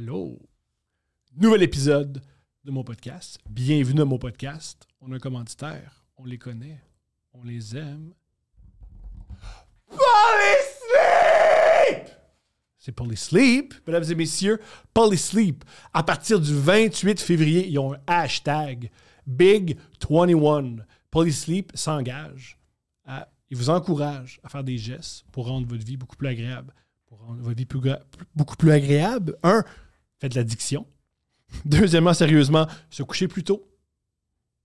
Allô? Oh. Nouvel épisode de mon podcast. Bienvenue à mon podcast. On a un commanditaire. On les connaît. On les aime. Polysleep! C'est Polysleep, mesdames et messieurs. Polysleep. À partir du 28 février, ils ont un hashtag Big21. Polysleep s'engage à il vous encourage à faire des gestes pour rendre votre vie beaucoup plus agréable. Pour rendre votre vie beaucoup plus agréable. Un, faites de l'addiction. Deuxièmement, sérieusement, se coucher plus tôt.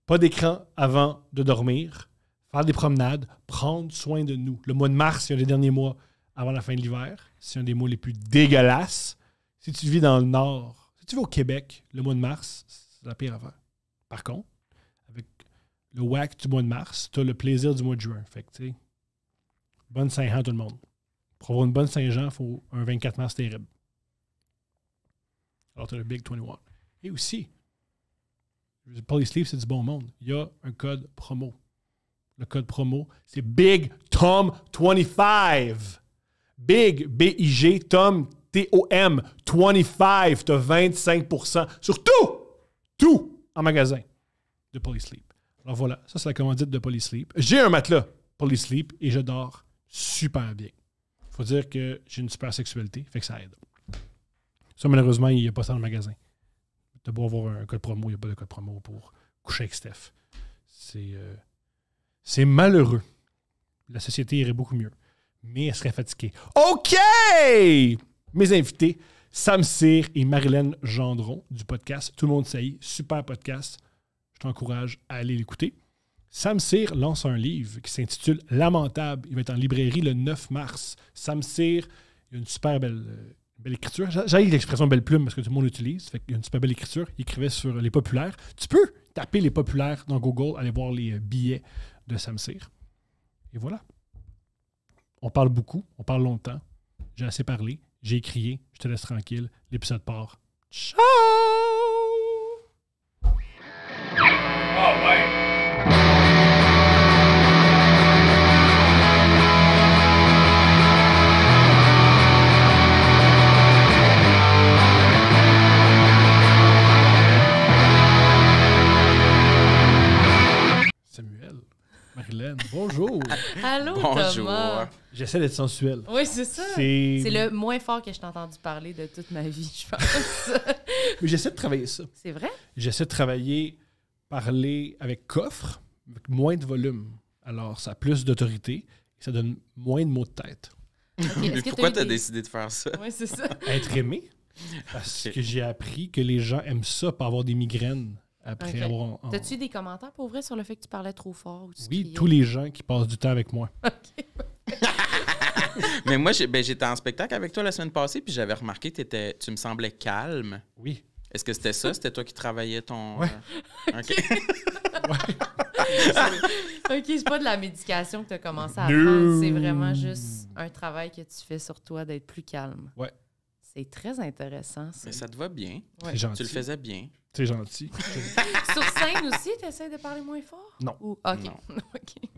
Pas d'écran avant de dormir. Faire des promenades. Prendre soin de nous. Le mois de mars, c'est un des derniers mois avant la fin de l'hiver. C'est un des mois les plus dégueulasses. Si tu vis dans le nord, si tu vas au Québec, le mois de mars, c'est la pire affaire. Par contre, avec le whack du mois de mars, tu as le plaisir du mois de juin. Fait que, bonne Saint-Jean, tout le monde. Pour avoir une bonne Saint-Jean, il faut un 24 mars terrible. Alors, tu as le Big 21. Et aussi, Sleep c'est du bon monde. Il y a un code promo. Le code promo, c'est Big Tom 25. Big, B-I-G, Tom, T-O-M, 25. Tu 25 sur tout, tout en magasin de Polysleep. Alors voilà, ça, c'est la commandite de Polysleep. J'ai un matelas Polysleep et je dors super bien. Faut dire que j'ai une super sexualité, fait que ça aide. Ça, malheureusement, il n'y a pas ça dans le magasin. Tu beau avoir un code promo, il n'y a pas de code promo pour coucher avec Steph. Euh, c'est malheureux. La société irait beaucoup mieux, mais elle serait fatiguée. OK! Mes invités, Sam Cyr et Marilyn Gendron du podcast Tout le monde sait Super podcast. Je t'encourage à aller l'écouter. Sam Cyr lance un livre qui s'intitule Lamentable. Il va être en librairie le 9 mars. Sam Cyr, il a une super belle euh, belle écriture. J'ai l'expression belle plume parce que tout le monde l'utilise. Fait y a une super belle écriture. Il écrivait sur les populaires. Tu peux taper les populaires dans Google, aller voir les euh, billets de Samsir. Et voilà. On parle beaucoup, on parle longtemps. J'ai assez parlé, j'ai crié, je te laisse tranquille. L'épisode part. Ciao! Bonjour. Allô, Bonjour. J'essaie d'être sensuel. Oui, c'est ça. C'est... le moins fort que je t'ai entendu parler de toute ma vie, je pense. Mais j'essaie de travailler ça. C'est vrai? J'essaie de travailler, parler avec coffre, avec moins de volume. Alors, ça a plus d'autorité et ça donne moins de mots de tête. Mais pourquoi tu as décidé de faire ça? Oui, c'est ça. Être aimé. Parce que j'ai appris que les gens aiment ça, pour avoir des migraines après T'as-tu des commentaires pour vrai sur le fait que tu parlais trop fort? Ou tu oui, tous les gens qui passent du temps avec moi. Mais moi, ben, j'étais en spectacle avec toi la semaine passée, puis j'avais remarqué que tu me semblais calme. Oui. Est-ce que c'était ça? C'était toi qui travaillais ton. Euh, OK. OK, c'est pas de la médication que tu as commencé à prendre. C'est vraiment juste un travail que tu fais sur toi d'être plus calme. Ouais. C'est très intéressant. Ça. Mais ça te va bien. Tu le faisais bien. C'est gentil. sur scène aussi, tu essaies de parler moins fort? Non. OK.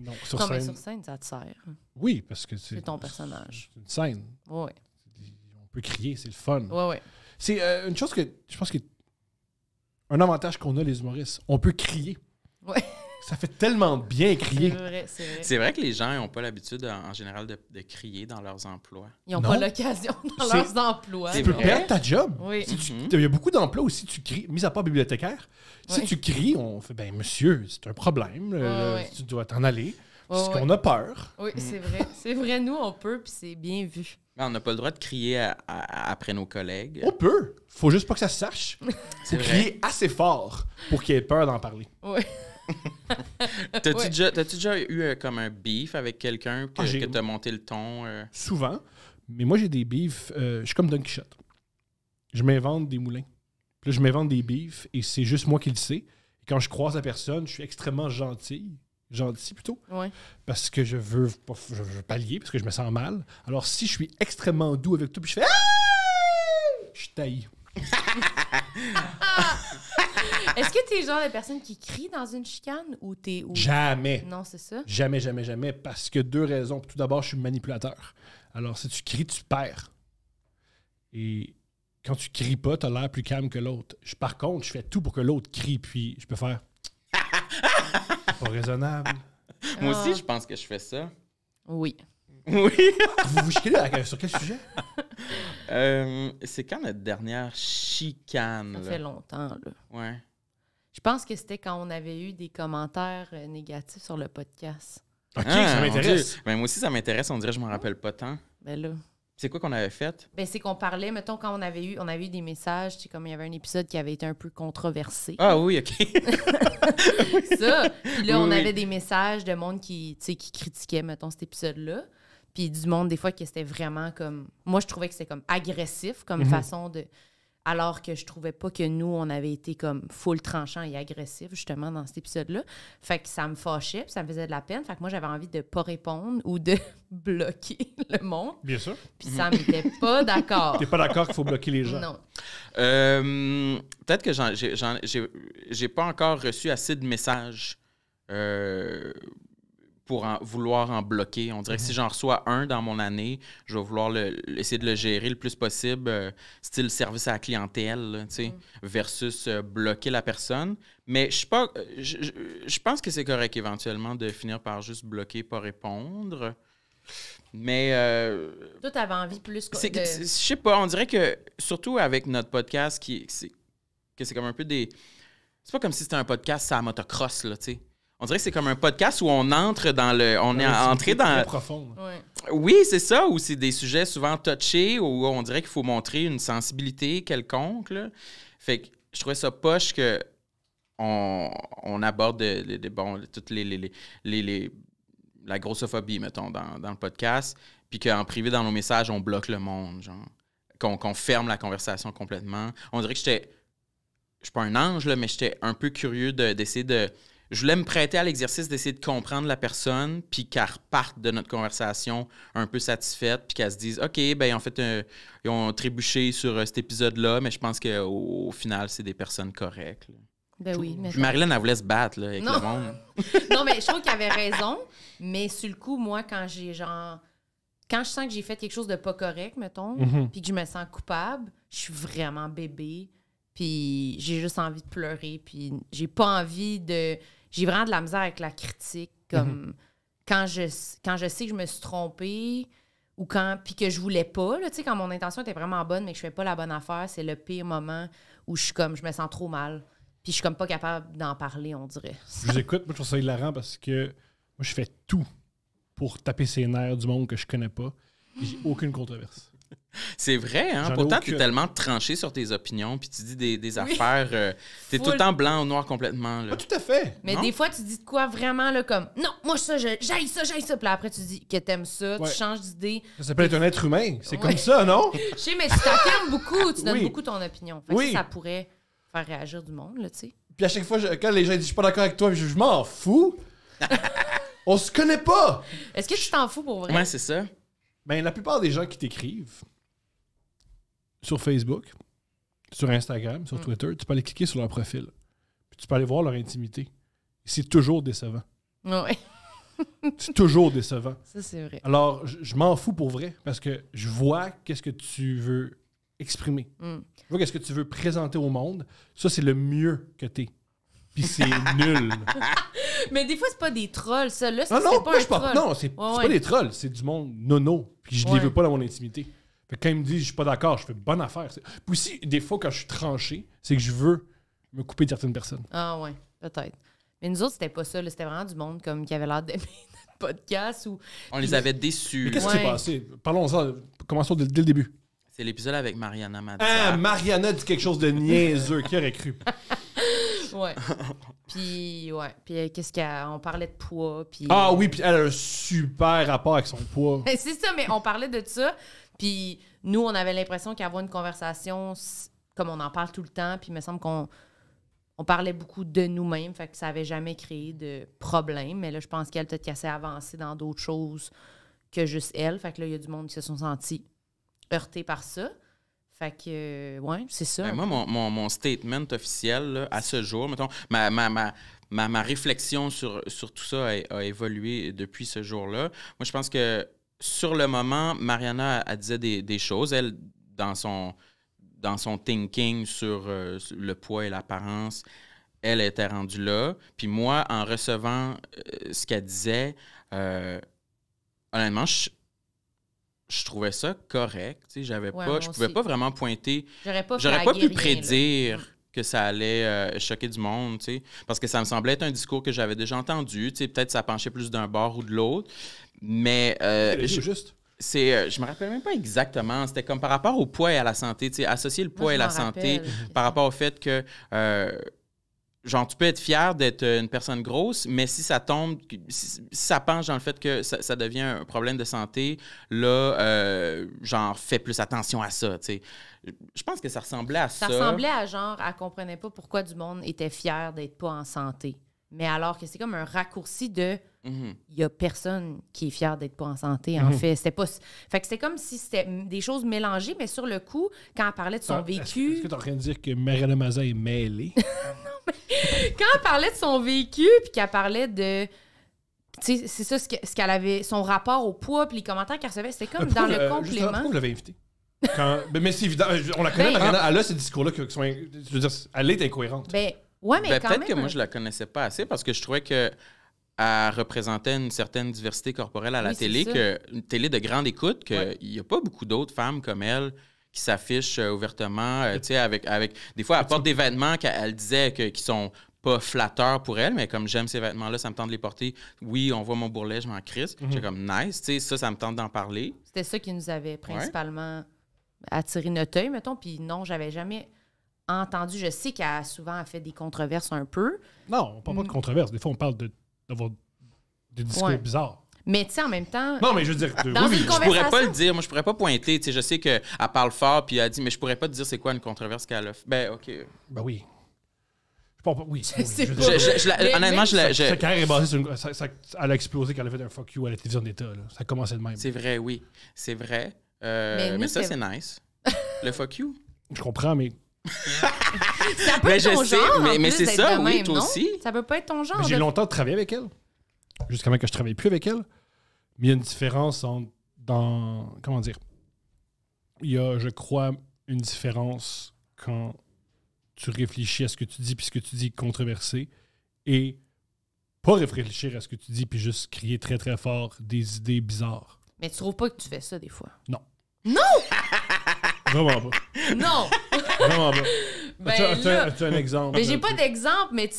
Non. sur scène... mais sur scène, ça te sert. Oui, parce que c'est... ton personnage. C'est une scène. Oui. On peut crier, c'est le fun. Oui, oui. C'est euh, une chose que je pense qu'un avantage qu'on a, les humoristes, on peut crier. Oui. Ça fait tellement bien crier. C'est vrai, que les gens n'ont pas l'habitude euh, en, général de, crier dans leurs emplois. Ils n'ont pas l'occasion dans leurs emplois. Tu peux perdre ta job. Oui. Mhm. Il y a beaucoup d'emplois aussi, tu cries, mis à part bibliothécaire, si tu cries, on fait ben monsieur, c'est un problème, tu dois t'en aller. Parce qu'on a peur. Oui, mhm. c'est vrai. C'est vrai, nous, on peut, puis c'est bien vu. on n'a pas le droit de crier après nos collègues. On peut. Faut juste pas que ça se sache. Faut crier assez fort pour qu'il ait peur d'en parler. Oui. T'as-tu déjà, eu euh, comme un beef avec quelqu'un que, ah, t'as monté le ton? Euh? Souvent. Mais moi, j'ai des beefs. Euh, je suis comme Don Quichotte. Je m'invente des moulins. Puis là, je m'invente des beefs et c'est juste moi qui le sais. Et quand je croise la personne, je suis extrêmement gentil. Gentil plutôt. Parce que je veux, je pallier, parce que je me sens mal. Alors, si je suis extrêmement doux avec tout puis je fais. Ah! Je taille. Est-ce que t'es le genre de personne qui crie dans une chicane ou t'es. Ou... Jamais. Non, c'est ça. Jamais, jamais, jamais. Parce que deux raisons. Tout d'abord, je suis manipulateur. Alors, si tu cries, tu perds. Et quand tu cries pas, t'as l'air plus calme que l'autre. Par contre, je fais tout pour que l'autre crie, puis je peux faire. pas raisonnable. Ah. Moi aussi, je pense que je fais ça. Oui. Oui. vous vous chiquez euh, sur quel sujet? Euh, c'est quand notre dernière chicane? Ça fait longtemps, là. Ouais. Je pense que c'était quand on avait eu des commentaires euh, négatifs sur le podcast. OK, ah, ça m'intéresse. Ben, moi aussi, ça m'intéresse. On dirait que je m'en ah. rappelle pas tant. Ben là. C'est quoi qu'on avait fait? Ben, c'est qu'on parlait, mettons, quand on avait eu, on avait des messages, sais, comme il y avait un épisode qui avait été un peu controversé. Ah oui, OK. ça. Puis là, on avait des messages de monde qui, qui critiquait, mettons, cet épisode-là. Puis du monde, des fois, que c'était vraiment comme. Moi, je trouvais que c'était comme agressif comme mhm. façon de. Alors que je trouvais pas que nous, on avait été comme full tranchant et agressif, justement, dans cet épisode-là. Fait que ça me fâchait, puis ça me faisait de la peine. Fait que moi, j'avais envie de pas répondre ou de bloquer le monde. Bien sûr. Puis mhm. ça m'était pas d'accord. T'es pas d'accord qu'il faut bloquer les gens? Non. Euh, peut-être que j'ai pas encore reçu assez de messages. Euh, pour en, vouloir en bloquer. On dirait que si mhm. j'en reçois un dans mon année, je vais vouloir essayer de le gérer le plus possible, euh, style service à la clientèle, mhm. versus euh, bloquer la personne. Mais je, pas, euh, je, pense que c'est correct éventuellement de finir par juste bloquer, pas répondre. Mais. Euh, Toi, t'avais envie plus que. Je sais pas, on dirait que, surtout avec notre podcast, qui, que c'est comme un peu des. C'est pas comme si c'était un podcast à motocross, là, tu sais. On dirait que c'est comme un podcast où on entre dans le. On est entré dans. profond. Oui, c'est ça, où c'est des sujets souvent touchés, où on dirait qu'il faut montrer une sensibilité quelconque. Fait que je trouvais ça poche que on, aborde de, toutes les, les, les, la grossophobie, mettons, dans, le podcast, puis qu'en privé, dans nos messages, on bloque le monde, genre. Qu'on ferme la conversation complètement. On dirait que j'étais. Je suis pas un ange, là, mais j'étais un peu curieux d'essayer de je voulais me prêter à l'exercice d'essayer de comprendre la personne, puis qu'elle reparte de notre conversation un peu satisfaite, puis qu'elle se dise OK, ben en fait, euh, ils ont trébuché sur euh, cet épisode-là, mais je pense qu'au au final, c'est des personnes correctes. Ben oui. Marilyn, elle voulait se battre là, avec non. le monde. non, mais je trouve qu'elle avait raison, mais sur le coup, moi, quand j'ai genre. Quand je sens que j'ai fait quelque chose de pas correct, mettons, mhm. puis que je me sens coupable, je suis vraiment bébé, puis j'ai juste envie de pleurer, puis j'ai pas envie de j'ai vraiment de la misère avec la critique. Comme mhm. quand, je, quand je sais que je me suis trompée ou quand, puis que je voulais pas, quand mon intention était vraiment bonne, mais que je fais pas la bonne affaire, c'est le pire moment où je suis comme, je me sens trop mal. Puis je suis comme pas capable d'en parler, on dirait. je vous écoute, moi je trouve ça hilarant parce que moi je fais tout pour taper ces nerfs du monde que je connais pas. J'ai aucune controverse. C'est vrai, hein? Pourtant, tu es tellement tranché sur tes opinions, puis tu dis des, affaires. Euh, tu es tout le temps blanc ou noir complètement. Là. Pas tout à fait. Mais des fois, tu dis de quoi vraiment, là, comme non, moi, ça, j'aille ça, j'aille ça. Puis après, tu dis que t'aimes ça, tu changes d'idée. Ça peut être un être humain. C'est comme ça, non? Je sais, mais tu t'affirmes beaucoup, tu donnes beaucoup ton opinion. oui. ça, pourrait faire réagir du monde, là, tu sais. Puis à chaque fois, quand les gens disent je suis pas d'accord avec toi, je, m'en fous. On se connaît pas. Est-ce que tu t'en fous pour vrai? Ouais, c'est ça. Ben, la plupart des gens qui t'écrivent, sur Facebook, sur Instagram, sur mm. Twitter, tu peux aller cliquer sur leur profil. Puis tu peux aller voir leur intimité. C'est toujours décevant. Oui. c'est toujours décevant. Ça, c'est Alors, je, m'en fous pour vrai parce que je vois qu'est-ce que tu veux exprimer. Mm. Je vois qu'est-ce que tu veux présenter au monde. Ça, c'est le mieux que t'es. Puis c'est nul. Mais des fois, c'est pas des trolls, ça. Là, c'est Non, c'est pas des trolls. C'est du monde nono. Puis je les veux pas dans mon intimité. Fait quand il me dit « je suis pas d'accord, je fais bonne affaire. Puis aussi, des fois, quand je suis tranché, c'est que je veux me couper de certaines personnes. Ah ouais, peut-être. Mais nous autres, c'était pas ça. C'était vraiment du monde comme qui avait l'air d'aimer notre podcast. Ou... On les avait déçus. Mais qu'est-ce qui s'est passé? Parlons-en. Commençons dès, le début. C'est l'épisode avec Mariana Madza. Ah, Mariana dit quelque chose de niaiseux. qui aurait cru? ouais. Puis, ouais. Puis, euh, qu'est-ce on parlait de poids. Puis... Ah oui, puis elle a un super rapport avec son poids. c'est ça, mais on parlait de ça. Puis nous, on avait l'impression qu'avoir une conversation, comme on en parle tout le temps, puis il me semble qu'on on parlait beaucoup de nous-mêmes, fait que ça n'avait jamais créé de problème. Mais là, je pense qu'elle, peut-être qu'elle s'est avancée dans d'autres choses que juste elle. Fait que là, il y a du monde qui se sont sentis heurtés par ça. Fait que, euh, ouais, c'est ça. Ben, moi, mon, statement officiel, à ce jour, mettons, ma, ma, ma Ma, réflexion sur, sur tout ça a évolué depuis ce jour-là. Moi, je pense que sur le moment, Mariana, elle disait des, choses. Elle, dans son, dans son thinking euh, sur, le poids et l'apparence, elle était rendue là. Puis moi, en recevant euh, ce qu'elle disait, euh, honnêtement, je, trouvais ça correct. J'avais pas, je pouvais pas vraiment pointer. J'aurais pas, pas pu prédire. que ça allait choquer du monde, parce que ça me semblait être un discours que j'avais déjà entendu, peut-être ça penchait plus d'un bord ou de l'autre, mais. Euh, je, juste. C'est, euh, je me rappelle même pas exactement. C'était comme par rapport au poids et à la santé, tu associer le poids et la santé par rapport au fait que. Euh, genre, tu peux être fier d'être une personne grosse, mais si ça tombe, si, ça penche dans le fait que ça, devient un problème de santé, là, genre, fais plus attention à ça, Je pense que ça ressemblait à ça. Ça ressemblait à genre, elle comprenait pas pourquoi du monde était fier d'être pas en santé. Mais alors que c'est comme un raccourci de Mm-hmm. il n'y a personne qui est fier d'être pas en santé. En mm-hmm. fait, c'était pas. Fait que c'était comme si c'était des choses mélangées, mais sur le coup, quand elle parlait de son ah, vécu. Est-ce que tu es en train de dire que Mariana Mazin est mêlée? non, mais quand elle parlait de son vécu, puis qu'elle parlait de c'est ça ce qu'elle avait, son rapport au poids, puis les commentaires qu'elle recevait, c'était comme ah, dans le, euh, complément. Pourquoi vous l'avez invitée? mais c'est évident, euh, on la connaît, ben, elle a ce discours-là qui sont. Je veux dire, elle est incohérente. Ben, ouais, mais ben, Peut-être que moi, hein. je la connaissais pas assez parce que je trouvais que à représentait une certaine diversité corporelle à la télé, que, une télé de grande écoute, qu'il n'y a pas beaucoup d'autres femmes comme elle qui s'affichent euh, ouvertement, euh, tu sais, avec, avec... Des fois, elle porte des vêtements qu'elle disait que, qui sont pas flatteurs pour elle, mais comme j'aime ces vêtements-là, ça me tente de les porter. Oui, on voit mon bourrelet, je m'en crisse. Mhm. J'ai comme nice, tu sais, ça, ça me tente d'en parler. C'était ça qui nous avait principalement attiré notre œil, mettons. Puis non, j'avais jamais entendu. Je sais qu'elle a souvent fait des controverses un peu. Non, on parle pas de mm. controverses. Des fois, on parle de d'avoir des discours bizarres. Mais tu sais, en même temps. Non, mais je veux dire. Dans je pourrais pas le dire. Moi, je pourrais pas pointer. Tu sais, je sais qu'elle parle fort puis elle dit, mais je pourrais pas te dire c'est quoi une controverse qu'elle a fait. Ben, OK. Ben oui. Je oui. pas oui, honnêtement, je est sur Ça, elle a explosé quand elle a fait un fuck you à la télévision d'État. Ça a de même. C'est vrai, oui. C'est vrai. Euh, mais ça, c'est nice. le fuck you. Je comprends, mais ça peut mais je sais, Mais, c'est ça, oui, aussi. Ça peut pas être ton genre. J'ai longtemps travaillé avec elle, jusqu'à maintenant que je travaille plus avec elle. Mais il y a une différence dans comment dire. Il y a, je crois, une différence quand tu réfléchis à ce que tu dis puis ce que tu dis controversé et pas réfléchir à ce que tu dis puis juste crier très très fort des idées bizarres. Mais tu trouves pas que tu fais ça des fois? Non. Non. Vraiment pas. non! Vraiment pas. Ben as, tu un exemple? Mais j'ai pas d'exemple, mais tu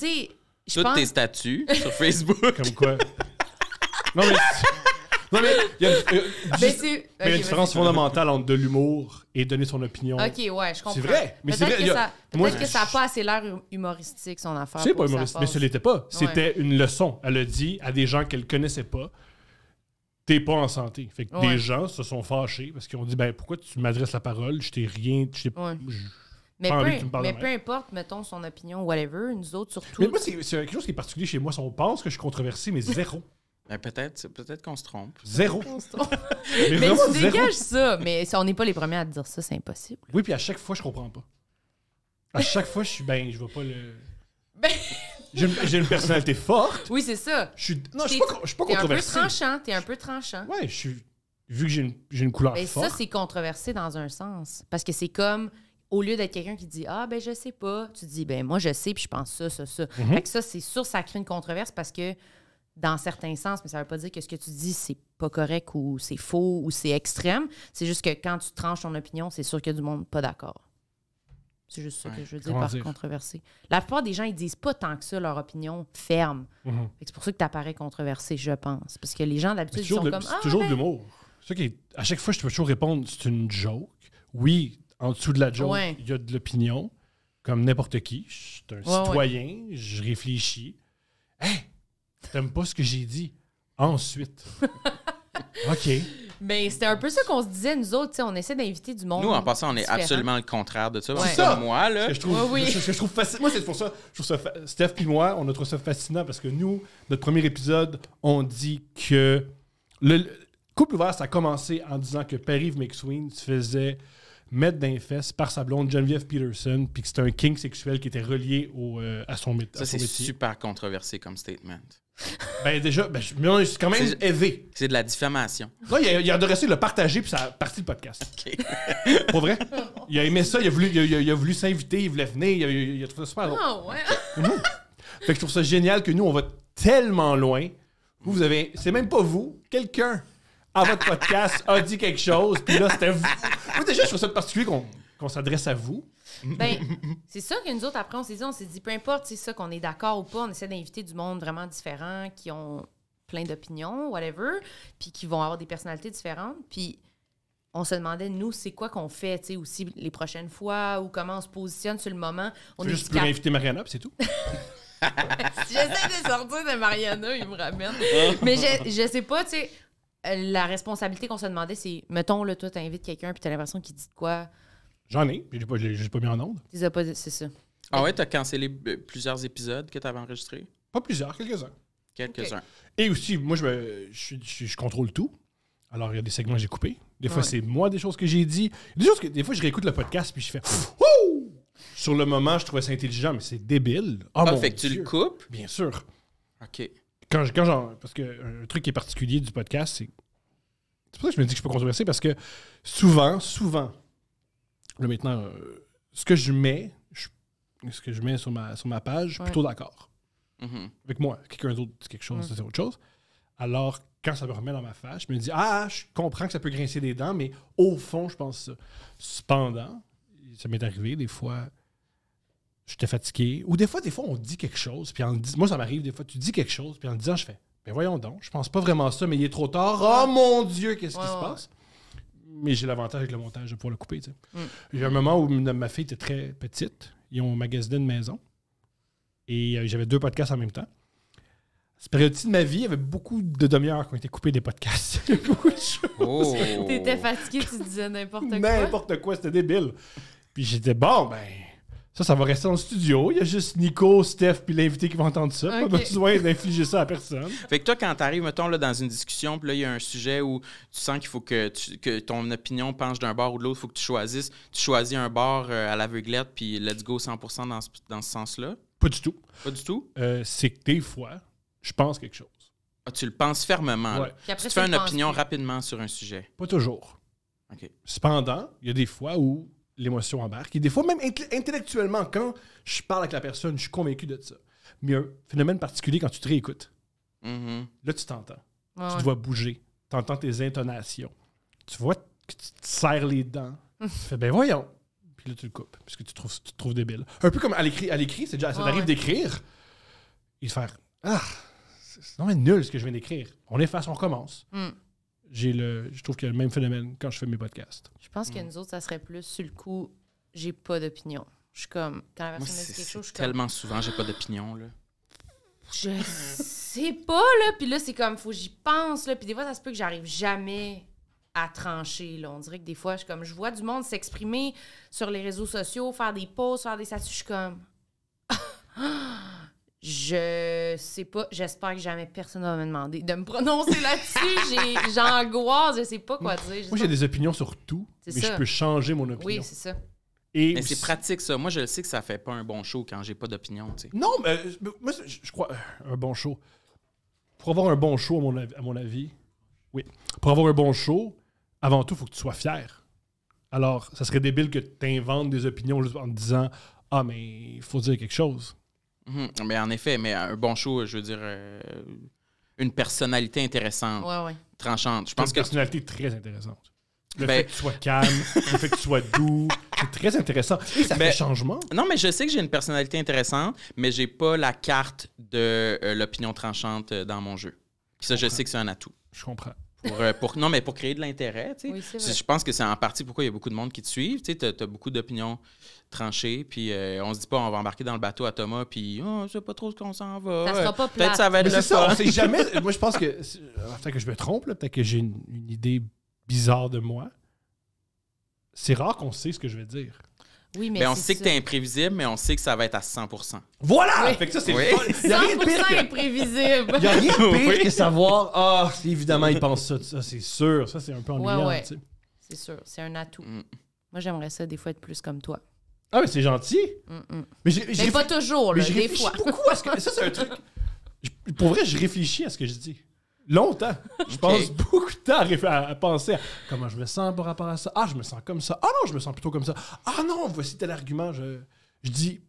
sais. Toutes tes statuts sur Facebook. Comme quoi? Non, mais. Non, mais il y a, une euh, ben, différence fondamentale entre de l'humour et donner son opinion. Ok, ouais, je comprends. C'est vrai. Mais c'est vrai. Peut-être que ça n'a pas assez l'air hum, humoristique, son affaire. C'est pas humoristique, mais ce n'était pas. C'était une leçon. Elle a dit à des gens qu'elle connaissait pas t'es pas en santé. Fait que des gens se sont fâchés parce qu'ils ont dit ben pourquoi tu m'adresses la parole, je t'ai rien, je t'ai mais, pas peu, mais peu importe, mettons son opinion, whatever, nous autres surtout. Mais moi, c'est quelque chose qui est particulier chez moi. On pense que je suis controversé, mais zéro. Ben peut-être peut-être qu'on se trompe. Zéro. mais, dégage ça. Mais on n'est pas les premiers à dire ça, c'est impossible. Oui, puis à chaque fois, je comprends pas. À chaque fois, je suis ben, je vois pas le. Ben, j'ai une, personnalité forte. Oui, c'est ça. Je suis, non, je suis pas, suis pas controversé. un peu tranchant. un peu tranchant. Ouais, je suis. Vu que j'ai une, une, couleur ben, forte. forte. Ça, c'est controversé dans un sens. Parce que c'est comme au lieu d'être quelqu'un qui dit Ah, ben, je sais pas, tu dis Ben, moi, je sais, puis je pense ça, ça, ça. Mm Fait que ça, c'est sûr, ça crée une controverse parce que, dans certains sens, mais ça veut pas dire que ce que tu dis, c'est pas correct ou c'est faux ou c'est extrême. C'est juste que quand tu tranches ton opinion, c'est sûr qu'il y a du monde pas d'accord. C'est juste ça que je veux dire par controversé. La plupart des gens, ils disent pas tant que ça leur opinion ferme. Mhm. C'est pour ça que tu apparais controversé, je pense. Parce que les gens, d'habitude, ils sont comme. C'est ah, toujours de ben l'humour. À chaque fois, je peux toujours répondre c'est une joke. Oui, en dessous de la joke, il y a de l'opinion, comme n'importe qui. Je suis un citoyen, je réfléchis. Hé, hey, t'aimes pas ce que j'ai dit. Ensuite. OK. Mais ben, c'était un peu ça qu'on se disait, nous autres. On essaie d'inviter du monde. Nous, en passant, on est absolument le contraire de ça. C'est ça, moi. Là. je trouve, Moi, c'est pour ça. Je trouve ça Steph et moi, on a trouvé ça fascinant parce que nous, notre premier épisode, on dit que le, couple ouvert, ça a commencé en disant que Paris McSween se faisait mettre d'un fesses par sa blonde Geneviève Peterson, puis que c'était un king sexuel qui était relié au, euh, à son, métier. Ça, c'est super controversé comme statement. Ben déjà, ben, je- suis quand même éveillé. C'est de la diffamation. il a, il a le partager, puis ça a parti le podcast. Pour vrai. Il a aimé ça, il a voulu, il a- voulu s'inviter, il voulait venir, il a, trouvé ça super Ah ouais. Fait que je trouve ça génial que nous, on va tellement loin. Vous, vous avez. C'est même pas vous. Quelqu'un à votre podcast a dit quelque chose, puis là, c'était vous. Moi, déjà, je trouve ça de particulier qu'on qu'on s'adresse à vous. Ben, c'est ça que nous autres, après, on s'est dit, peu importe, c'est ça qu'on est d'accord ou pas, on essaie d'inviter du monde vraiment différent, qui ont plein d'opinions, whatever, puis qui vont avoir des personnalités différentes. Puis on se demandait, nous, c'est quoi qu'on fait, tu sais, aussi les prochaines fois, ou comment on se positionne sur le moment. juste pour inviter Mariana, puis c'est tout. si j'essaie de sortir de Mariana, il me ramène. Mais je, je sais pas, tu sais, euh, la responsabilité qu'on se demandait, c'est, mettons, là, toi, t'invites quelqu'un, puis t'as l'impression qu'il dit de quoi J'en ai, puis je ne l'ai pas mis en ordre. c'est ça. Ah ouais, tu as cancellé plusieurs épisodes que tu avais enregistrés? Pas plusieurs, quelques-uns. Quelques-uns. Et aussi, moi, je, je, contrôle tout. Alors, il y a des segments que j'ai coupés. Des fois, c'est moi, des choses que j'ai dit. Des fois, je réécoute le podcast, puis je fais Sur le moment, je trouvais ça intelligent, mais c'est débile. Oh, ah, fait tu le coupes? Bien sûr. OK. Quand, quand parce qu'un truc qui est particulier du podcast, c'est. C'est pour ça que je me dis que je peux controverser, parce que souvent, souvent, Là, maintenant, euh, ce que je mets, ce que je mets sur ma, sur ma page, je suis plutôt d'accord. Mhm. Avec moi, quelqu'un d'autre dit quelque chose, c'est autre chose. Alors, quand ça me remet dans ma face, je me dis Ah, je comprends que ça peut grincer des dents, mais au fond, je pense ça. Cependant, ça m'est arrivé des fois, j'étais fatigué. Ou des fois, des fois, on dit quelque chose, puis en disant, Moi, ça m'arrive des fois, tu dis quelque chose, puis en le disant, je fais Mais ben voyons donc, je pense pas vraiment ça, mais il est trop tard. Oh mon Dieu, qu'est-ce qui se passe mais j'ai l'avantage avec le montage de pouvoir le couper. Mm. J'ai un moment où ma fille était très petite. Ils ont magasiné une maison. Et euh, j'avais deux podcasts en même temps. Cette période de ma vie, il y avait beaucoup de demi-heures qui ont été des podcasts. beaucoup de choses. Oh. T'étais fatigué, tu disais n'importe quoi. N'importe quoi, c'était débile. Puis j'étais bon, ben ça, ça va rester en studio. Il y a juste Nico, Steph puis l'invité qui vont entendre ça. Pas besoin d'infliger ça à personne. Fait que toi, quand t'arrives, mettons, là, dans une discussion, puis là, il y a un sujet où tu sens qu'il faut que, ton opinion penche d'un bord ou de l'autre, il faut que tu choisisses. Tu choisis un bord euh, à l'aveuglette, puis let's go 100% dans ce, sens-là? Pas du tout. Pas du tout? Euh, c'est que des fois, je pense quelque chose. Ah, tu le penses fermement. tu, fais une opinion rapidement sur un sujet. Pas toujours. OK. Cependant, il y a des fois où l'émotion embarque. Et des fois, même intellectuellement, quand je parle avec la personne, je suis convaincu de ça. Mais un phénomène particulier quand tu te réécoutes. Mm-hmm. Là, tu t'entends. Tu te vois bouger. Tu entends tes intonations. Tu vois que tu te serres les dents. tu fais, ben voyons. Puis là, tu le coupes parce que tu, trouves, tu te trouves débile. Un peu comme à l'écrit, c'est déjà, ça t'arrive arrive d'écrire et de faire, ah, c'est nul ce que je viens d'écrire. On efface, on recommence. Mm j'ai le, je trouve qu'il y a le même phénomène quand je fais mes podcasts. Je pense que mm. nous autres, ça serait plus sur le coup, j'ai pas d'opinion. Je suis comme, quand la personne dit quelque chose, je suis tellement souvent, j'ai pas d'opinion, là. Je sais pas, là. Puis là, c'est comme, faut que j'y pense, là. Puis des fois, ça se peut que j'arrive jamais à trancher, là. On dirait que des fois, je comme, je vois du monde s'exprimer sur les réseaux sociaux, faire des posts, faire des statuts. Je suis comme... Ah! Je sais pas, j'espère que jamais personne ne va me demander de me prononcer là-dessus. J'angoisse, je sais pas quoi dire. Moi, j'ai des opinions sur tout, mais je peux changer mon opinion. Oui, c'est ça. Et mais c'est pratique, ça. Moi, je sais que ça fait pas un bon show quand j'ai pas d'opinion. Non, mais moi, je crois. Euh, un bon show. Pour avoir un bon show, à mon, avis, oui. Pour avoir un bon show, avant tout, il faut que tu sois fier. Alors, ça serait débile que tu inventes des opinions juste en te disant Ah, mais il faut dire quelque chose. Mhm. mais en effet, mais un bon show, je veux dire, euh, une personnalité intéressante, tranchante. Je pense une personnalité très intéressante. Le ben, fait que tu sois calme, le fait que tu sois doux, c'est très intéressant. Et ça fait changement. Non, mais je sais que j'ai une personnalité intéressante, mais j'ai pas la carte de euh, l'opinion tranchante euh, dans mon jeu. Ça, je sais que c'est un atout. Je comprends. Euh, pour, non, mais pour créer de l'intérêt. je pense que c'est en partie pourquoi il y a beaucoup de monde qui te suivent. Tu as, as, beaucoup d'opinions tranchées. Puis euh, on se dit pas, on va embarquer dans le bateau à Thomas. Puis oh, je sais pas trop ce qu'on s'en va. Peut-être ça va être le ça, jamais. Moi, je pense que. Euh, peut-être que je me trompe. Peut-être que j'ai une, une idée bizarre de moi. C'est rare qu'on sait ce que je vais dire mais ben, on sait que tu es imprévisible, mais on sait que ça va être à 100 Voilà! Oui. Fait que ça, c'est oui. rien pire imprévisible. Il y a rien de pire que savoir, ah, évidemment, il pense ça, ça c'est sûr. Ça, c'est un peu ennuyant. C'est sûr, c'est un atout. Mm. Moi, j'aimerais ça, des fois, être plus comme toi. Ah, mais c'est gentil. Mm -mm. Mais, pas toujours, des fois. beaucoup à ce que... Ça, c'est un truc... Pour vrai, je réfléchis à ce que je dis longtemps. Je pense beaucoup de temps à, penser à comment je me sens par rapport à ça. Ah, je me sens comme ça. Ah non, je me sens plutôt comme ça. Ah non, voici tel argument. Je, dis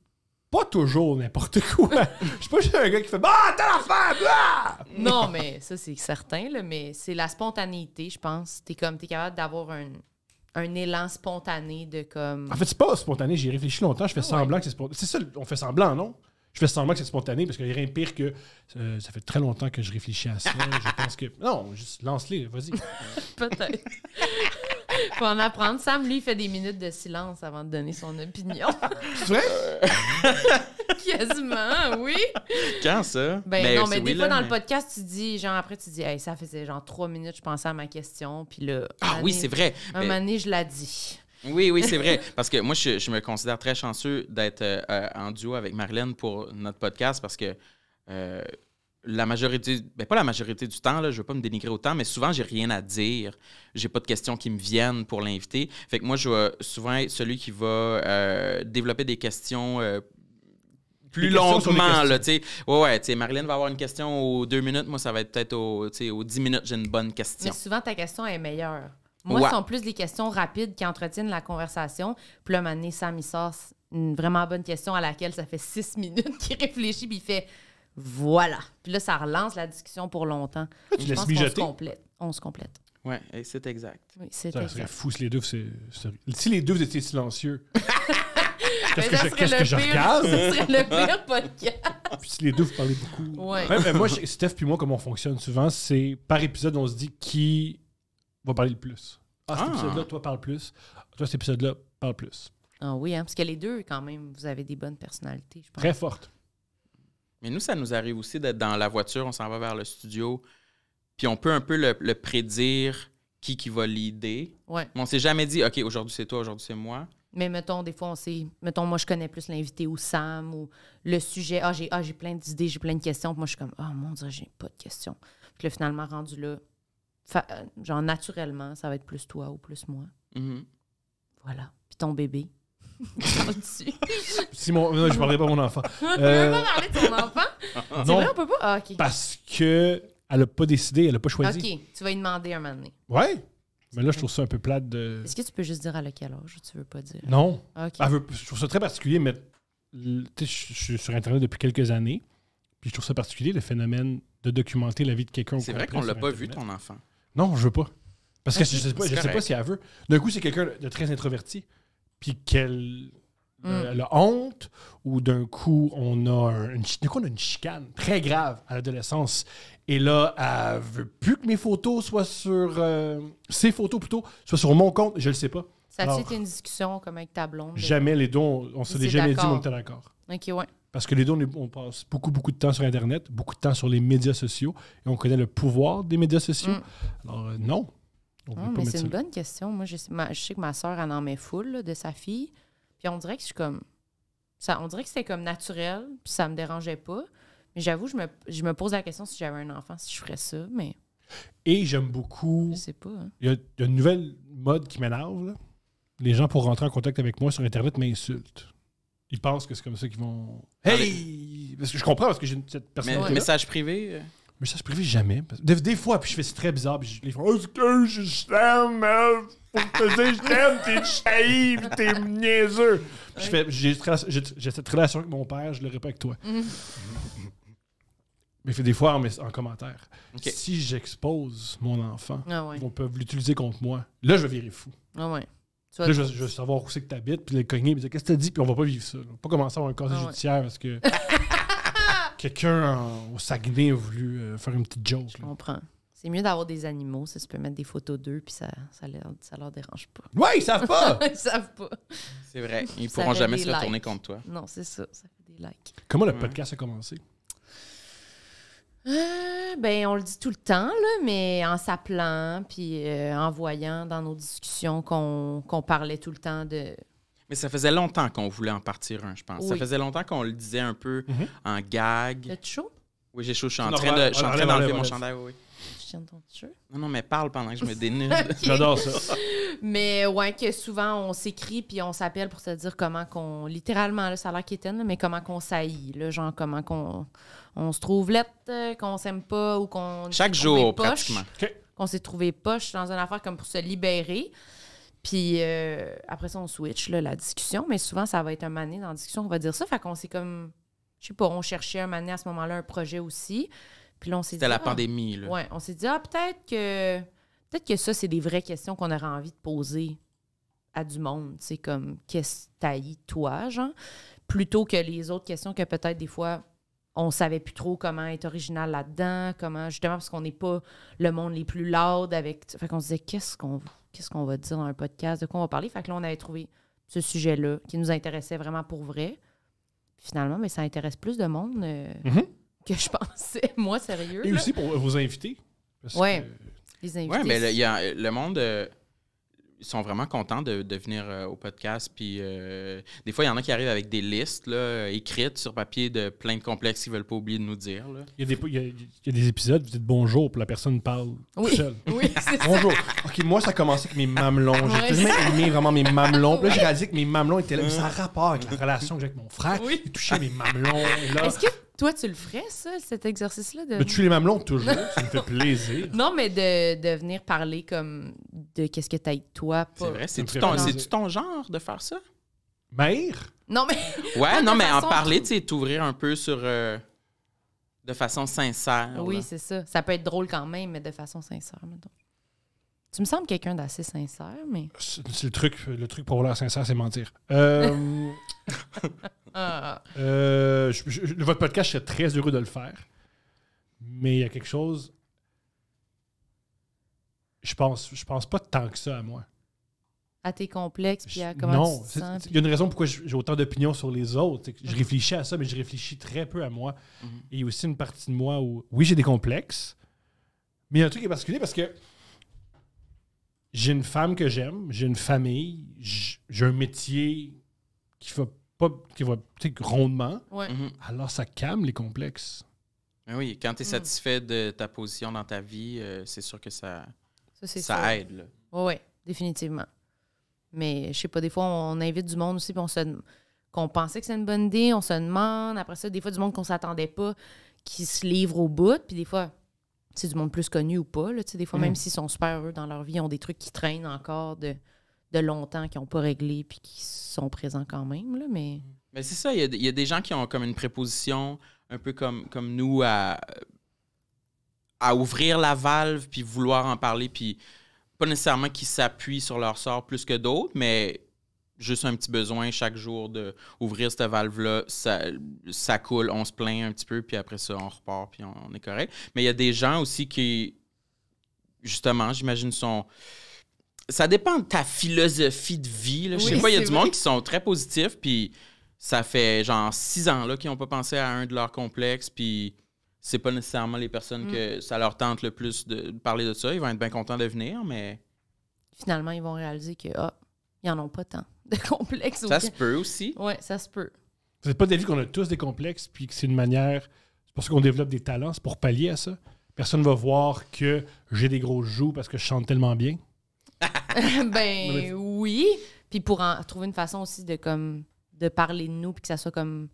pas toujours n'importe quoi. je suis pas juste un gars qui fait Ah, t'as l'affaire! non, mais ça, c'est certain, mais c'est la spontanéité, je pense. T'es comme, t'es capable d'avoir un, élan spontané de comme. En fait, c'est pas spontané, J'y réfléchis longtemps, je fais ah semblant que c'est spontané. C'est ça, on fait semblant, non? Je fais semblant que c'est spontané parce qu'il n'y a rien de pire que euh, ça fait très longtemps que je réfléchis à ça. je pense que. Non, juste lance-les, vas-y. Peut-être. Pour en apprendre. Sam, lui, il fait des minutes de silence avant de donner son opinion. vrai? Quasiment, oui. Quand ça? Ben, ben non, mais des fois, dans le podcast, tu dis, genre, après, tu dis, hey, ça faisait genre trois minutes, je pensais à ma question, puis là. Ah oui, c'est vrai. Un moment donné, je l'ai dit. Oui, oui, c'est vrai. Parce que moi, je, me considère très chanceux d'être euh, euh, en duo avec Marlène pour notre podcast parce que euh, la majorité, ben, pas la majorité du temps, là, je ne veux pas me dénigrer autant, mais souvent, j'ai rien à dire. J'ai pas de questions qui me viennent pour l'inviter. Fait que moi, je vais souvent être celui qui va développer des questions plus longuement. Là, sais, ouais, ouais, Marlène va avoir une question aux deux minutes. Moi, ça va être peut-être aux, aux dix minutes, j'ai une bonne question. Mais souvent, ta question est meilleure. Moi, ce sont plus des questions rapides qui entretiennent la conversation. Puis là, donné, Sam, il sort une vraiment bonne question à laquelle ça fait six minutes qu'il réfléchit, puis il fait voilà. Puis là, ça relance la discussion pour longtemps. tu je pense qu'on se complète. On se complète. Oui, c'est exact. Oui, c'est ça serait fou si les deux, vous si étaient silencieux. Qu'est-ce que, je, regarde? Ce serait le pire podcast. Puis si les deux, vous parlez beaucoup. Ouais. mais moi, Steph puis moi, comme on fonctionne souvent, c'est par épisode, on se dit qui va parler le plus. Ah, cet ah. épisode-là, toi, parle plus. Toi, cet épisode-là, parle plus. Ah oui, hein, parce que les deux, quand même, vous avez des bonnes personnalités, je pense. Très fortes. Mais nous, ça nous arrive aussi d'être dans la voiture, on s'en va vers le studio, puis on peut un peu le, prédire qui qui va l'idée. Ouais. Mais on s'est jamais dit, OK, aujourd'hui c'est toi, aujourd'hui c'est moi. Mais mettons, des fois, on sait, mettons, moi, je connais plus l'invité ou Sam ou le sujet. Ah, j'ai ah, plein d'idées, j'ai plein de questions. moi, je suis comme, ah, oh, mon Dieu, j'ai pas de questions. Puis là, finalement, rendu là, euh, genre naturellement, ça va être plus toi ou plus moi. Mm-hmm. Voilà. Puis ton bébé. si mon, je parlerai pas mon enfant. on peut pas euh, parler de ton enfant? non, vrai, on peut pas? Ah, Parce que elle a pas décidé, elle a pas choisi. OK, tu vas lui demander un moment donné. Ouais. Mais là, je trouve ça un peu plate de. Est-ce que tu peux juste dire à quel âge tu veux pas dire? Non. Je trouve ça très particulier, mais je suis sur Internet depuis quelques années. Puis je trouve ça particulier le phénomène de documenter la vie de quelqu'un. C'est vrai qu'on l'a pas vu, ton enfant. Non, je veux pas. Parce que ah, je, sais pas, sais pas si elle veut. D'un coup, c'est quelqu'un de très introverti. Puis qu'elle euh, hmm. a honte ou d'un coup on a une, une chicane très grave à l'adolescence et là elle veut plus que mes photos soient sur euh, ses photos plutôt soient sur mon compte je le sais pas ça a été une discussion comme avec ta blonde jamais les deux on, on s'est jamais dit on était d'accord ok ouais parce que les deux, on, passe beaucoup, beaucoup de temps sur Internet, beaucoup de temps sur les médias sociaux, et on connaît le pouvoir des médias sociaux. Mm. Alors, euh, non. Ah, c'est une bonne question. Moi, je, sais que ma soeur, elle en met full de sa fille. Puis on dirait que je suis comme. Ça, on dirait que c'était comme naturel, puis ça me dérangeait pas. Mais j'avoue, je me, pose la question si j'avais un enfant, si je ferais ça, mais. Et j'aime beaucoup. Je pas. Hein. Il y, a une nouvelle mode qui m'énerve. Les gens, pour rentrer en contact avec moi sur Internet, m'insultent. Ils pensent que c'est comme ça qu'ils vont. Hey! Parce que je comprends parce que j'ai une- cette personne. Mais, message privé. Euh. Message privé, jamais. Des, des fois, puis je fais c'est très bizarre, puis je les fais je t'aime, te je t'aime, t'es chahi, t'es niaiseux. Puis je fais J'ai cette relation- relation avec mon père, je le répète avec toi. Mhm. Mais fait des fois en, en commentaire. Si j'expose mon enfant, Ah peut l'utiliser contre moi. Là, je vais virer fou. Ah ouais là, je, veux savoir où c'est que tu habites, puis les cogner, puis dire qu'est-ce que t'as dit, puis on va pas vivre ça. va pas commencer à avoir un casier ah judiciaire parce que quelqu'un au Saguenay a voulu euh, faire une petite joke. Je comprends. C'est mieux d'avoir des animaux, ça, se peut mettre des photos d'eux, puis ça, ça, leur, ça dérange pas. Ouais, ils savent pas! ils savent pas. C'est vrai, ils ne pourront jamais se retourner contre toi. Non, c'est ça, ça fait des likes. Comment le podcast a commencé? Euh, ben, on le dit tout le temps, là, mais en s'appelant, puis euh, en voyant dans nos discussions qu'on parlait tout le temps de. Mais ça faisait longtemps qu'on voulait en partir un, je pense. Ça faisait longtemps qu'on le disait un peu mhm. en gag. T'as chaud? Oui, j'ai chaud. Je suis en train d'enlever mon chandail, oui. Non, non, mais parle pendant que je me dénude. J'adore ça. mais ouais, que souvent on s'écrit puis on s'appelle pour se dire comment qu'on. Littéralement, ça a l'air mais comment qu'on saillit, genre comment qu'on on se trouve lettre, euh, qu'on s'aime pas ou qu'on. Chaque jour, poche, pratiquement. Qu'on s'est trouvé poche dans une affaire comme pour se libérer. Puis euh, après ça, on switch la discussion, mais souvent ça va être un mané dans la discussion, on va dire ça. Fait qu'on s'est comme. Je sais pas, on cherchait un mané à ce moment-là un projet aussi. Puis là, on s'est C'était la ah, pandémie, là. Ouais, on s'est dit, ah, peut-être que. Peut-être que ça, c'est des vraies questions qu'on aurait envie de poser à du monde. C'est comme, qu'est-ce que toi, genre? Plutôt que les autres questions que peut-être des fois, on savait plus trop comment être original là-dedans, comment, justement, parce qu'on n'est pas le monde les plus loud avec. Fait qu'on se disait, qu'est-ce qu'on quest va dire dans un podcast, de quoi on va parler. Fait que là, on avait trouvé ce sujet-là qui nous intéressait vraiment pour vrai. finalement, mais ben, ça intéresse plus de monde. Euh, mm-hmm que je pensais, moi, sérieux. Et aussi pour vos invités. Oui, les invités. Oui, mais le, y le monde. Euh, ils sont vraiment contents de, venir euh, au podcast. Puis euh, des fois, il y en a qui arrivent avec des listes là, écrites sur papier de plein de complexes qu'ils ne veulent pas oublier de nous dire. Il, y a des, y épisodes, vous dites bonjour, pour la personne parle oui. c'est ça. bonjour. OK, moi, ça a commencé avec mes mamelons. J'ai toujours aimé vraiment mes mamelons. Puis là, j'ai réalisé que mes mamelons étaient là. Mais ça a rapport avec la relation que j'ai avec mon frère. Oui. Il touchait mes mamelons. Est-ce que toi, tu le ferais, ça, cet exercice-là? De... tu les mamelons, toujours. ça me fait plaisir. Non, mais de, de venir parler comme de qu'est-ce que t'as de toi. C'est vrai, c'est-tu ton, genre de faire ça? Mère? Non, mais. Ouais, non, mais en parler, tu sais, t'ouvrir un peu sur. Euh, de façon sincère. Oui, c'est ça. Ça peut être drôle quand même, mais de façon sincère, Tu me sembles quelqu'un d'assez sincère, mais. C'est le truc, le truc pour vouloir sincère, c'est mentir. Euh, Ah, ah, ah. Euh, votre podcast, je serais très heureux de le faire. Mais il y a quelque chose. Je pense, je pense pas tant que ça à moi. À tes complexes, puis à comment non, tu il y a une raison pourquoi j'ai autant d'opinions sur les autres. Je mm-hmm. réfléchis à ça, mais je réfléchis très peu à moi. Mm-hmm. Et il y a aussi une partie de moi où, oui, j'ai des complexes, mais il y a un truc qui est particulier parce que j'ai une femme que j'aime, j'ai une famille, j'ai un métier qui fait pas, qui va rondement, ouais. Mhm. alors ça calme les complexes. oui, quand tu es mm. satisfait de ta position dans ta vie, euh, c'est sûr que ça, ça, aide. Oui, ouais, définitivement. Mais je sais pas, des fois, on invite du monde aussi, puis on se qu'on pensait que c'est une bonne idée, on se demande. Après ça, des fois, du monde qu'on s'attendait pas, qui se livre au bout. Puis des fois, c'est du monde plus connu ou pas. Là, des fois, mm. même s'ils sont super heureux dans leur vie, ils ont des trucs qui traînent encore de de longtemps qui n'ont pas réglé puis qui sont présents quand même. mais mais c'est ça, il y, a des gens qui ont comme une préposition, un peu comme, comme nous, à, à ouvrir la valve puis vouloir en parler, puis pas nécessairement qui s'appuient sur leur sort plus que d'autres, mais juste un petit besoin chaque jour d'ouvrir cette valve-là, ça, coule, on se plaint un petit peu, puis après ça, on repart, puis on est correct. Mais il y a des gens aussi qui, justement, j'imagine, sont ça dépend de ta philosophie de vie. je sais pas, il y a du monde qui sont très positifs, puis ça fait genre six ans là qu'ils n'ont pas pensé à un de leurs complexes, puis c'est pas nécessairement les personnes mm. que ça leur tente le plus de parler de ça. Ils vont être bien contents de venir, mais. Finalement, ils vont réaliser que, oh, ils n'en ont pas tant de complexes. Ça se peut aussi. Oui, ça se peut. C'est pas d'avis qu'on a tous des complexes, puis que c'est une manière. C'est pour qu'on développe des talents, c'est pour pallier à ça. Personne ne va voir que j'ai des grosses joues parce que je chante tellement bien. ben oui. Puis pour trouver une façon aussi de comme de parler de nous, puis que ça soit comme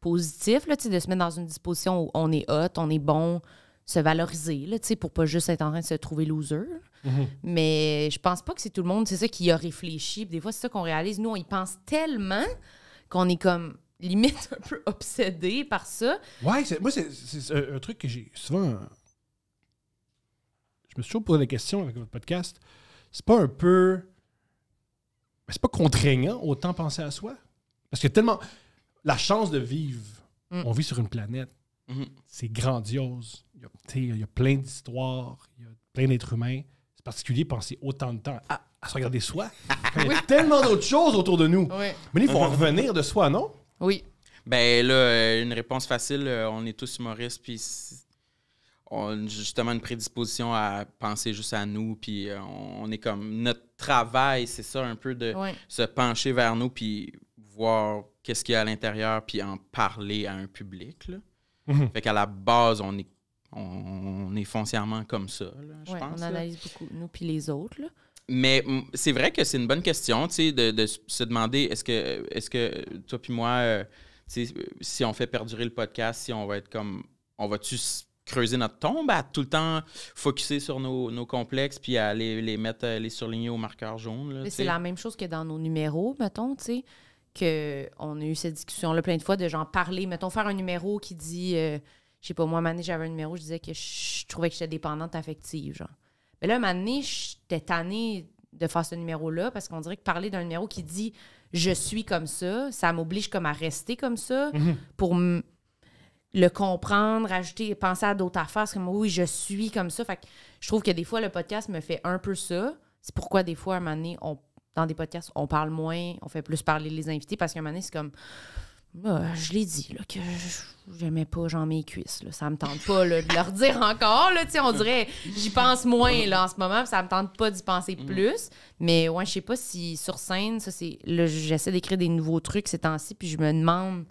positif, là, de se mettre dans une disposition où on est hot, on est bon, se valoriser, là, pour pas juste être en train de se trouver loser. Mhm. Mais je pense pas que c'est tout le monde, c'est ça qui a réfléchi. Des fois, c'est ça qu'on réalise. Nous, on y pense tellement qu'on est comme limite un peu obsédé par ça. Ouais, moi, c'est un, un, truc que j'ai souvent. Euh, je me suis toujours posé la question avec votre podcast c'est pas un peu. C'est pas contraignant autant penser à soi. Parce que tellement. La chance de vivre, mm. on vit sur une planète, mm-hmm. c'est grandiose. Il y, a, plein d'histoires, il y a plein d'êtres humains. C'est particulier penser autant de temps à, se regarder soi. Il y a tellement d'autres choses autour de nous. Mais il faut mm-hmm. revenir de soi, non? Oui. Ben là, euh, une réponse facile, euh, on est tous humoristes, puis on justement une prédisposition à penser juste à nous, puis euh, on, est comme notre travail, c'est ça un peu de se pencher vers nous, puis voir qu'est-ce qu'il y a à l'intérieur, puis en parler à un public. Là. Mhm. Fait qu'à la base, on est, on, est foncièrement comme ça, je pense. On analyse beaucoup, nous, puis les autres. Mais c'est vrai que c'est une bonne question, tu sais, de, se demander est-ce que, est-ce que toi puis moi, euh, si on fait perdurer le podcast, si on va être comme, on va-tu creuser notre tombe, à tout le temps focuser sur nos, complexes, puis à les, les, mettre, euh, les surligner au marqueur jaune. C'est la même chose que dans nos numéros, mettons, tu sais, qu'on a eu cette discussion-là plein de fois, de genre parler, mettons, faire un numéro qui dit, euh, je sais pas, moi, Mané, j'avais un numéro, je disais que je trouvais que j'étais dépendante affective, genre. Mais là, Mané, j'étais tannée de faire ce numéro-là parce qu'on dirait que parler d'un numéro qui dit je suis comme ça, ça m'oblige comme à rester comme ça mhm. pour le comprendre, ajouter, penser à d'autres affaires. comme, oui, je suis comme ça. Fait que je trouve que des fois, le podcast me fait un peu ça. C'est pourquoi, des fois, à un moment donné, on, dans des podcasts, on parle moins, on fait plus parler les invités parce qu'à un moment donné, c'est comme, ah, je l'ai dit, là, que j'aimais pas, genre, mes cuisses. Là. Ça me tente pas de leur dire encore. Là, on dirait, j'y pense moins en ce moment, ça me tente pas d'y penser mhm. plus. Mais ouais, je sais pas si sur scène, ça, c'est. J'essaie d'écrire des nouveaux trucs ces temps-ci, puis je me demande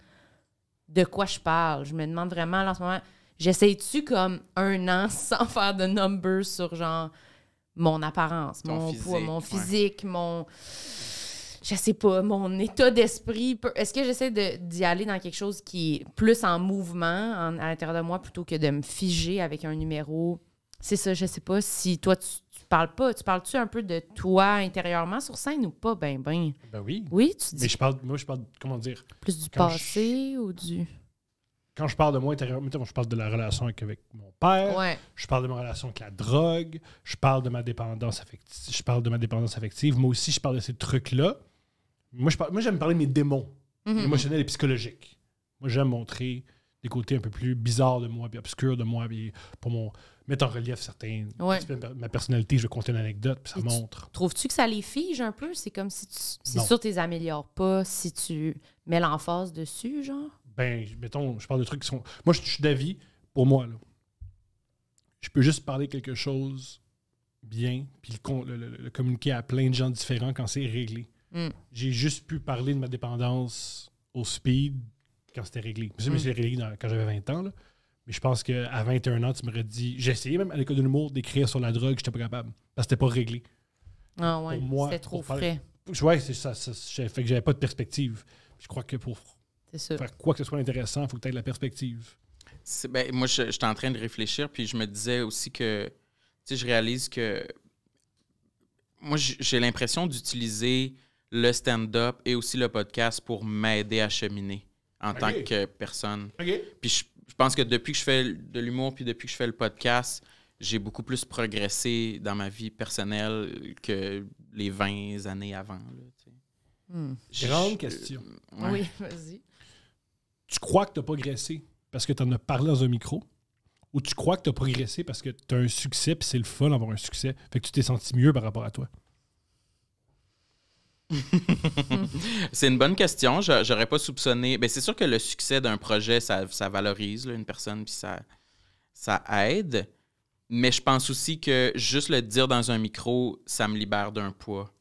de quoi je parle. Je me demande vraiment, là, en ce moment, j'essaie-tu comme un an sans faire de numbers sur genre mon apparence, mon poids, mon physique, mon. Je sais pas, mon état d'esprit. Est-ce que j'essaie d'y aller dans quelque chose qui est plus en mouvement à l'intérieur de moi plutôt que de me figer avec un numéro? C'est ça, je sais pas si toi, tu parles pas. Tu parles-tu un peu de toi intérieurement sur scène ou pas? Ben, ben. Ben oui. Oui, tu dis. Mais je parle, moi, je parle, comment dire? Plus du passé ou du. Quand je parle de moi intérieurement, je parle de la relation avec, mon père, je parle de ma relation avec la drogue, je parle de ma dépendance affective, je parle de ma dépendance affective. Moi aussi, je parle de ces trucs-là. Moi, je j'aime parler de mes démons mhm. émotionnels et psychologiques. Moi, j'aime montrer des côtés un peu plus bizarres de moi, puis obscurs de moi, pour mon, mettre en relief certaines ma personnalité. Je vais compter une anecdote, puis ça montre. Trouves-tu que ça les fige un peu? C'est comme si tu. C'est sûr que tu les améliores pas si tu mets l'emphase dessus, genre? Ben, mettons, je parle de trucs qui sont. Moi, je, suis d'avis, pour moi, là. Je peux juste parler quelque chose bien, puis le, communiquer à plein de gens différents quand c'est réglé. Hmm. J'ai juste pu parler de ma dépendance au speed quand c'était réglé. Je me suis réglé quand j'avais 20 ans. Mais je pense qu'à 21 ans, tu m'aurais dit. J'essayais même à l'école de l'humour d'écrire sur la drogue, j'étais pas capable. Parce que c'était pas réglé. Ah ouais, c'était trop frais. c'est ça, ça, Fait que j'avais pas de perspective. Je crois que pour faire quoi que ce soit intéressant, il faut que tu aies la perspective. Ben, moi, je, suis en train de réfléchir, puis je me disais aussi que. Tu sais, je réalise que. Moi, j'ai l'impression d'utiliser le stand-up et aussi le podcast pour m'aider à cheminer en tant que personne. Puis je, pense que depuis que je fais de l'humour, puis depuis que je fais le podcast, j'ai beaucoup plus progressé dans ma vie personnelle que les 20 années avant. Hmm. Grande euh, question. Oui, vas-y. Tu crois que tu as progressé parce que tu en as parlé dans un micro ou tu crois que tu as progressé parce que tu as un succès puis c'est le fun d'avoir un succès? Fait que tu t'es senti mieux par rapport à toi. c'est une bonne question. J'aurais pas soupçonné. Mais ben, c'est sûr que le succès d'un projet, ça, valorise une personne, puis ça, aide. Mais je pense aussi que juste le dire dans un micro, ça me libère d'un poids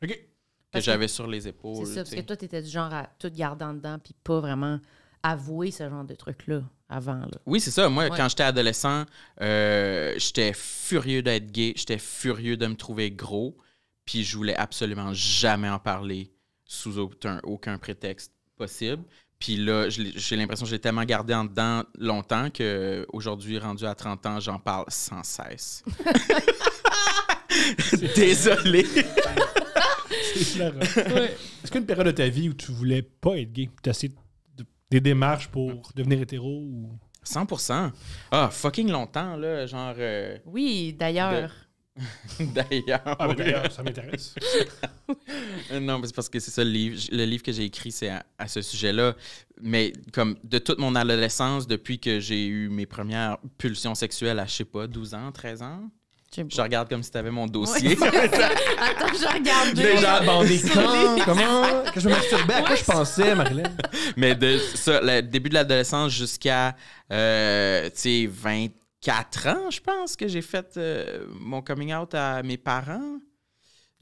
que j'avais sur les épaules. C'est ça, parce que toi, tu étais du genre à tout garder en dedans, puis pas vraiment avouer ce genre de truc-là avant. Oui, c'est ça. Moi, quand j'étais adolescent, euh, j'étais furieux d'être gay, j'étais furieux de me trouver gros. Puis je voulais absolument jamais en parler sous aucun, prétexte possible. Puis là, j'ai l'impression que j'ai tellement gardé en dedans longtemps que aujourd'hui, rendu à 30 ans, j'en parle sans cesse. Désolé. Est-ce qu'une période de ta vie où tu voulais pas être gay, tu as des démarches pour devenir hétéro ou 100 Ah, fucking longtemps, là, genre. Euh, oui, d'ailleurs. Ah, d'ailleurs. ça m'intéresse. Euh, non, mais parce que c'est ça le livre. Le livre que j'ai écrit, c'est à, ce sujet-là. Mais comme de toute mon adolescence, depuis que j'ai eu mes premières pulsions sexuelles à, je sais pas, 12 ans, 13 ans. Je regarde comme si tu avais mon dossier. Attends, je regarde. Déjà des ben, quand? Comment? Que je me masturbais, à quoi je pensais, Mais de ça, le début de l'adolescence jusqu'à, euh, tu sais, 20 4 ans, je pense, que j'ai fait euh, mon coming out à mes parents.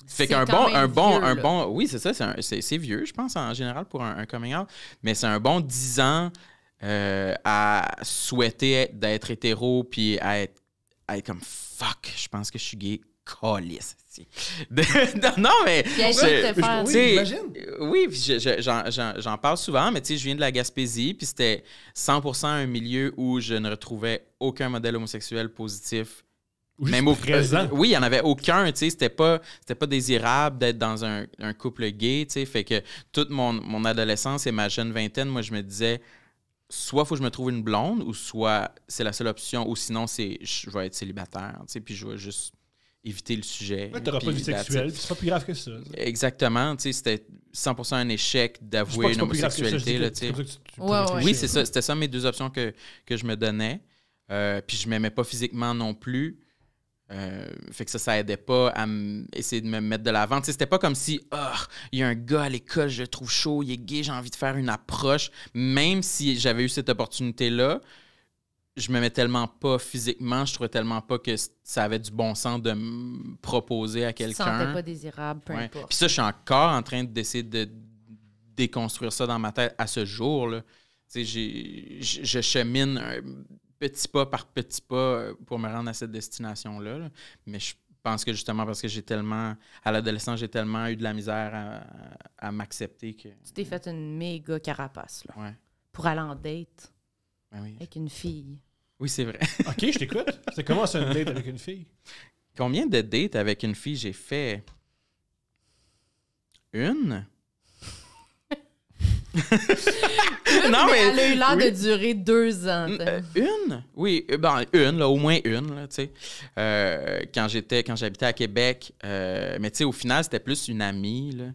Fait qu'un bon, un bon, un bon, oui, c'est ça, c'est vieux, je pense, en général, pour un, coming out, mais c'est un bon 10 ans euh, à souhaiter d'être hétéro, puis à être, comme fuck, je pense que je suis gay, colisse non, mais. oui, oui j'en parle souvent, mais tu sais, je viens de la Gaspésie, puis c'était 100% un milieu où je ne retrouvais aucun modèle homosexuel positif. même au euh, présent. oui, il n'y en avait aucun, tu sais, c'était pas, pas désirable d'être dans un, couple gay, tu sais, fait que toute mon, mon adolescence et ma jeune vingtaine, moi, je me disais, soit faut que je me trouve une blonde, ou soit c'est la seule option, ou sinon, c'est je vais être célibataire, tu sais, puis je vais juste éviter le sujet. Tu n'auras pas de pas plus grave que ça. Exactement, c'était 100% un échec d'avouer une homosexualité. oui, c'est ça, c'était ça mes deux options que, je me donnais. Euh, puis je m'aimais pas physiquement non plus. Euh, fait que ça, ça aidait pas à essayer de me mettre de l'avant. C'était pas comme si, ah, il y a un gars à l'école, je le trouve chaud, il est gay, j'ai envie de faire une approche. Même si j'avais eu cette opportunité-là, je me mets tellement pas physiquement, je trouvais tellement pas que ça avait du bon sens de me proposer à quelqu'un. Je pas désirable, peu importe. Puis ça, je suis encore en train d'essayer de déconstruire ça dans ma tête à ce jour. Là. Je chemine petit pas par petit pas euh, pour me rendre à cette destination-là. Mais je pense que justement, parce que j'ai tellement, à l'adolescence, j'ai tellement eu de la misère à, m'accepter que. Tu t'es fait une méga carapace, Pour aller en date. Ben avec une fille. Oui, c'est vrai. OK, je t'écoute. C'est comment ça, une date avec une fille? Combien de dates avec une fille j'ai fait? Une? non, mais, elle a eu l'air de durer deux ans. Euh, une? Oui, euh, ben, une, là, au moins une, là, euh, quand j'étais, quand j'habitais à Québec, euh, mais au final, c'était plus une amie, là.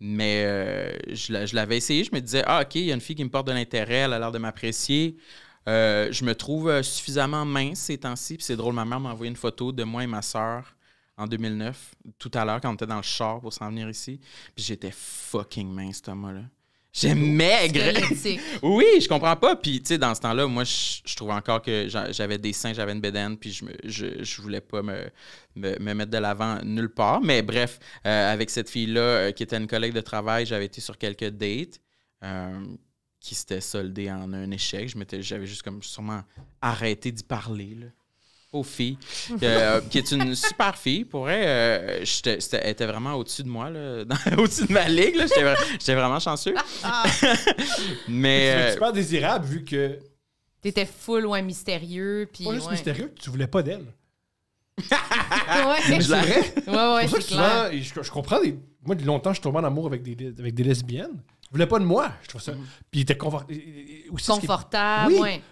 Mais euh, je, l'avais essayé, je me disais, ah, OK, il y a une fille qui me porte de l'intérêt, elle a l'air de m'apprécier. Euh, je me trouve euh, suffisamment mince ces temps-ci. Puis c'est drôle, ma mère m'a envoyé une photo de moi et ma soeur en 2009, tout à l'heure, quand on était dans le char pour s'en venir ici. Puis j'étais fucking mince, Thomas, là. J'ai maigre! oui, je comprends pas. Puis, tu sais, dans ce temps-là, moi, je, trouvais trouve encore que j'avais des seins, j'avais une bédaine, puis je, je, voulais pas me, me, mettre de l'avant nulle part. Mais bref, euh, avec cette fille-là, qui était une collègue de travail, j'avais été sur quelques dates qui s'était soldé en un échec. J'avais juste comme sûrement arrêté d'y parler. Là aux filles, euh, qui est une super fille. Pour euh, elle, vraiment au-dessus de moi, au-dessus de ma ligue. J'étais vraiment chanceux. Ah. Mais. Euh, super désirable vu que. T'étais full, un mystérieux. Puis, pas juste mystérieux, tu voulais pas d'elle. ouais, je vrai. Ouais, ouais, Souvent, je, comprends. Des... Moi, depuis longtemps, je tombe en amour avec des lesbiennes voulaient pas de moi. Je trouve ça. Mhm. Puis ils étaient confortables.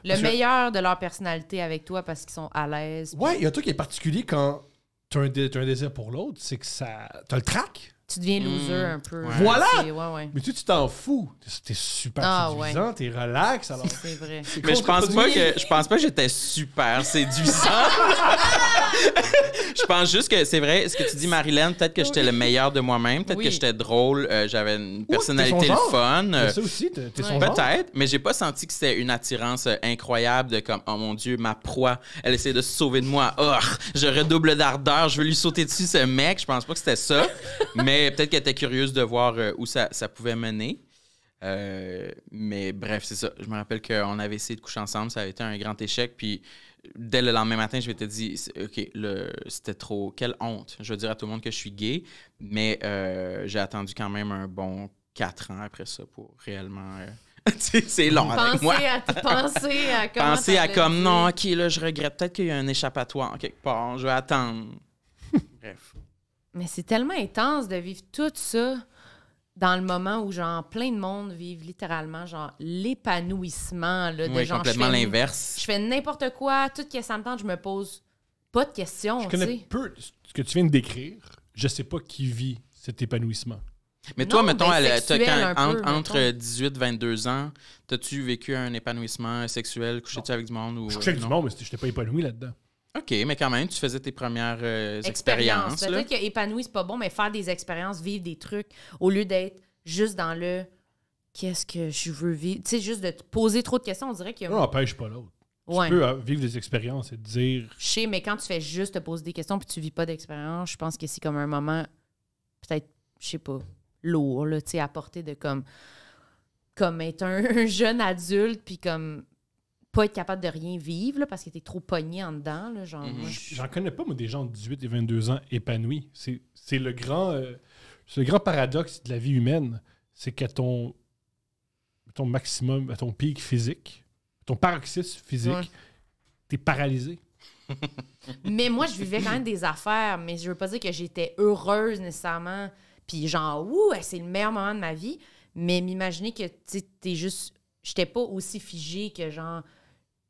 Le meilleur de leur personnalité avec toi parce qu'ils sont à l'aise. Oui, Ouais, il y a un truc qui est particulier quand tu as, un désir pour l'autre, c'est que ça. Tu le trac tu deviens hmm. loser un peu. Voilà! Mais tu tu t'en fous. T'es super ah, séduisant, t'es relax. Alors... C'est vrai. Mais je pense, pas que, je pense pas que j'étais super séduisant. je pense juste que c'est vrai, ce que tu dis, Marilyn, peut-être que j'étais le meilleur de moi-même, peut-être que j'étais drôle, euh, j'avais une personnalité fun. Euh, ça aussi, t'es son Peut-être, mais j'ai pas senti que c'était une attirance euh, incroyable de comme, oh mon Dieu, ma proie, elle essaie de se sauver de moi. Oh, je redouble d'ardeur, je veux lui sauter dessus, ce mec. Je pense pas que c'était ça. Mais peut-être qu'elle était curieuse de voir euh, où ça, ça pouvait mener. Euh, mais bref, c'est ça. Je me rappelle qu'on avait essayé de coucher ensemble, ça avait été un grand échec. Puis dès le lendemain matin, je m'étais dit, OK, c'était trop, quelle honte. Je veux dire à tout le monde que je suis gay, mais euh, j'ai attendu quand même un bon quatre ans après ça pour réellement. c'est long pensez avec à, pensez à comment. Pensez à comme, non, OK, là, je regrette peut-être qu'il y a un échappatoire quelque part, je vais attendre. bref. Mais c'est tellement intense de vivre tout ça dans le moment où genre plein de monde vivent littéralement genre l'épanouissement là de complètement l'inverse. Je fais n'importe quoi, toute ce que me je me pose pas de questions, Je connais peu ce que tu viens de décrire, je sais pas qui vit cet épanouissement. Mais toi, mettons, quand, entre, 18 et 22 ans, as-tu vécu un épanouissement sexuel? Couchais-tu avec du monde? Ou, je couchais avec euh, du monde, mais j'étais pas épanoui là-dedans. OK, mais quand même, tu faisais tes premières euh, expériences. expériences. Peut-être que c'est pas bon, mais faire des expériences, vivre des trucs, au lieu d'être juste dans le qu'est-ce que je veux vivre. Tu sais, juste de te poser trop de questions, on dirait que. Ça n'empêche pas l'autre. Tu peux euh, vivre des expériences et te dire. Je sais, mais quand tu fais juste te poser des questions puis tu vis pas d'expérience, je pense que c'est comme un moment, peut-être, je sais pas, lourd, là, tu sais, à portée de comme. comme être un jeune adulte puis comme pas être capable de rien vivre parce que t'es trop pogné en dedans. Mhm. J'en connais pas, moi, des gens de 18 et 22 ans épanouis. C'est le grand euh, grand paradoxe de la vie humaine. C'est qu'à ton, ton maximum, à ton pic physique, ton paroxysme physique, t'es paralysé. mais moi, je vivais quand même des affaires, mais je veux pas dire que j'étais heureuse nécessairement. Puis genre, ouh, c'est le meilleur moment de ma vie. Mais m'imaginer que tu t'es juste. J'étais pas aussi figée que genre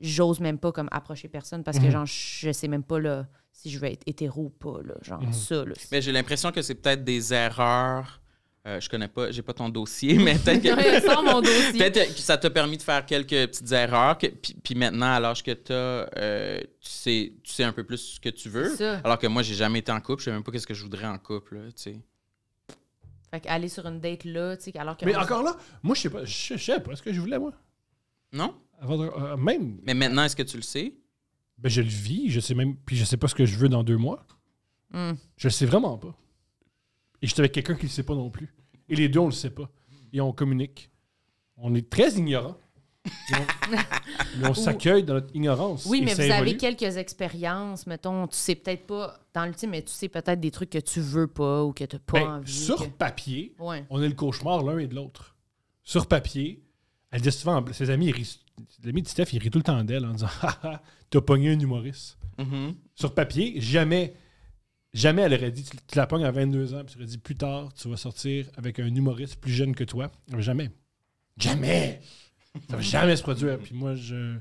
j'ose même pas comme approcher personne parce que mhm. genre je sais même pas là, si je vais être hétéro ou pas genre mhm. Mais j'ai l'impression que c'est peut-être des erreurs euh, je connais pas, j'ai pas ton dossier, mais peut-être que. peut-être que ça t'a permis de faire quelques petites erreurs. puis, maintenant, alors l'âge que t'as, euh, tu, sais, tu sais un peu plus ce que tu veux. Alors que moi, j'ai jamais été en couple, je sais même pas qu'est-ce que je voudrais en couple, tu Fait aller sur une date là, tu sais, alors que. Mais encore là, moi, je sais pas, je sais pas ce que je voulais, moi. Non? Euh, même. Mais maintenant, est-ce que tu le sais? Ben, je le vis, je sais même, puis je sais pas ce que je veux dans deux mois. Je hmm. Je le sais vraiment pas. Et je suis avec quelqu'un qui le sait pas non plus. Et les deux, on le sait pas. Et on communique. On est très ignorants. on, mais on s'accueille dans notre ignorance. Oui, mais vous avez quelques expériences, mettons, tu sais peut-être pas, dans le mais tu sais peut-être des trucs que tu veux pas ou que tu n'as pas ben, envie. Sur papier, on est le cauchemar l'un et de l'autre. Sur papier, elle dit souvent, ses amis, ils l'ami de Steph, il rit tout le temps d'elle en disant Haha, ah, t'as pogné un humoriste. Mm-hmm. Sur papier, jamais, jamais elle aurait dit Tu, la pognes à 22 ans, puis tu aurais dit plus tard, tu vas sortir avec un humoriste plus jeune que toi. Jamais. Jamais Ça va jamais se produire. Puis moi, je.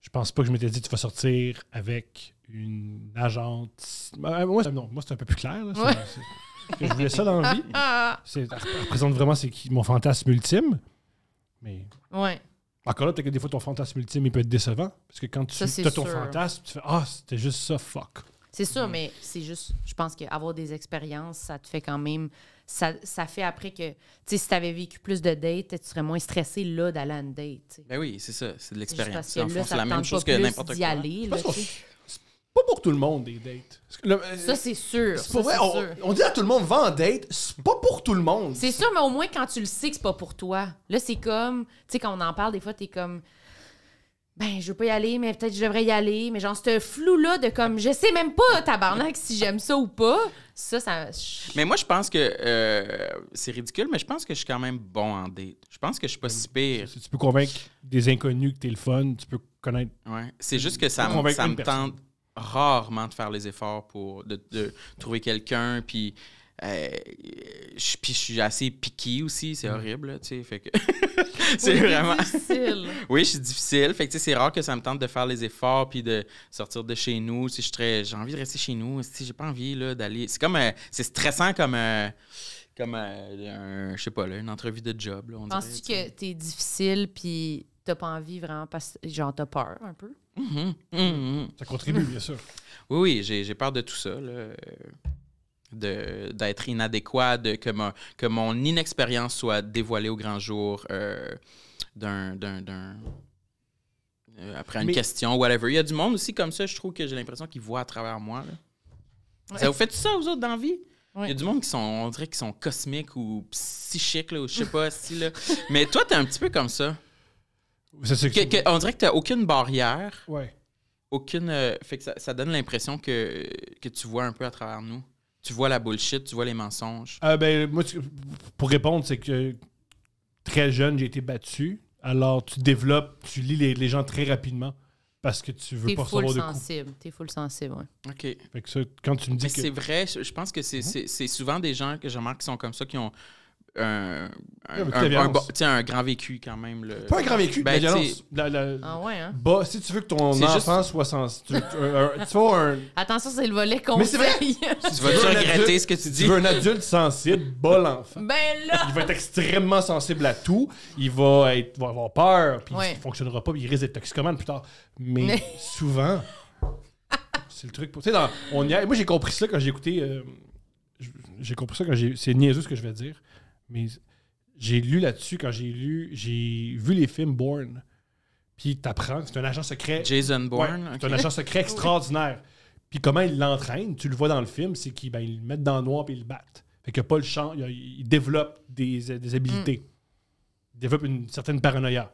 Je pense pas que je m'étais dit tu vas sortir avec une agente. Ben, ben, moi, c'est un peu plus clair. je voulais ça dans la vie. Ça représente vraiment qui, mon fantasme ultime. Mais. Ouais. Encore là, peut-être que des fois, ton fantasme ultime, il peut être décevant. Parce que quand tu as ton fantasme, tu fais Ah, c'était juste ça, fuck. C'est sûr, mm. mais c'est juste, je pense qu'avoir des expériences, ça te fait quand même. Ça, ça fait après que, tu sais, si tu avais vécu plus de dates, tu serais moins stressé là d'aller à une date. Ben oui, c'est ça, c'est de l'expérience. c'est la même chose que n'importe quoi. Aller, pas pour tout le monde des dates. Euh, ça, c'est sûr. on, dit à tout le monde, va en date, c'est pas pour tout le monde. C'est sûr, mais au moins quand tu le sais que c'est pas pour toi. Là, c'est comme, tu sais, quand on en parle, des fois, t'es comme, ben, je veux pas y aller, mais peut-être je devrais y aller. Mais genre, ce flou-là de comme, je sais même pas, tabarnak, si j'aime ça ou pas. Ça, ça. Mais moi, je pense que. Euh, c'est ridicule, mais je pense que je suis quand même bon en date. Je pense que je suis pas si pire. tu peux convaincre des inconnus que t'es le fun, tu peux connaître. Ouais. C'est juste que ça, me tente rarement de faire les efforts pour de, trouver quelqu'un euh, puis je, suis assez piquée aussi, c'est mm. horrible, tu Fait que c'est vraiment. difficile. oui, je suis difficile. Fait que c'est rare que ça me tente de faire les efforts puis de sortir de chez nous. si je très... j'ai envie de rester chez nous. Si j'ai pas envie là d'aller. C'est comme, euh, c'est stressant comme. Euh, comme je sais pas, là, une entrevue de job. Penses-tu que tu es difficile, puis t'as pas envie vraiment parce que genre t'as peur un peu. Mhm. Mhm. Ça contribue, bien sûr. Oui, oui, j'ai peur de tout ça. d'être inadéquat, de, que, mon, mon inexpérience soit dévoilée au grand jour euh, d'un. Euh, après une question, whatever. Il y a du monde aussi comme ça, je trouve que j'ai l'impression qu'ils voient à travers moi. Ça, vous faites ça, aux autres, dans vie? Il y a du monde qui sont, on dirait, qu'ils sont cosmiques ou psychiques, je sais pas si. Mais toi, t'es un petit peu comme ça on dirait que tu n'as aucune barrière. Aucune. Euh, ça, donne l'impression que, que tu vois un peu à travers nous. Tu vois la bullshit, tu vois les mensonges. Euh, ben, pour répondre, c'est que très jeune, j'ai été battu. Alors, tu développes, tu lis les, gens très rapidement parce que tu veux pas recevoir de sensible. full sensible, OK. Fait que ça, quand tu me dis que... c'est vrai, je pense que mhm. c'est souvent des gens que je remarque qui sont comme ça, qui ont un, un, grand vécu quand même. Le... Pas un grand vécu, ben, la, ah ouais, hein. bah, si tu veux que ton enfant soit sensible, tu, euh, euh, un... Attention, c'est le volet conseil. tu vas regretter ce que tu dis. Tu veux un adulte sensible, bas l'enfant. Ben là! Il va être extrêmement sensible à tout. Il va, être, avoir peur, puis il ne fonctionnera pas, il risque d'être toxicomane plus tard. Mais, souvent, c'est le truc pour... Tu sais, on moi j'ai compris ça quand j'ai écouté... Euh, j'ai compris ça quand j'ai... C'est niaiseux ce que je vais dire. Mais j'ai lu là-dessus quand j'ai lu, j'ai vu les films Bourne. Puis t'apprends que c'est un agent secret. Jason Bourne. C'est un agent secret extraordinaire. Puis comment il l'entraîne, tu le vois dans le film, c'est qu'il ben, le mettent dans le noir puis il le battent. Fait que pas le champ, des, euh, des habilités. développe une certaine paranoïa.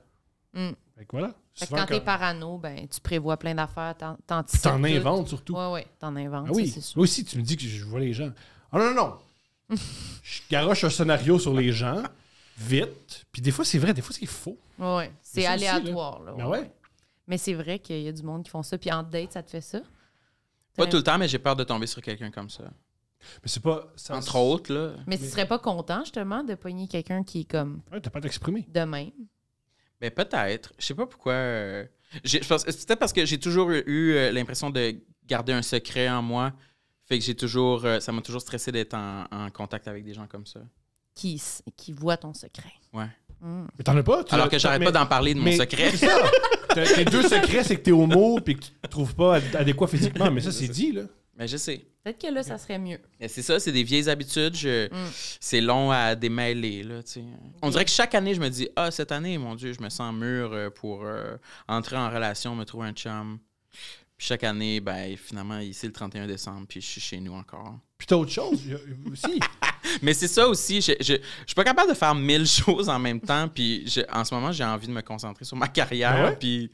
Mm. Fait que voilà. Fait que quand t'es parano, ben, tu prévois plein d'affaires, tu T'en inventes surtout. Ouais, ouais, t'en inventes. Ah oui, sûr. Moi aussi, tu me dis que je vois les gens. Ah non, non, non, je garoche un scénario sur les gens, vite. Puis des fois, c'est vrai, des fois, c'est faux. Oui, c'est aléatoire. Là. Ben mais c'est vrai qu'il y a du monde qui font ça. Puis en date, ça te fait ça? Pas tout le temps, mais j'ai peur de tomber sur quelqu'un comme ça. Mais c'est pas. Entre autres, là. Mais, tu serais pas content, justement, de pogner quelqu'un qui est comme. Ouais, t'as pas d'exprimer. De même. Ben, peut-être. Je sais pas pourquoi. C'était euh, C'est peut-être parce que j'ai toujours eu euh, l'impression de garder un secret en moi fait que j'ai toujours, euh, ça m'a toujours stressé d'être en, contact avec des gens comme ça. Qui, qui voient ton secret. Ouais. Hmm. Mais t'en as pas? Alors que j'arrête pas d'en parler de mon secret. Ça. Tes deux secrets, c'est que t'es homo puis que tu te trouves pas adéquat physiquement. Mais ça, c'est dit, là. Mais je sais. Peut-être que là, ça serait mieux. C'est ça, c'est des vieilles habitudes. Je... Hmm. C'est long à démêler. Là, On dirait que chaque année, je me dis Ah, cette année, mon Dieu, je me sens mûr euh, pour euh, entrer en relation, me trouver un chum chaque année, ben, finalement, ici le 31 décembre, puis je suis chez nous encore. Puis t'as autre chose aussi. Mais c'est ça aussi, je, je, suis pas capable de faire mille choses en même temps, puis en ce moment, j'ai envie de me concentrer sur ma carrière, est ah puis...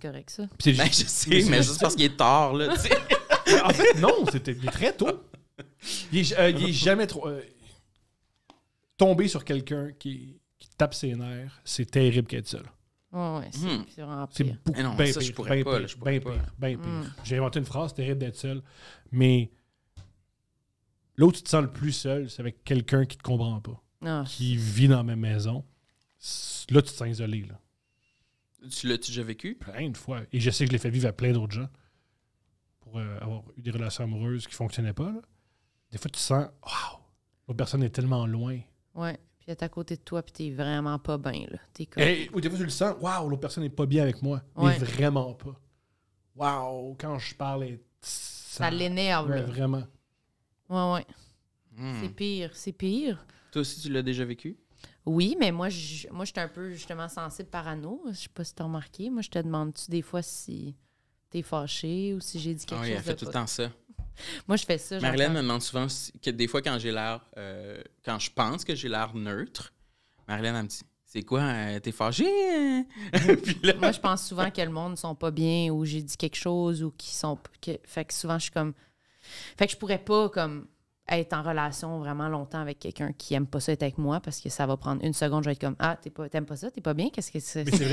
correct, ça. Ben, je sais, mais juste parce qu'il est tard, En fait, non, c'était très tôt. Il est, euh, jamais trop... Euh, tomber sur quelqu'un qui, tape ses nerfs, c'est terrible qu'être ça. Oui, ouais, c'est hmm. vraiment pire. Eh non, ça, je pas. Pire, ben Pire, pire. Hmm. J'ai inventé une phrase terrible d'être seul, mais l'autre où tu te sens le plus seul, c'est avec quelqu'un qui te comprend pas, ah, qui vit dans la même maison. Là, tu te sens isolé. Là. Tu las déjà vécu? Plein de fois. Et je sais que je l'ai fait vivre à plein d'autres gens pour euh, avoir eu des relations amoureuses qui fonctionnaient pas. Des fois, tu sens, waouh, l'autre personne est tellement loin. Ouais puis elle à côté de toi, puis t'es vraiment pas bien. Comme... Et, eh, ou des fois, tu le sens, waouh, l'autre personne n'est pas bien avec moi. Ouais. Mais vraiment pas. Waouh, quand je parle, ça, l'énerve. vraiment. Ouais, ouais. Hmm. C'est pire, c'est pire. Toi aussi, tu l'as déjà vécu? Oui, mais moi, je, moi, j'étais un peu justement sensible parano. Je sais pas si t'as remarqué. Moi, je te demande-tu des fois si t'es fâché ou si j'ai dit quelque ah chose. Oui, elle fait tout le temps ça. Moi, je fais ça. Marlène me demande souvent que des fois, quand j'ai l'air, euh, quand je pense que j'ai l'air neutre, Marlène, elle me dit C'est quoi, euh, t'es fâché hein? Moi, je pense souvent que le monde ne sont pas bien ou j'ai dit quelque chose ou qu'ils sont. Fait que souvent, je suis comme. Fait que je pourrais pas, comme être en relation vraiment longtemps avec quelqu'un qui aime pas ça être avec moi parce que ça va prendre une seconde, je vais être comme Ah, t'aimes pas, ça, t'es pas bien, qu'est-ce que c'est? Mais c'est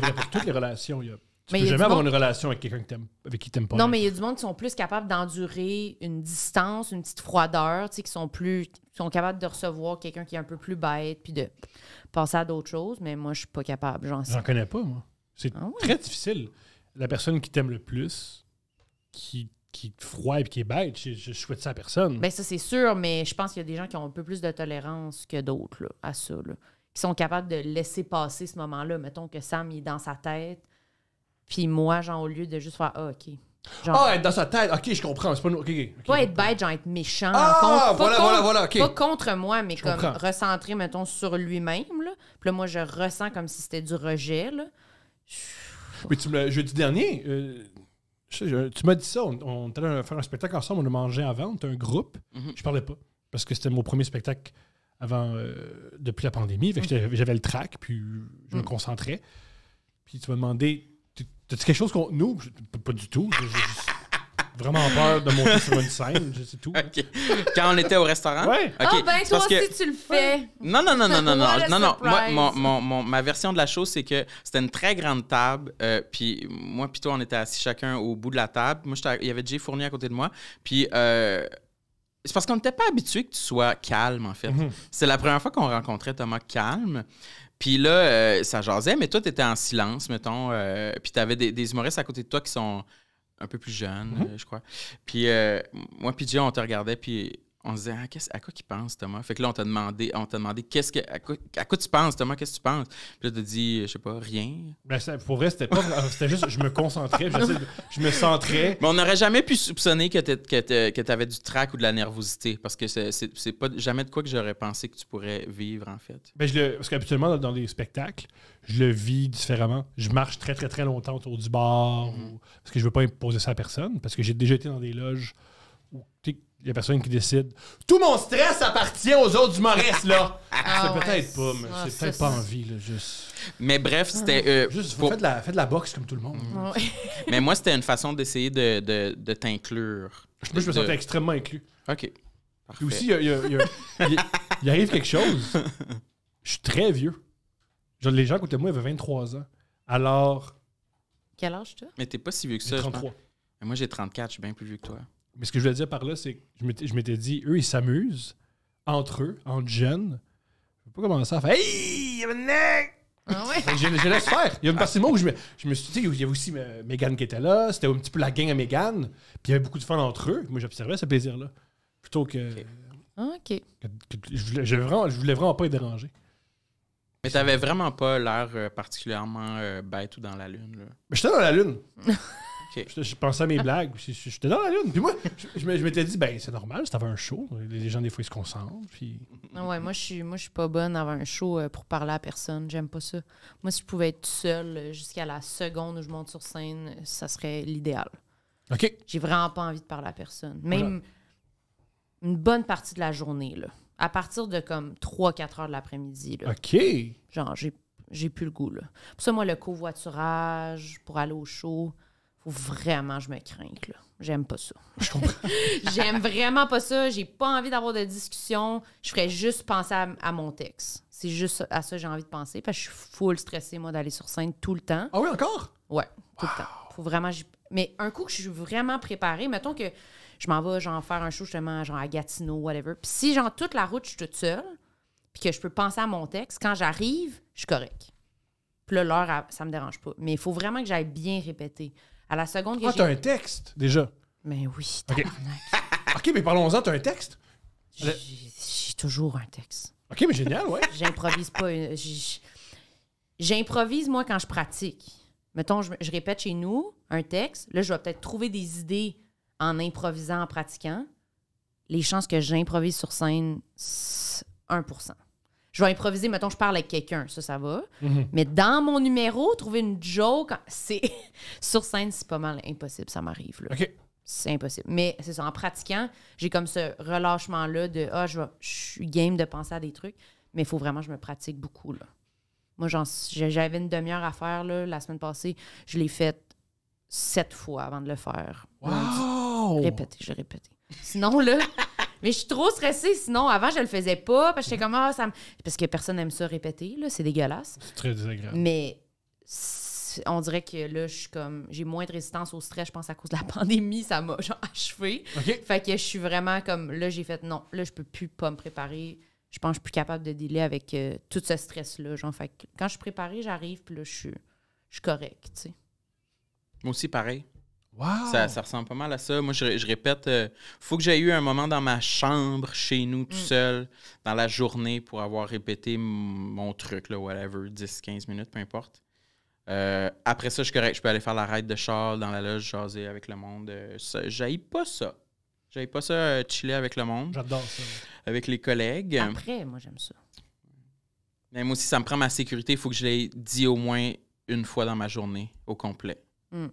vrai, pour toutes les relations, il y tu peux jamais avoir une relation avec quelqu'un que avec qui t'aimes pas. Non, mais il y a du monde qui sont plus capables d'endurer une distance, une petite froideur, tu sais, qui sont plus sont capables de recevoir quelqu'un qui est un peu plus bête, puis de passer à d'autres choses. Mais moi, je suis pas capable. J'en connais pas, moi. C'est ah très difficile. La personne qui t'aime le plus, qui qui est froid et qui est bête, je, je souhaite ça à personne. Bien, ça, c'est sûr, mais je pense qu'il y a des gens qui ont un peu plus de tolérance que d'autres à ça. Qui sont capables de laisser passer ce moment-là. Mettons que Sam il est dans sa tête, puis moi, genre, au lieu de juste faire, ah, OK. Genre, ah, être dans sa tête. Ok, je comprends. C'est pas nous. Pas être bête, genre être méchant. Ah, contre, voilà, voilà, Pas contre moi, mais comme recentrer, mettons, sur lui-même. Là. Puis là, moi, je ressens comme si c'était du rejet. Là. Mais tu me jeudi dernier, euh, tu m'as dit ça. On, allait faire un spectacle ensemble, on a mangé avant, on était un groupe. Mhm. Je parlais pas parce que c'était mon premier spectacle avant, euh, depuis la pandémie. Mhm. J'avais le track, puis je me mhm. concentrais. Puis tu m'as demandé tas quelque chose contre nous? Pas du tout. J'ai vraiment peur de monter sur une scène, c'est tout. Quand on était au restaurant? Oui. Ah ben toi aussi tu le fais. Non, non, non, non, non, non. non, non. Moi, ma version de la chose, c'est que c'était une très grande table. Euh, puis moi puis toi, on était assis chacun au bout de la table. Moi, il y avait Jay Fournier à côté de moi. Puis... Euh, c'est parce qu'on n'était pas habitué que tu sois calme, en fait. Mm-hmm. C'est la première fois qu'on rencontrait Thomas calme. Puis là, euh, ça jasait, mais toi, t'étais en silence, mettons. Euh, puis t'avais des, des humoristes à côté de toi qui sont un peu plus jeunes, mhm. euh, je crois. Puis moi, puis Dieu, on te regardait, puis on se disait ah, à quoi tu pense Thomas fait que là on t'a demandé on t'a demandé qu'est-ce que à quoi, tu penses Thomas qu'est-ce que tu penses puis là dis dit je sais pas rien ben, ça, pour vrai c'était pas euh, c'était juste je me concentrais je me centrais mais on n'aurait jamais pu soupçonner que tu avais du trac ou de la nervosité parce que c'est pas jamais de quoi que j'aurais pensé que tu pourrais vivre en fait ben je le, parce qu'habituellement dans des spectacles je le vis différemment je marche très très très longtemps autour du bar mm-hmm. parce que je veux pas imposer ça à personne parce que j'ai déjà été dans des loges où il n'y a personne qui décide. Tout mon stress appartient aux autres humoristes, là. Ah c'est peut-être pas, mais ah, c'est peut-être pas envie, là, juste. Mais bref, c'était. Euh, juste, faites, la, faites la boxe comme tout le monde. Mm. mais moi, c'était une façon d'essayer de, de, de t'inclure. je me sentais extrêmement inclus. OK. Parfait. aussi, il, y arrive quelque chose. Je suis très vieux. Genre, les gens côté moi avaient 23 ans. Alors. Quel âge, tu as? Mais t'es pas si vieux que ça. 33. Mais moi, j'ai 34, je suis bien plus vieux que toi. Mais ce que je voulais dire par là, c'est que je m'étais dit, eux, ils s'amusent entre eux, entre jeunes. Je ne pas commencer à faire Hey, ah ouais. je, je, laisse faire. Il y a une partie de moi où je me, je me suis dit, il y avait aussi euh, Megan qui était là, c'était un petit peu la gang à Megan, puis il y avait beaucoup de fans entre eux. Moi, j'observais ce plaisir-là. Plutôt que. OK. Ah, je, voulais, vraiment, je voulais vraiment pas être dérangé. Mais t'avais vraiment pas l'air euh, particulièrement euh, bête ou dans la lune. Là. Mais j'étais dans la lune. Je, pensais à mes blagues. J'étais dans la lune. Puis moi, je, m'étais dit, ben c'est normal, tu t'avais un show. Les gens, des fois, ils se concentrent. Puis... Ah ouais, moi, je suis, suis pas bonne à avoir un show euh, pour parler à personne. J'aime pas ça. Moi, si je pouvais être seule euh, jusqu'à la seconde où je monte sur scène, euh, ça serait l'idéal. OK. J'ai vraiment pas envie de parler à personne. Même une bonne partie de la journée, À partir de comme 3-4 heures de l'après-midi. OK. Genre, j'ai plus le goût. Pour ça, moi, le covoiturage, pour aller au show, faut vraiment que je me crains là. J'aime pas ça. J'aime vraiment pas ça. J'ai pas envie d'avoir de discussion. Je ferais juste penser à, mon texte. C'est juste à ça que j'ai envie de penser. Parce que je suis full stressée, moi, d'aller sur scène tout le temps. Ah oui, encore? Ouais, tout le temps. Faut vraiment. Mais un coup que je suis vraiment préparée, mettons que je m'en vais, genre, faire un show, justement, genre, à Gatineau, whatever. Puis si, genre, toute la route, je suis toute seule, puis que je peux penser à mon texte, quand j'arrive, je suis correcte. Puis là, l'heure, ça me dérange pas. Mais il faut vraiment que j'aille bien répéter. À la seconde que Ah, t'as un texte, déjà. Mais oui, OK. mais parlons-en, t'as un texte. J'ai toujours un texte. OK, mais génial, ouais. J'improvise pas. J'improvise, moi, quand je pratique. Mettons, je, je répète chez nous un texte. Là, je vais peut-être trouver des idées en improvisant, en pratiquant. Les chances que j'improvise sur scène, c'est 1 je vais improviser, mettons, je parle avec quelqu'un, ça, ça va. Mhm. Mais dans mon numéro, trouver une joke, c'est sur scène, c'est pas mal impossible, ça m'arrive. OK. – C'est impossible. Mais c'est ça, en pratiquant, j'ai comme ce relâchement-là de Ah, je, suis game de penser à des trucs, mais il faut vraiment que je me pratique beaucoup. Là. Moi, j'avais une demi-heure à faire là, la semaine passée, je l'ai faite sept fois avant de le faire. Wow! Répétez, j'ai répété. Sinon, là. Mais je suis trop stressée, sinon, avant, je le faisais pas, parce que j'étais comme, ah, ça me... Parce que personne n'aime ça répéter, là, c'est dégueulasse. C'est très désagréable. Mais on dirait que là, je suis comme, j'ai moins de résistance au stress, je pense, à cause de la pandémie, ça m'a, achevé. Fait que je suis vraiment comme, là, j'ai fait, non, là, je peux plus pas me préparer. Je pense que je suis plus capable de dealer avec euh, tout ce stress-là. Genre, fait quand je suis préparée, j'arrive, puis là, je suis, je correcte, tu sais. Moi aussi, pareil. Ça, ressemble pas mal à ça. Moi, je, répète, euh, faut que j'aie eu un moment dans ma chambre, chez nous, tout mm. seul, dans la journée, pour avoir répété mon truc, whatever, 10, 15 minutes, peu importe. Euh, après ça, je peux aller faire la raide de Charles dans la loge, jaser avec le monde. Euh, j'aille pas ça. J'aille pas ça, chiller avec le monde. J'adore ça. Avec les collègues. Après, moi, j'aime ça. Mais moi aussi, ça me prend ma sécurité. Il faut que je l'ai dit au moins une fois dans ma journée, au complet. Mm.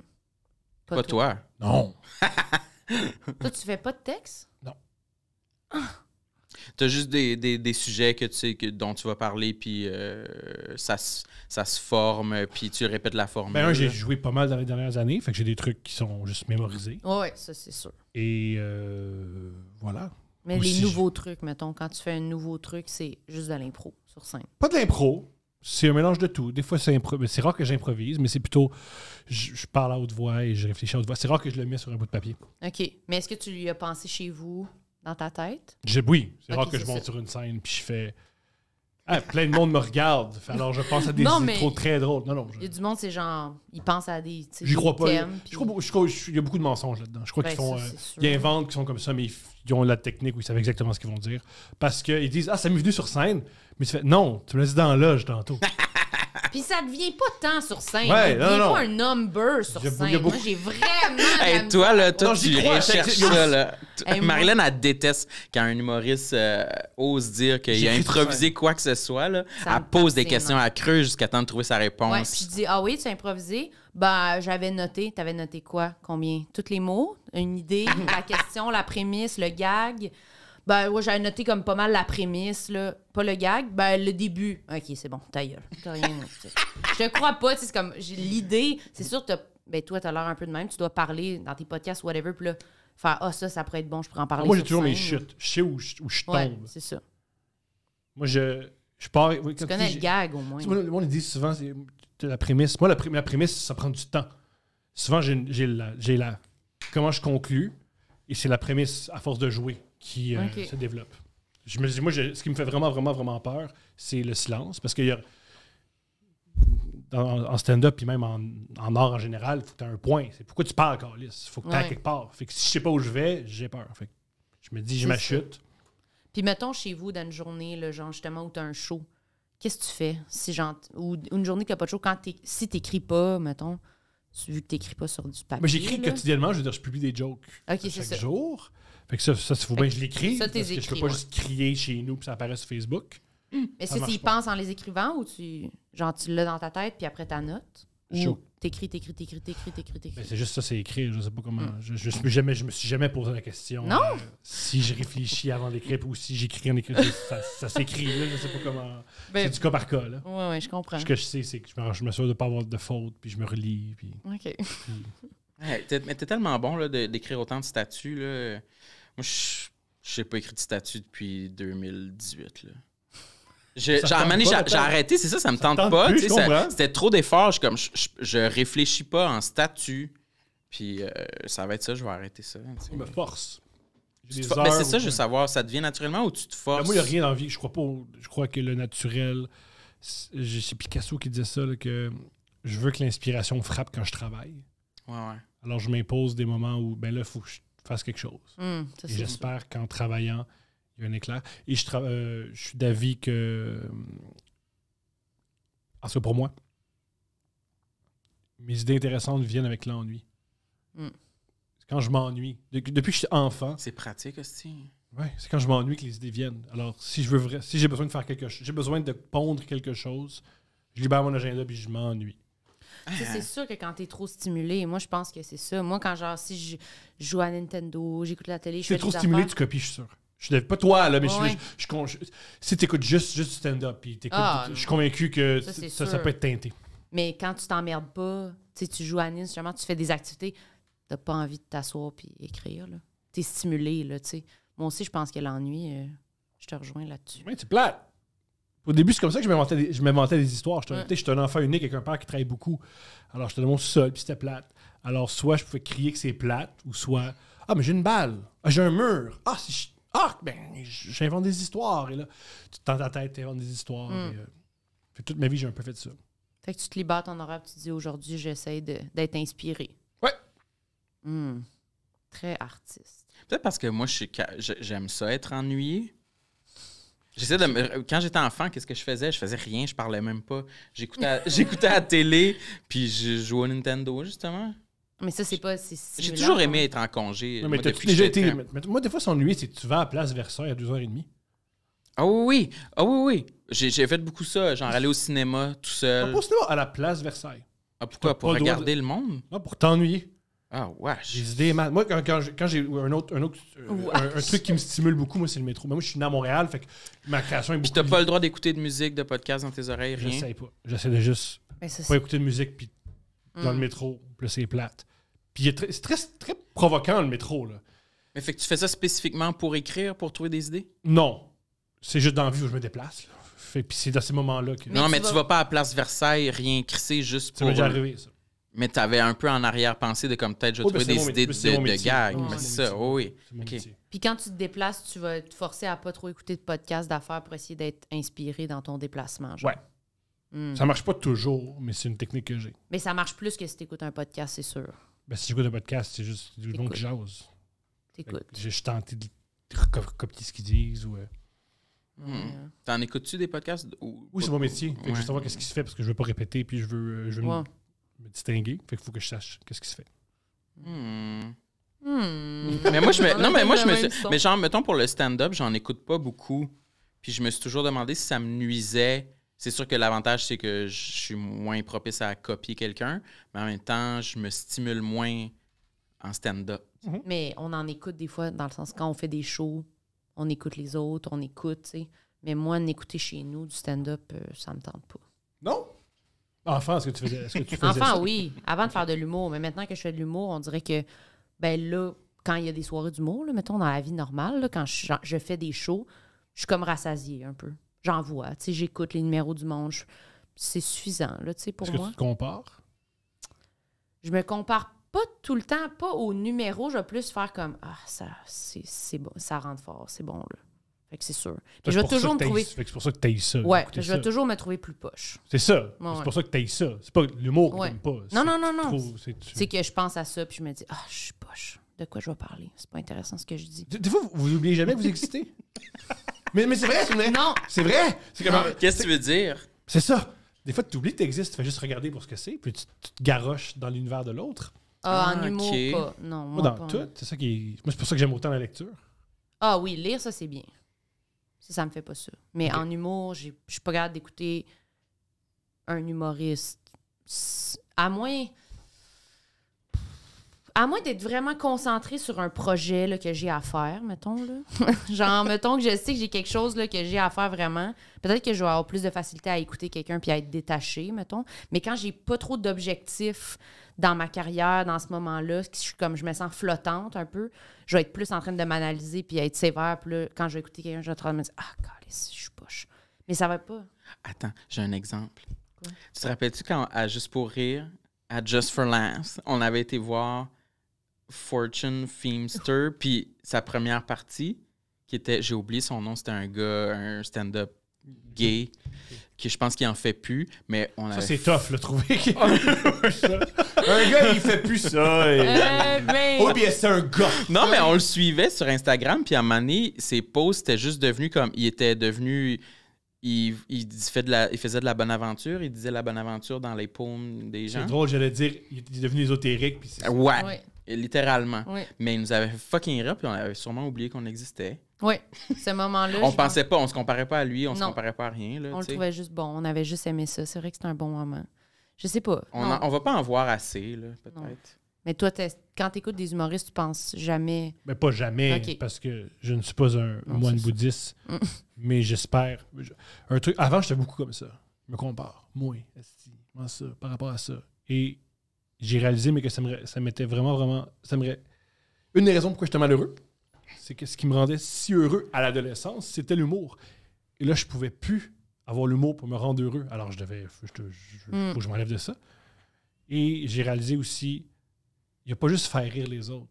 Pas, toi. Non. toi, tu fais pas de texte? Non. T'as Tu as juste des, sujets que tu que, dont tu vas parler, puis euh, ça, ça se forme, puis tu répètes la formule. Ben, j'ai joué pas mal dans les dernières années, fait que j'ai des trucs qui sont juste mémorisés. Oui, ça, c'est sûr. Et euh, voilà. Mais les nouveaux trucs, mettons, quand tu fais un nouveau truc, c'est juste de l'impro sur scène. Pas de l'impro, c'est un mélange de tout. Des fois, c'est c'est rare que j'improvise, mais c'est plutôt je, parle à haute voix et je réfléchis à haute voix. C'est rare que je le mets sur un bout de papier. OK. Mais est-ce que tu lui as pensé chez vous, dans ta tête? Je, oui. C'est rare que je monte sur une scène puis je fais. Ah, plein de monde me regarde. Alors, je pense à des non, idées trop très drôles. Non, non. Il y a du monde, c'est genre, ils pensent à des. J'y crois pas. je, je il y a beaucoup de mensonges là-dedans. Je crois ben, qu'ils font. Euh, ils inventent qu'ils sont comme ça, mais ils, ont la technique où ils savent exactement ce qu'ils vont dire. Parce qu'ils disent, ah, ça m'est venu sur scène. Mais tu fais, non, tu me dans la loge tantôt. Puis ça devient pas tant sur scène. Ouais, pas un number sur scène. j'ai vraiment. Hey, toi, là, toi, tu recherches ça, là. Eh, Marilyn, elle déteste quand un humoriste euh, ose dire qu'il a improvisé quoi que ce soit, là. Elle pose des questions, à creux jusqu'à temps de trouver sa Ouais, puis réponse. je dis, ah oui, tu as improvisé? Ben, j'avais noté. T'avais noté quoi? Combien? Tous les mots? Une idée? la question, la prémisse, le gag? Ben, j'avais noté comme pas mal la prémisse, Pas le gag. Ben, le début. OK, c'est bon, ta gueule. T'as rien. je te crois pas, c'est comme. L'idée, c'est sûr, t'as. Ben, toi, t'as l'air un peu de même. Tu dois parler dans tes podcasts, whatever, puis là, faire Ah, ça, ça pourrait être bon, je prends en parler. Moi, j'ai toujours mes chutes. Je sais où, je tombe. c'est ça. Moi, je. Je pars. tu connais le gag, au moins. Moi, on dit souvent, c'est la prémisse. Moi, la, prémisse, ça prend du temps. Souvent, j'ai la... la. Comment je conclue, et c'est la prémisse à force de jouer qui euh, se développe. Je me dis, moi, ce qui me fait vraiment, vraiment, vraiment peur, c'est le silence. Parce qu'il y a. en stand-up, puis même en, en, art en général, faut que tu aies un point. C'est pourquoi tu parles, Carlis. Il faut que tu aies quelque part. Fait que si je sais pas où je vais, j'ai peur. je me dis, je m'achute. Puis mettons chez vous, dans une journée, le genre justement où tu as un show, qu'est-ce que tu fais? Si ou une journée qui n'a pas de show, quand si tu pas, mettons, vu que tu pas sur du papier. Mais j'écris quotidiennement, je veux dire, je publie des jokes chaque jour. Fait que ça, ça, faut bien que je l'écris. Parce que je peux pas juste crier chez nous puis ça apparaît sur Facebook. Hmm. Mais ça si tu y penses en les écrivant ou tu genre tu l'as dans ta tête puis après ta note ou t'écris t'écris t'écris t'écris t'écris t'écris. Ben, c'est juste ça c'est écrire, je sais pas comment. Hmm. Je, je, jamais je me suis jamais posé la question non? Euh, si je réfléchis avant d'écrire ou si j'écris en écrivant ça, s'écrit là, je sais pas comment. Ben, c'est du cas par cas là. Ouais ouais, je comprends. Ce que je sais c'est que je me, je me de pas avoir de fautes puis je me relis puis OK. Mais t'es tellement bon d'écrire autant de statuts là. Moi, je sais pas écrit de statut depuis 2018. J'ai arrêté, c'est ça, ça me tente, pas. C'était trop d'efforts. Je, comme, je, réfléchis pas en statut. Puis euh, ça va être ça, je vais arrêter ça. Tu me force. Ben, c'est ça, je veux savoir, ça devient naturellement ou tu te forces? Ben, moi, il n'y a rien dans vie. Je crois pas. je crois que le naturel. C'est Picasso qui disait ça, que je veux que l'inspiration frappe quand je travaille. Ouais, ouais. Alors je m'impose des moments où, ben là, faut que fasse quelque chose. Hmm, et j'espère qu'en travaillant, il y a un éclair. Et je, euh, je suis d'avis que. Parce euh, que pour moi, mes idées intéressantes viennent avec l'ennui. Hmm. C'est quand je m'ennuie. depuis que je suis enfant. C'est pratique aussi. Oui, c'est quand je m'ennuie que les idées viennent. Alors, si je veux si j'ai besoin de faire quelque chose, j'ai besoin de pondre quelque chose, je libère mon agenda et je m'ennuie c'est sûr que quand t'es trop stimulé, moi, je pense que c'est ça. Moi, quand genre, si je joue à Nintendo, j'écoute la télé, je suis trop stimulé, tu copies, je suis sûr. Je ne pas toi, là, mais je, si t'écoutes juste, juste stand-up, ah, je suis convaincu que ça, peut être teinté. Mais quand tu t'emmerdes pas, tu joues à Nintendo, tu fais des activités, t'as pas envie de t'asseoir puis écrire, là. es stimulé, là, tu sais. Moi aussi, je pense que l'ennui, euh, je te rejoins là-dessus. Mais tu plates! Au début, c'est comme ça que je m'inventais des, histoires. J'étais, suis un enfant unique avec un père qui travaille beaucoup. Alors, je te demande seul, puis c'était plate. Alors, soit je pouvais crier que c'est plate, ou soit Ah, mais j'ai une balle, ah, j'ai un mur, ah, si ah, ben, j'invente des histoires. Et là, tu tends ta tête, tu inventes des histoires. Mm. Euh, toute ma vie, j'ai un peu fait ça. Fait que tu te libères ton horaire, tu te dis aujourd'hui, j'essaie d'être inspiré. Ouais. Hmm. Très artiste. Peut-être parce que moi, je j'aime ça être ennuyé. Quand j'étais enfant, qu'est-ce que je faisais? Je faisais rien, je parlais même pas. J'écoutais à... la télé, puis je jouais au Nintendo, justement. Mais ça, c'est pas. J'ai toujours aimé être en congé. Non, mais t'as déjà été. Moi, des fois, s'ennuyer, c'est tu vas à Place Versailles à 2h30. Ah oui, oui. Ah oui, oui. J'ai fait beaucoup ça. Genre aller au cinéma tout seul. Ah, à la Place Versailles. Ah, pourquoi? Pour regarder le monde? Ah, pour t'ennuyer. Ah, ouais, J'ai des idées Moi, quand, quand, j'ai un autre, un, euh, truc qui me stimule beaucoup, moi, c'est le métro. Mais moi, je suis né à Montréal, fait que ma création est beaucoup. Puis t'as pas le droit d'écouter de musique, de podcast dans tes oreilles, rien. J'essaie pas. J'essaie de juste pas écouter de musique, puis hmm. dans le métro, puis c'est plate. Puis c'est très, très provoquant, le métro, là. Mais fait que tu fais ça spécifiquement pour écrire, pour trouver des idées? Non. C'est juste dans la vie où je me déplace, Fait puis c'est dans ces moments-là que. Non, mais, tu vas... pas à Place Versailles, rien crisser juste pour. Ça m'est déjà euh, arrivé, ça. Mais tu avais un peu en arrière-pensée de comme peut-être je trouver ben, des idées de, de gags. c'est ça, oui. Puis quand tu te déplaces, tu vas te forcer à pas trop écouter de podcasts d'affaires pour essayer d'être inspiré dans ton déplacement. Genre. Ouais. Hmm. Ça marche pas toujours, mais c'est une technique que j'ai. Mais ça marche plus que si tu écoutes un podcast, c'est sûr. Ben, si j'écoute un podcast, c'est juste donc monde qui jase. T'écoutes. Je suis tenté de recopier ce qu'ils disent euh, hmm. T'en écoutes-tu des podcasts? Oui, c'est mon métier. Je veux savoir qu'est-ce qui se fait parce que je veux pas répéter puis je veux, euh, me distinguer. Fait qu'il faut que je sache qu'est-ce qui se fait. Hmm. Hmm. mais moi, je me. Non, mais moi, je me Mais genre, mettons pour le stand-up, j'en écoute pas beaucoup. Puis je me suis toujours demandé si ça me nuisait. C'est sûr que l'avantage, c'est que je suis moins propice à copier quelqu'un, mais en même temps, je me stimule moins en stand-up. Mm-hmm. Mais on en écoute des fois, dans le sens, quand on fait des shows, on écoute les autres, on écoute, tu sais. Mais moi, n'écouter chez nous du stand-up, euh, ça me tente pas. Non? Enfant, est-ce que tu faisais, que tu Enfant, oui. Avant de faire de l'humour. Mais maintenant que je fais de l'humour, on dirait que, ben là, quand il y a des soirées d'humour, mettons dans la vie normale, quand je, fais des shows, je suis comme rassasiée un peu. J'en vois. J'écoute les numéros du monde. C'est suffisant là, pour moi. Est-ce que tu compares? Je me compare pas tout le temps, pas au numéro. Je vais plus faire comme Ah, ça, c'est bon, ça rentre fort, c'est bon. là. Fait que c'est sûr. Puis je vais toujours me trouver. C'est pour ça que t'ailles ça. Ouais, je vais toujours me trouver plus poche. C'est ça. c'est pour ça que t'ailles ça. C'est pas l'humour que pas. Non, non, non, non. C'est que je pense à ça, puis je me dis, ah, je suis poche. De quoi je vais parler? C'est pas intéressant ce que je dis. Des fois, vous, n'oubliez oubliez jamais que vous existez. mais mais c'est vrai, c'est vrai. Non. C'est vrai. Qu'est-ce que tu veux dire? C'est ça. Des fois, tu oublies que t'existes, tu fais juste regarder pour ce que c'est, puis tu, te garoches dans l'univers de l'autre. Ah, en ah, humour, pas. Non, moi, dans tout, c'est ça qui Moi, c'est pour ça que j'aime autant la lecture. Ah oui, lire, ça, c'est bien. Ça, ça me fait pas ça. Mais en humour, je suis pas capable d'écouter un humoriste. À moins. À moins d'être vraiment concentré sur un projet là, que j'ai à faire, mettons. Genre, mettons que je sais que j'ai quelque chose là, que j'ai à faire vraiment. Peut-être que je vais avoir plus de facilité à écouter quelqu'un puis à être détaché, mettons. Mais quand j'ai pas trop d'objectifs dans ma carrière, dans ce moment-là, je suis comme je me sens flottante un peu, je vais être plus en train de m'analyser puis être sévère. Puis là, quand je vais écouter quelqu'un, je vais me dire Ah, calice, je suis poche. Mais ça va pas. Attends, j'ai un exemple. Quoi? Tu te rappelles-tu quand à Juste pour rire, à Just for Laughs, on avait été voir Fortune Filmster, puis sa première partie, qui était, j'ai oublié son nom, c'était un gars, un stand-up gay qui je pense qu'il en fait plus, mais on a. Ça, c'est tough, le trouver. un gars, il fait plus ça. Euh, ben- oh, bien, c'est un gars. Non, mais on le suivait sur Instagram, puis à un moment donné, ses posts étaient juste devenus comme. Il était devenu. Il, fait de la, il faisait de la bonne aventure, il disait la bonne aventure dans les paumes des gens. C'est drôle, j'allais dire, il est devenu ésotérique. Puis ouais littéralement. Mais il nous avait fait fucking rire, puis on avait sûrement oublié qu'on existait. Oui, ce moment-là. on pensait pas, on se comparait pas à lui, on se comparait pas à rien. on le trouvait juste bon, on avait juste aimé ça. C'est vrai que c'était un bon moment. Je sais pas. On, va pas en voir assez, là, peut-être. Mais toi, quand tu écoutes des humoristes, tu penses jamais. Mais pas jamais, parce que je ne suis pas un moine bouddhiste, mm. mais j'espère. Un truc. Avant, j'étais beaucoup comme ça. Je me compare. Moi, ça, par rapport à ça. Et j'ai réalisé, mais que ça m'était vraiment, vraiment. Ça Une des raisons pourquoi j'étais malheureux, c'est que ce qui me rendait si heureux à l'adolescence, c'était l'humour. Et là, je pouvais plus avoir l'humour pour me rendre heureux. Alors, je devais. Je, hmm. je, m'enlève de ça. Et j'ai réalisé aussi, il n'y a pas juste faire rire les autres.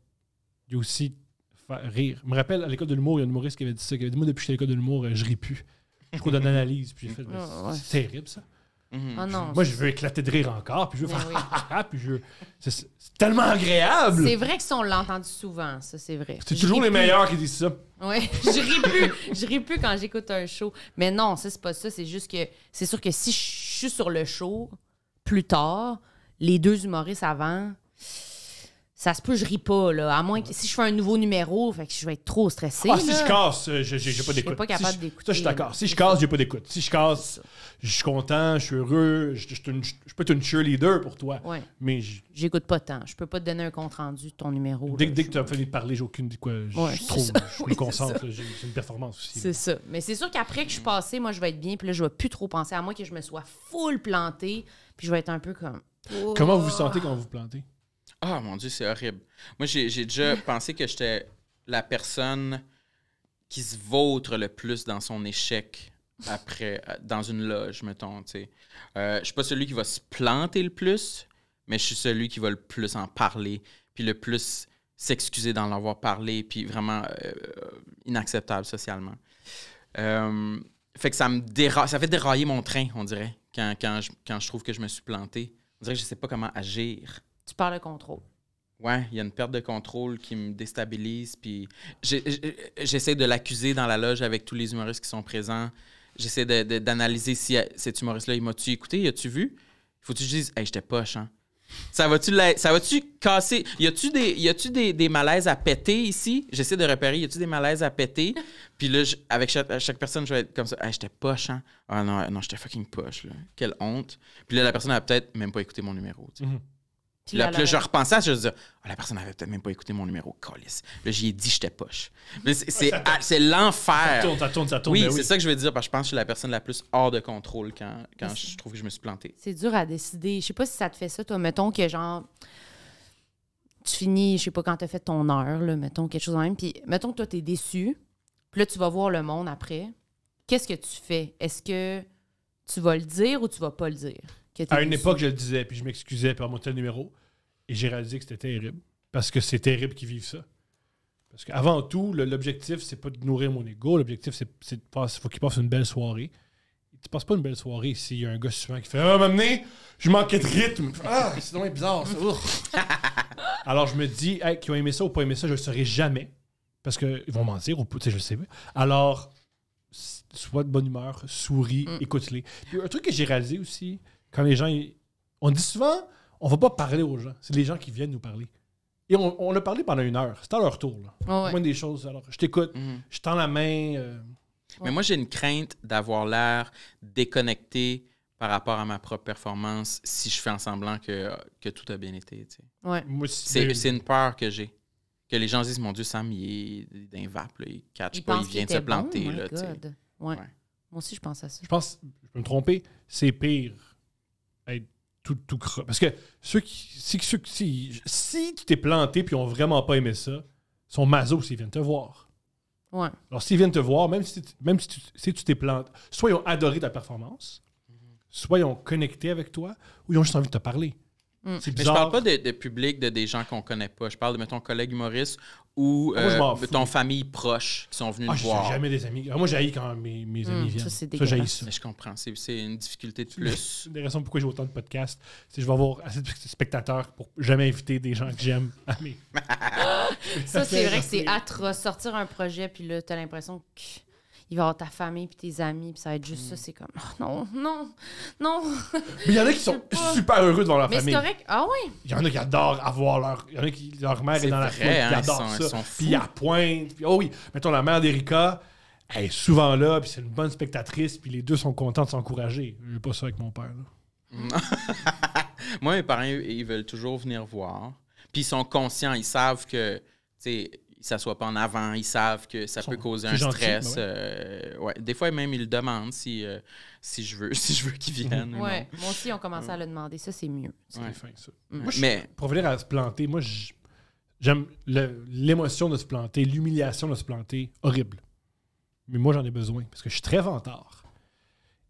Il y a aussi faire rire. Je me rappelle, à l'école de l'humour, il y a un humoriste qui avait dit ça. Qui avait dit Moi, depuis que je à l'école de l'humour, euh, je ris plus. Je crois dans l'analyse. Puis j'ai fait ah, C'est terrible, ça. Mhm. Ah Moi, je veux éclater de rire encore, puis je veux faire C'est tellement agréable! C'est vrai que ça, on l'a entendu souvent, ça, c'est vrai. C'est toujours les meilleurs qui disent ça. Oui, je ris plus. je ris plus quand j'écoute un show. Mais non, ça, c'est pas ça. C'est juste que... C'est sûr que si je suis sur le show plus tard, les deux humoristes avant ça se peut je ris pas, là. À moins que si je fais un nouveau numéro, fait je vais être trop stressé. Ah, si je casse, euh, j'ai pas d'écoute. Je suis pas capable d'écouter. je suis d'accord. Si je casse, j'ai pas d'écoute. Si je casse, je suis content, je suis heureux, je, peux être une cheerleader pour toi. Oui. Mais j'écoute pas tant. Je peux pas te donner un compte rendu de ton numéro. Dès, que tu as fini de parler, j'ai aucune quoi. je trouve, je me concentre. J'ai une performance aussi. C'est ça. Mais c'est sûr qu'après que je suis passé, moi, je vais être bien, puis là, je vais plus trop penser à moi que je me sois full planté, puis je vais être un peu comme. Comment vous vous oh. sentez quand vous plantez? Ah, mon Dieu, c'est horrible. Moi, j'ai déjà pensé que j'étais la personne qui se vautre le plus dans son échec après, euh, dans une loge, mettons. Je euh, ne je suis pas celui qui va se planter le plus, mais je suis celui qui va le plus en parler, puis le plus s'excuser d'en avoir parlé, puis vraiment euh, inacceptable socialement. fait que ça me déra ça fait dérailler mon train, on dirait, quand, quand, je, quand je trouve que je me suis planté. On dirait que je sais pas comment agir tu perds le contrôle. Ouais, il y a une perte de contrôle qui me déstabilise. Puis j'essaie de l'accuser dans la loge avec tous les humoristes qui sont présents. J'essaie d'analyser si euh, cet humoriste-là, il m'a-tu écouté, il a-tu vu? Faut que tu dises, hey, j'étais poche, hein? Ça va-tu ça va tu casser? Y a-tu des, y tu des, malaises à péter ici? J'essaie de repérer, y a-tu des malaises à péter? Puis là, avec chaque, personne, je vais être comme ça. Hey, j'étais poche, hein? Ah non, non, j'étais fucking poche, là. Quelle honte. Puis là, la personne a peut-être même pas écouté mon numéro, mhm là, je repensais à je disais, ah, la personne n'avait peut-être même pas écouté mon numéro, calice. Là, j'y ai dit, j'étais poche. C'est l'enfer. Ça ça Oui, ben c'est ça que je veux dire, parce que je pense que je suis la personne la plus hors de contrôle quand, je trouve que je me suis planté. C'est dur à décider. Je sais pas si ça te fait ça, toi. Mettons que genre, tu finis, je sais pas quand as fait ton heure, là, mettons quelque chose en même. Puis mettons que toi, es déçu. Puis là, tu vas voir le monde après. Qu'est-ce que tu fais? Est-ce que tu vas le dire ou tu vas pas le dire? à une époque, je le disais, puis je m'excusais, puis on montait numéro. Et j'ai réalisé que c'était terrible. Parce que c'est terrible qu'ils vivent ça. Parce qu'avant tout, l'objectif, c'est pas de nourrir mon ego. L'objectif, c'est de faut qu'ils passent une belle soirée. Tu passes pas une belle soirée s'il y a un gars souvent qui fait Ah, m'amener, je manquais de rythme. Ah, c'est bizarre, Alors, je me dis, hey, qu'ils ont aimé ça ou pas aimé ça, je le saurai jamais. Parce qu'ils vont mentir ou tu sais, je le sais. Alors, sois de bonne humeur, souris, mm. écoute-les. un truc que j'ai réalisé aussi, quand les gens. On dit souvent, on va pas parler aux gens. C'est les gens qui viennent nous parler. Et on, a parlé pendant une heure. C'est à leur tour. Là. des choses. Alors, je t'écoute, mhm. je tends la main. Euh. Mais moi, j'ai une crainte d'avoir l'air déconnecté par rapport à ma propre performance si je fais en semblant que, tout a bien été. C'est une peur que j'ai. Que les gens disent, mon Dieu, Sam, il est d'un vape, il catch pas, vient de se planter. Moi aussi, je pense à ça. Je pense, je peux me tromper, c'est pire être tout, tout Parce que ceux qui. Si, tu t'es planté puis ont vraiment pas aimé ça, sont maso s'ils viennent te voir. Ouais. Alors s'ils viennent te voir, même si, même si tu t'es planté, soit ils ont adoré ta performance, soit ils ont connecté avec toi, ou ils ont juste envie de te parler. Mm. je parle pas de, public, de des gens qu'on connaît pas. Je parle de, ton collègue Maurice ou euh, de ton famille proche qui sont venus ah, voir. jamais des amis. Ah, moi, j'haïs quand mes, mm, amis viennent. Ça, ça, ça. Mais je comprends. C'est une difficulté de plus. Une des raisons pourquoi j'ai autant de podcasts, c'est je vais avoir assez de spectateurs pour jamais inviter des gens que j'aime ça, c'est vrai que c'est atroce. Sortir un projet, puis là, as l'impression que il va avoir ta famille puis tes amis, puis ça va être juste ça. Mm. C'est comme, oh, non, non, non. Mais il y en a qui sont super heureux devant leur famille. c'est correct. Ah oui. Il y en a qui adorent avoir leur. Il y en a qui, leur mère est, dans la rue, qui hein, adorent ça. Puis à pointe. Puis oh oui, mettons la mère d'Erika. Elle est souvent là, puis c'est une bonne spectatrice, puis les deux sont contents de s'encourager. J'ai pas ça avec mon père. Là. Moi, mes parents, ils veulent toujours venir voir. Puis ils sont conscients, ils savent que, tu sais, ils s'assoient pas en avant, ils savent que ça peut causer un stress. Ben euh, Des fois, même, ils le demandent si, euh, si je veux, si je veux qu'ils mhm. viennent. Moi aussi, on commence à le demander. Ça, c'est mieux. Mm. Mais... Pour venir à se planter, moi, j'aime l'émotion de se planter, l'humiliation de se planter, horrible. Mais moi, j'en ai besoin parce que je suis très vantard.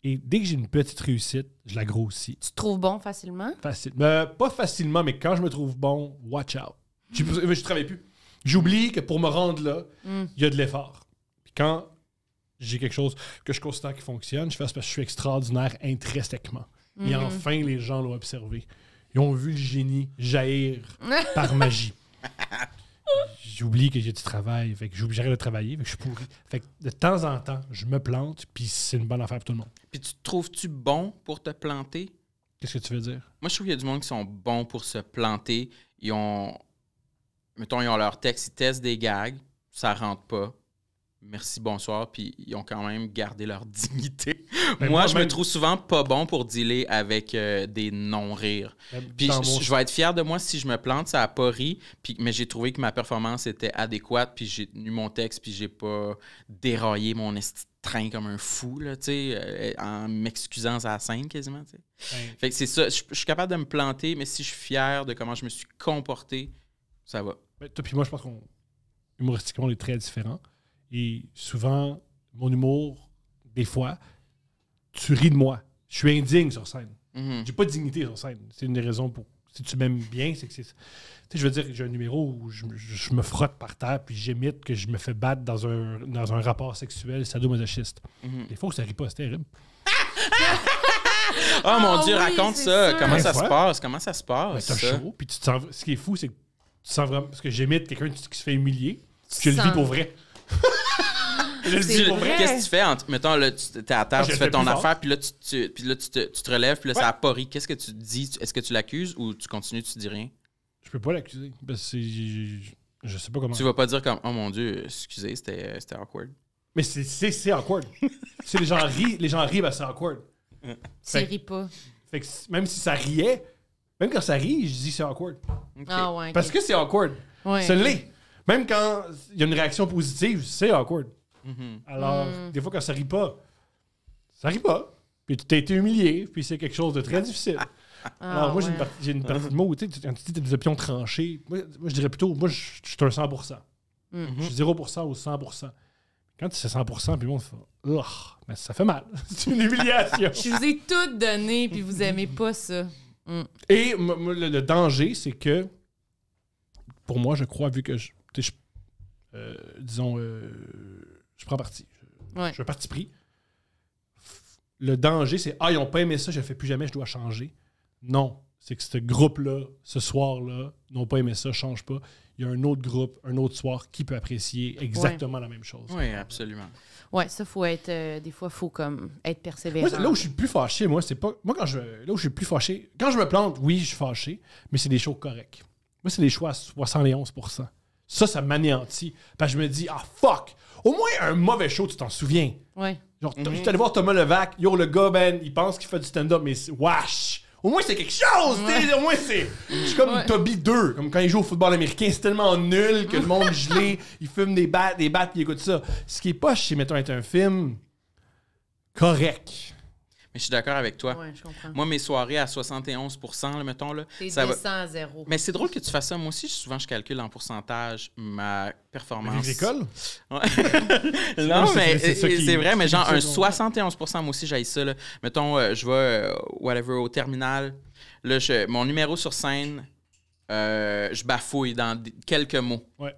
Et dès que j'ai une petite réussite, je la grossis. Tu te trouves bon facilement? Facile. Euh, pas facilement, mais quand je me trouve bon, watch out. Je ne travaille plus. J'oublie que pour me rendre là, mm. il y a de l'effort. quand j'ai quelque chose que je constate qui fonctionne, je fais parce que je suis extraordinaire intrinsèquement. Et mm-hmm. enfin, les gens l'ont observé. Ils ont vu le génie jaillir par magie. J'oublie que j'ai du travail, fait que j'arrête de travailler, fait que je suis pourri. Fait de temps en temps, je me plante, puis c'est une bonne affaire pour tout le monde. Puis tu te trouves-tu bon pour te planter? Qu'est-ce que tu veux dire? Moi, je trouve qu'il y a du monde qui sont bons pour se planter. Ils ont mettons, ils ont leur texte, ils testent des gags, ça rentre pas. Merci, bonsoir, puis ils ont quand même gardé leur dignité. Ben, moi, je me trouve souvent pas bon pour dealer avec euh, des non-rires. Ben, puis je, vais être fier de moi si je me plante, ça a pas ri, puis, mais j'ai trouvé que ma performance était adéquate, puis j'ai tenu mon texte, puis j'ai pas déraillé mon train comme un fou, là, euh, en m'excusant à la scène quasiment. Ben. Fait que c'est ça. je suis capable de me planter, mais si je suis fier de comment je me suis comporté, ça va toi, puis moi, je pense qu'on. Humoristiquement, on est très différents. Et souvent, mon humour, des fois, tu ris de moi. Je suis indigne sur scène. Mhm. J'ai pas de dignité sur scène. C'est une des raisons pour. Si tu m'aimes bien, c'est que c'est. Tu sais, je veux dire, j'ai un numéro où je, me frotte par terre, puis j'imite que je me fais battre dans un, dans un rapport sexuel sadomasochiste. Mhm. Des fois, ça rit pas, c'est terrible. oh mon ah Dieu, raconte ça. Comment, ça se passe? Comment ça se passe? T'as chaud, puis tu te Ce qui est fou, c'est que tu vraiment. Parce que j'émite quelqu'un qui se fait humilier. Tu je le vis pour vrai. je le vis pour vrai. Qu'est-ce que tu fais en. Mettons, là, tu es à terre, ah, tu fais ton affaire, puis là, tu, puis là tu, te, tu te relèves, puis là, a pas ri. Qu'est-ce que tu dis Est-ce que tu l'accuses ou tu continues, tu dis rien Je peux pas l'accuser. Parce que je sais pas comment. Tu vas pas dire comme, oh mon Dieu, excusez, c'était awkward. Mais c'est awkward. les gens rient, les gens rient, ben c'est awkward. Tu ris pas. Fait que même si ça riait, même quand ça rit, je dis c'est awkward. Ah ouais, Parce que c'est awkward. Ouais, c'est lit. Même quand il y a une réaction positive, c'est awkward. Mhm. Alors, mm. des fois, quand ça rit pas, ça rit pas. Puis tu t'es été humilié, puis c'est quelque chose de très difficile. Ah Alors, moi, j'ai une, partie de mots, tu sais, quand tu dis des opinions tranchées, moi, je dirais plutôt, moi, je, suis un 100%. Mm. Je suis 0% ou 100%. Quand tu sais 100%, puis bon, oh, mais ça fait mal. c'est une humiliation. je vous ai tout donné, puis vous aimez pas ça. Mm. Et le, danger, c'est que, pour moi, je crois, vu que je, euh, disons, euh, je prends parti. Je, suis parti pris. Le danger, c'est Ah, ils n'ont pas aimé ça, je ne fais plus jamais, je dois changer. Non, c'est que ce groupe-là, ce soir-là, n'ont pas aimé ça, change pas il y a un autre groupe, un autre soir qui peut apprécier exactement la même chose. Oui, absolument. Oui, ça, faut être. Euh, des fois, faut comme être persévérant. là où je suis plus fâché, moi, c'est pas. Moi, quand je. Là où je suis plus fâché. Quand je me plante, oui, je suis fâché, mais c'est des choses corrects. Moi, c'est des choix à 71 Ça, ça m'anéantit. Parce que je me dis, ah, fuck! Au moins, un mauvais show, tu t'en souviens. Oui. Genre, je suis mhm. allé voir Thomas Levac. Yo, le gars, ben, il pense qu'il fait du stand-up, mais wesh! Au moins, c'est quelque chose! Au moins, c'est. Je suis comme Toby 2, comme quand il joue au football américain. C'est tellement nul que le monde gelé, il fume des battes, des battes, il écoute ça. Ce qui est poche, c'est, mettons, être un film correct. Mais je suis d'accord avec toi. Moi, mes soirées à 71 mettons, là, C'est à zéro. Mais c'est drôle que tu fasses ça. Moi aussi, souvent, je calcule en pourcentage ma performance. Tu Ouais. non, mais c'est vrai, mais genre un 71 moi aussi, j'aille ça. Mettons, euh, je vais, euh, whatever, au terminal. Là, je, mon numéro sur scène, euh, je bafouille dans quelques mots. Ouais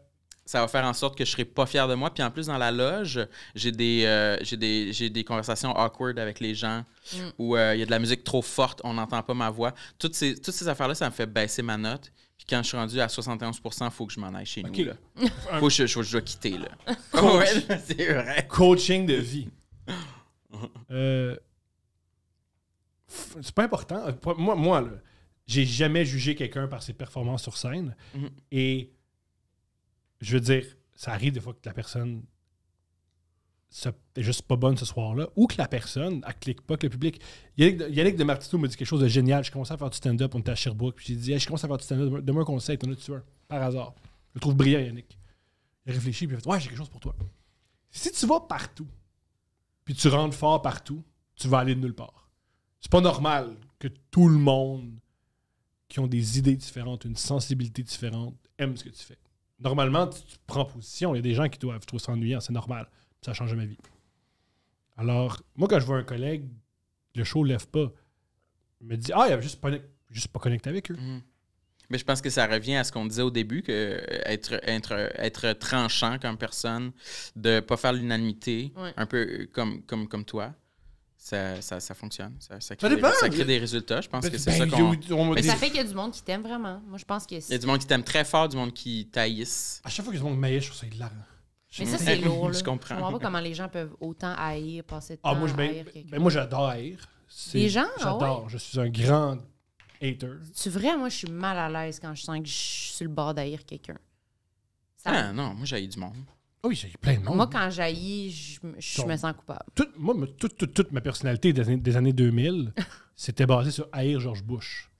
ça va faire en sorte que je ne serai pas fier de moi. Puis en plus, dans la loge, j'ai des, euh, des, des conversations awkward avec les gens mm. où euh, il y a de la musique trop forte, on n'entend pas ma voix. Toutes ces, toutes ces affaires-là, ça me fait baisser ma note. Puis quand je suis rendu à 71 il faut que je m'en aille chez nous. faut que je, dois quitter. Là. c'est Coaching de vie. Euh, c'est pas important. Moi, moi j'ai jamais jugé quelqu'un par ses performances sur scène. Mhm. Et je veux dire, ça arrive des fois que la personne n'est juste pas bonne ce soir-là, ou que la personne, elle clique pas, que le public. Yannick, de m'a dit quelque chose de génial. Je commence à faire du stand-up, on était à Sherbrooke, puis j'ai dit, je commence à faire du stand-up, Demain, un conseil, t'en as-tu un Par hasard. Je le trouve brillant, Yannick. Il réfléchit, puis il fait, ouais, j'ai quelque chose pour toi. Si tu vas partout, puis tu rentres fort partout, tu vas aller de nulle part. C'est pas normal que tout le monde qui ont des idées différentes, une sensibilité différente, aime ce que tu fais. Normalement, tu, prends position. Il y a des gens qui doivent trouver s'ennuyer, c'est normal. Ça change ma vie. Alors, moi, quand je vois un collègue, le show ne lève pas, il me dit Ah, il n'y a juste pas, juste pas connecté avec eux. Mm. Mais je pense que ça revient à ce qu'on disait au début, que être, tranchant comme personne, de ne pas faire l'unanimité, un peu comme, comme toi ça, ça, fonctionne. Ça, ça crée, des, résultats. Je pense ben, que c'est ben, ça qu'on. Ben, ça fait qu'il y a du monde qui t'aime vraiment. Moi, je pense que Il y a du monde qui t'aime très fort, du monde qui taillisse. À chaque fois qu'il y a du monde qui je trouve ça hilarant. Mais ça, c'est lourd. Là. Je comprends. Je comprends pas comment les gens peuvent autant haïr, passer de temps ah, moi, je, à haïr moi, j'adore haïr. Les gens, ah J'adore. Ouais. Je suis un grand hater. C'est vrai, moi, je suis mal à l'aise quand je sens que je suis sur le bord d'haïr quelqu'un. Ah non, moi, j'haïs du monde. Moi, quand jaillis, je, me sens coupable. Toute, moi, toute, ma personnalité des années, 2000, c'était basé sur haïr George Bush.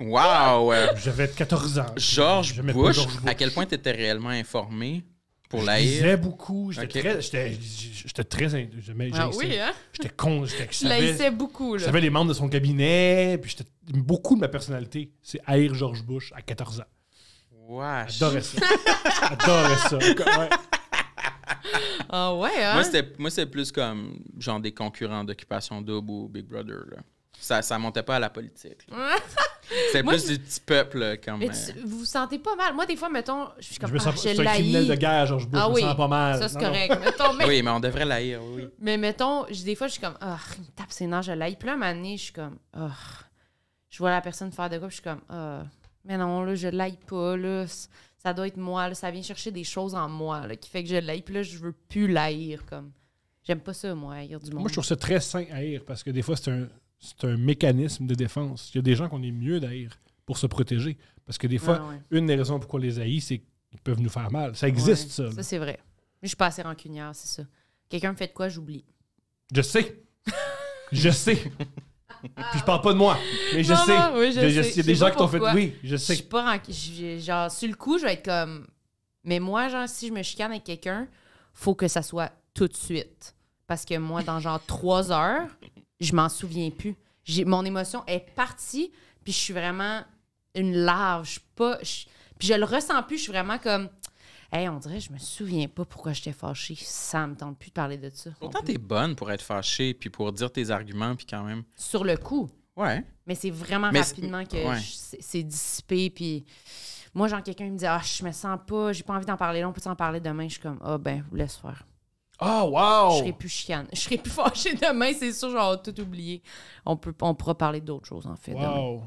Wow! Euh, J'avais 14 ans. George Bush, à quel point tu étais réellement informé pour l'haïr? Je beaucoup. J'étais très... J'étais Ah oui, hein? J'étais con. Je beaucoup. J'avais les membres de son cabinet, puis beaucoup de ma personnalité. C'est haïr George Bush à 14 ans. Wesh. J'adorais ça. J'adorais ça. Ah ouais, hein? Moi, c'était plus comme genre des concurrents d'Occupation Double ou Big Brother. Là. Ça, ça montait pas à la politique. C'est plus du petit peuple, quand même. Euh, vous vous sentez pas mal. Moi, des fois, mettons, je suis comme je me ah, sens, ah, je un criminel de guerre, genre, ah je ah, me sens pas mal. Ça, c'est correct. Mettons, mais... Oui, mais on devrait l'air. oui. Mais mettons, des fois, je suis comme, ah, il me tape ses nerfs, je laïe. Puis là, à un je suis comme, ah, je vois la personne faire de quoi, puis je suis comme, ah mais non, là, je l'aille pas, ça doit être moi, ça vient chercher des choses en moi, qui fait que je l'aille, puis là, je veux plus l'haïr, comme. J'aime pas ça, moi, haïr du monde. Moi, je trouve ça très sain, haïr, parce que des fois, c'est un, un mécanisme de défense. Il y a des gens qu'on est mieux d'haïr pour se protéger, parce que des fois, une des raisons pourquoi les haïs, c'est qu'ils peuvent nous faire mal. Ça existe, ça. Ça, c'est vrai. Mais je suis pas assez rancunière, c'est ça. Quelqu'un me fait de quoi, j'oublie. Je sais. je sais. Puis je parle pas de moi, mais je sais. je, y des gens qui t'ont fait. Oui, je sais. Je suis pas Genre, sur le coup, je vais être comme. Mais moi, genre, si je me chicane avec quelqu'un, faut que ça soit tout de suite. Parce que moi, dans genre trois heures, je m'en souviens plus. Mon émotion est partie, puis je suis vraiment une larve. Je puis je le ressens plus, je suis vraiment comme. Hey, on dirait, je me souviens pas pourquoi j'étais fâchée. Ça me tente plus de parler de ça. Pourtant, t'es bonne pour être fâchée puis pour dire tes arguments puis quand même. Sur le coup. Ouais. Mais c'est vraiment rapidement que c'est dissipé puis. Moi, genre, quelqu'un me dit Ah, je me sens pas, j'ai pas envie d'en parler là, on peut s'en parler demain. Je suis comme Ah, oh, ben, laisse faire. Oh, wow! Je serai plus chienne. Je serai plus fâchée demain, c'est sûr, genre, tout oublié. On, peut, on pourra parler d'autres choses, en fait. Wow!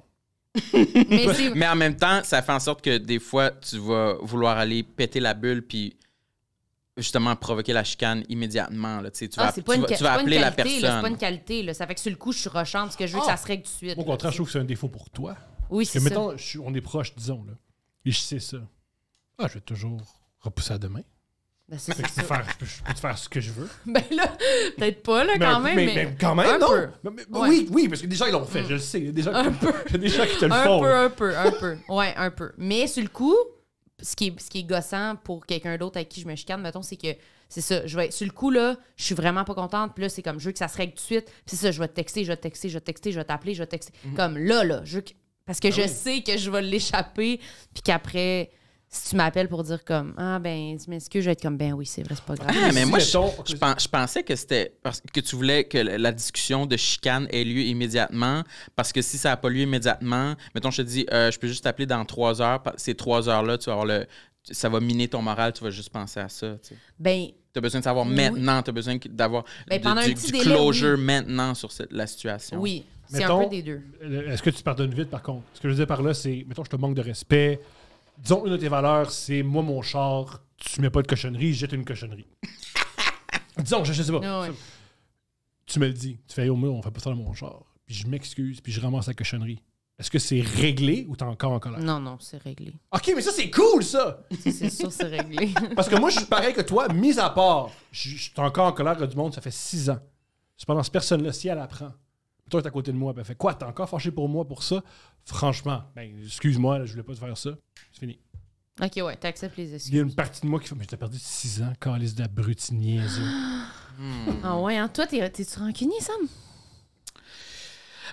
mais, en même temps, ça fait en sorte que des fois, tu vas vouloir aller péter la bulle puis justement provoquer la chicane immédiatement. Là. Tu, vas, ah, appeler la personne. C'est pas une qualité. Ça fait que sur le coup, je suis rochante parce que je veux que ça oh! se règle tout de suite. Au contraire, je trouve que c'est un défaut pour toi. Oui, c'est ça. mettons, on est proche, disons. Là, et je sais ça. Ah, je vais toujours repousser à demain. Ben, c'est faire, je, peux, te faire ce que je veux. Ben là, peut-être pas, là, quand même. Mais, mais, quand même, un non. Peu. Oui, oui, parce que déjà, ils l'ont fait, mm. je le sais. Déjà, un peu. des gens qui te le font. Un peu, un peu, un peu. Ouais, un peu. Mais sur le coup, ce qui est, ce qui est gossant pour quelqu'un d'autre avec qui je me chicane, mettons, c'est que c'est ça. Je vais, sur le coup, là, je suis vraiment pas contente. Puis là, c'est comme, je veux que ça se règle tout de suite. Puis c'est ça, je vais te texter, je vais te texter, je vais te texter, je vais t'appeler, je vais te texter. Mm. Comme là, là, Parce que ah je sais que je vais l'échapper, puis qu'après, si tu m'appelles pour dire comme Ah, ben, tu m'excuses, je vais être comme Ben oui, c'est vrai, c'est pas grave. Ah, mais moi, je, je, pensais que c'était parce que tu voulais que la discussion de chicane ait lieu immédiatement, parce que si ça n'a pas lieu immédiatement, mettons, je te dis, euh, je peux juste t'appeler dans trois heures, ces trois heures-là, tu vas avoir le. Ça va miner ton moral, tu vas juste penser à ça. Tu Ben. Tu as besoin de savoir maintenant, tu as besoin d'avoir ben, du, closure maintenant sur la situation. Oui, c'est un peu des deux. Est-ce que tu pardonnes vite, par contre? Ce que je veux dire par là, c'est, mettons, je te manque de respect, disons, une de tes valeurs, c'est moi, mon char, tu mets pas de cochonnerie, jette une cochonnerie. disons, je, sais pas. Ah tu me le dis. Tu fais, au oh, moi, on fait pas ça dans mon char. Puis je m'excuse, puis je ramasse la cochonnerie. Est-ce que c'est réglé ou t'es encore en colère? Non, non, c'est réglé. OK, mais ça, c'est cool, ça! c'est sûr, c'est réglé. Parce que moi, je suis pareil que toi, mis à part. Je suis encore en colère du monde, ça fait six ans. Cependant, cette personne-là, si elle apprend, toi, t'es à côté de moi. Ben, fait quoi, t'es encore fâché pour moi pour ça? Franchement, ben, excuse-moi, je voulais pas te faire ça. C'est fini. Ok, ouais, t'acceptes les excuses. Il y a une partie de moi qui fait, mais t'as perdu 6 ans, calice d'abruti niaiseux. Ah ouais, hein? toi, t'es, t'es-tu rancunier, Sam?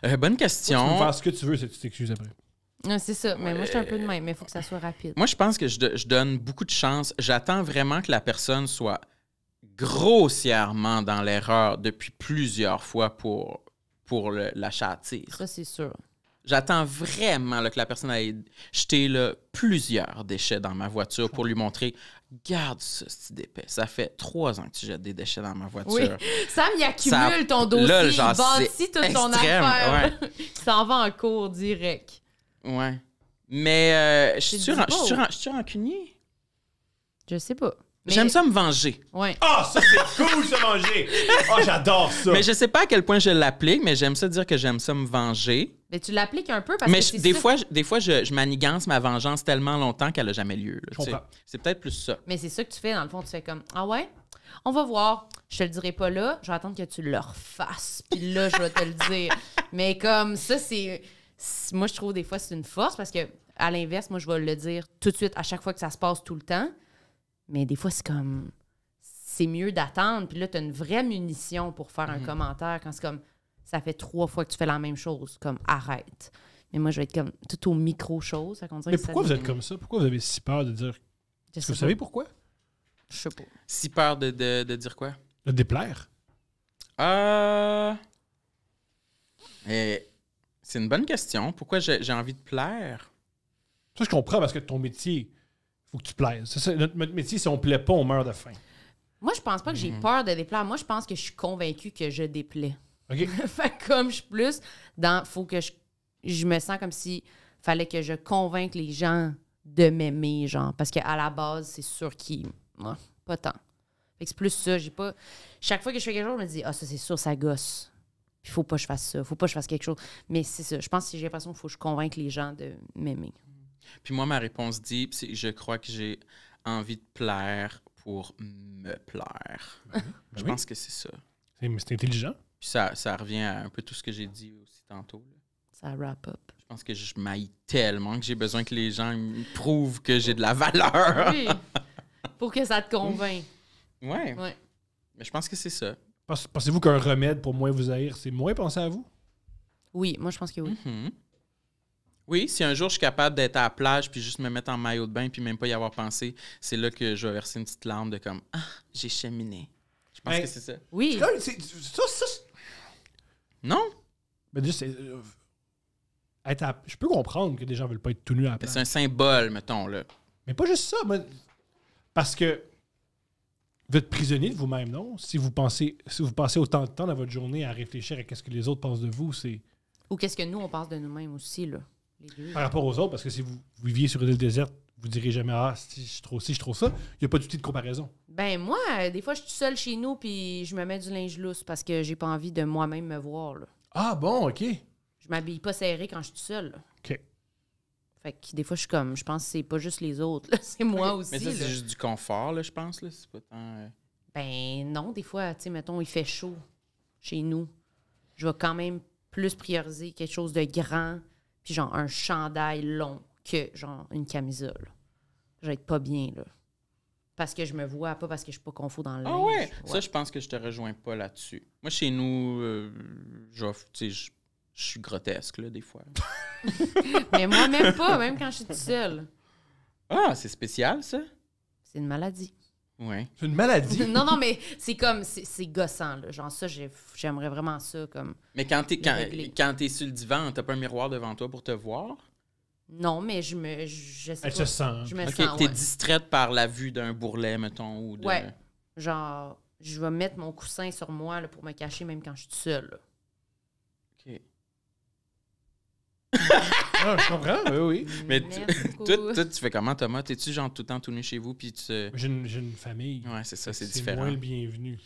Euh, bonne question. Tu peux faire ce que tu veux, c'est tu t'excuses après. Non, c'est ça. Mais moi, je suis un peu de même, mais il faut que ça soit rapide. Moi, je pense que je, je, donne beaucoup de chance. J'attends vraiment que la personne soit grossièrement dans l'erreur depuis plusieurs fois pour pour la Ça, c'est sûr. J'attends vraiment que la personne ait jeté plusieurs déchets dans ma voiture pour lui montrer Garde ça, petit d'épais. Ça fait trois ans que tu jettes des déchets dans ma voiture. Oui. Sam, il accumule ton dossier. Là, genre, il bâtit toute extrême, ton affaire. Ouais. il va en cours direct. Ouais. Mais euh, je suis-tu rancunier? Je sais pas. J'aime ça me venger. Ah, ça, c'est cool, se venger! oh, j'adore ça! Mais je sais pas à quel point je l'applique, mais j'aime ça dire que j'aime ça me venger. Mais tu l'appliques un peu parce mais que. des, fois, je, des fois, je, je, manigance ma vengeance tellement longtemps qu'elle n'a jamais lieu. C'est peut-être plus ça. Mais c'est ça que tu fais, dans le fond. Tu fais comme Ah ouais? On va voir. Je te le dirai pas là. Je vais attendre que tu le refasses. Puis là, je vais te le dire. Mais comme ça, c'est. Moi, je trouve des fois, c'est une force parce que, à l'inverse, moi, je vais le dire tout de suite à chaque fois que ça se passe tout le temps. Mais des fois, c'est comme. C'est mieux d'attendre. Puis là, tu as une vraie munition pour faire un mhm. commentaire quand c'est comme. Ça fait trois fois que tu fais la même chose. Comme, arrête. Mais moi, je vais être comme tout au micro-chose. Mais pourquoi vous êtes comme ça? Pourquoi vous avez si peur de dire. vous savez pourquoi? Je sais pas. Si peur de, dire quoi? De déplaire. Euh. Et... C'est une bonne question. Pourquoi j'ai envie de plaire? Ça, je comprends parce que ton métier, faut que tu plaises. notre, métier, si on plaît pas, on meurt de faim. Moi, je pense pas que j'ai mm-hmm. peur de déplaire. Moi, je pense que je suis convaincue que je déplais. OK. fait comme je suis plus dans. Faut que je, je me sens comme si fallait que je convainque les gens de m'aimer, genre. Parce qu'à la base, c'est sûr qui. Moi, pas tant. c'est plus ça. J'ai pas. Chaque fois que je fais quelque chose, je me dis, ah, ça, c'est sûr, ça gosse. Il faut pas que je fasse ça. Il Faut pas que je fasse quelque chose. Mais c'est ça. Je pense que j'ai l'impression qu'il faut que je convainque les gens de m'aimer. Puis moi, ma réponse dit, c'est je crois que j'ai envie de plaire pour me plaire. Ben je pense que c'est ça. C'est intelligent. Puis ça, ça, revient à un peu tout ce que j'ai dit aussi tantôt. Ça wrap up. Je pense que je m'aille tellement que j'ai besoin que les gens me prouvent que j'ai de la valeur. oui. Pour que ça te convainc. Ouais. Mais je pense que c'est ça. Pensez-vous qu'un remède pour moins vous haïr, c'est moins penser à vous? Oui, moi je pense que oui. Mm-hmm. Oui, si un jour je suis capable d'être à la plage puis juste me mettre en maillot de bain puis même pas y avoir pensé, c'est là que je vais verser une petite larme de comme Ah, j'ai cheminé. Je pense que c'est ça. Oui. Non? Mais juste, euh, je peux comprendre que des gens veulent pas être tout nus à la plage. C'est un symbole, mettons, là. Mais pas juste ça. parce que vous êtes prisonnier de vous-même, non? Si vous, pensez, si vous passez autant de temps dans votre journée à réfléchir à quest ce que les autres pensent de vous, c'est. Ou qu'est-ce que nous, on pense de nous-mêmes aussi, là. Par rapport aux autres, parce que si vous viviez sur une île déserte, vous direz jamais Ah, si je trouve si je trouve ça. Il n'y a pas du tout de comparaison. Ben moi, euh, des fois, je suis seule chez nous puis je me mets du linge lousse parce que j'ai pas envie de moi-même me voir. Là. Ah bon, OK. Je m'habille pas serré quand je suis seule. OK. Fait que des fois, je suis comme, je pense que c'est pas juste les autres, c'est moi aussi. Mais ça, c'est juste du confort, je pense. Là. Pas tant, euh, Ben non, des fois, tu sais, mettons, il fait chaud chez nous. Je vais quand même plus prioriser quelque chose de grand puis genre un chandail long que genre une camisole. Je vais être pas bien, là. Parce que je me vois, pas parce que je suis pas confus dans le Ah Ouais. Ça, je pense que je te rejoins pas là-dessus. Moi, chez nous, euh, je suis grotesque, là, des fois. Mais moi, même pas, même quand je suis toute seule. Ah, c'est spécial, ça. C'est une maladie. C'est une maladie. non, non, mais c'est comme, c'est gossant, là. Genre, ça, j'aimerais vraiment ça, comme. Mais quand t'es quand, quand es sur le divan, t'as pas un miroir devant toi pour te voir? Non, mais je me. Je, Elle se sent. Je me T'es distraite par la vue d'un bourrelet, mettons, ou Ouais. Genre, je vais mettre mon coussin sur moi là, pour me cacher, même quand je suis seule. OK. Ah, je comprends, oui, oui. Mais tu- tu fais comment, Thomas? T'es-tu genre tout le temps tout nu chez vous, puis tu... J'ai une, famille. Oui, c'est ça, c'est différent. moins le bienvenu.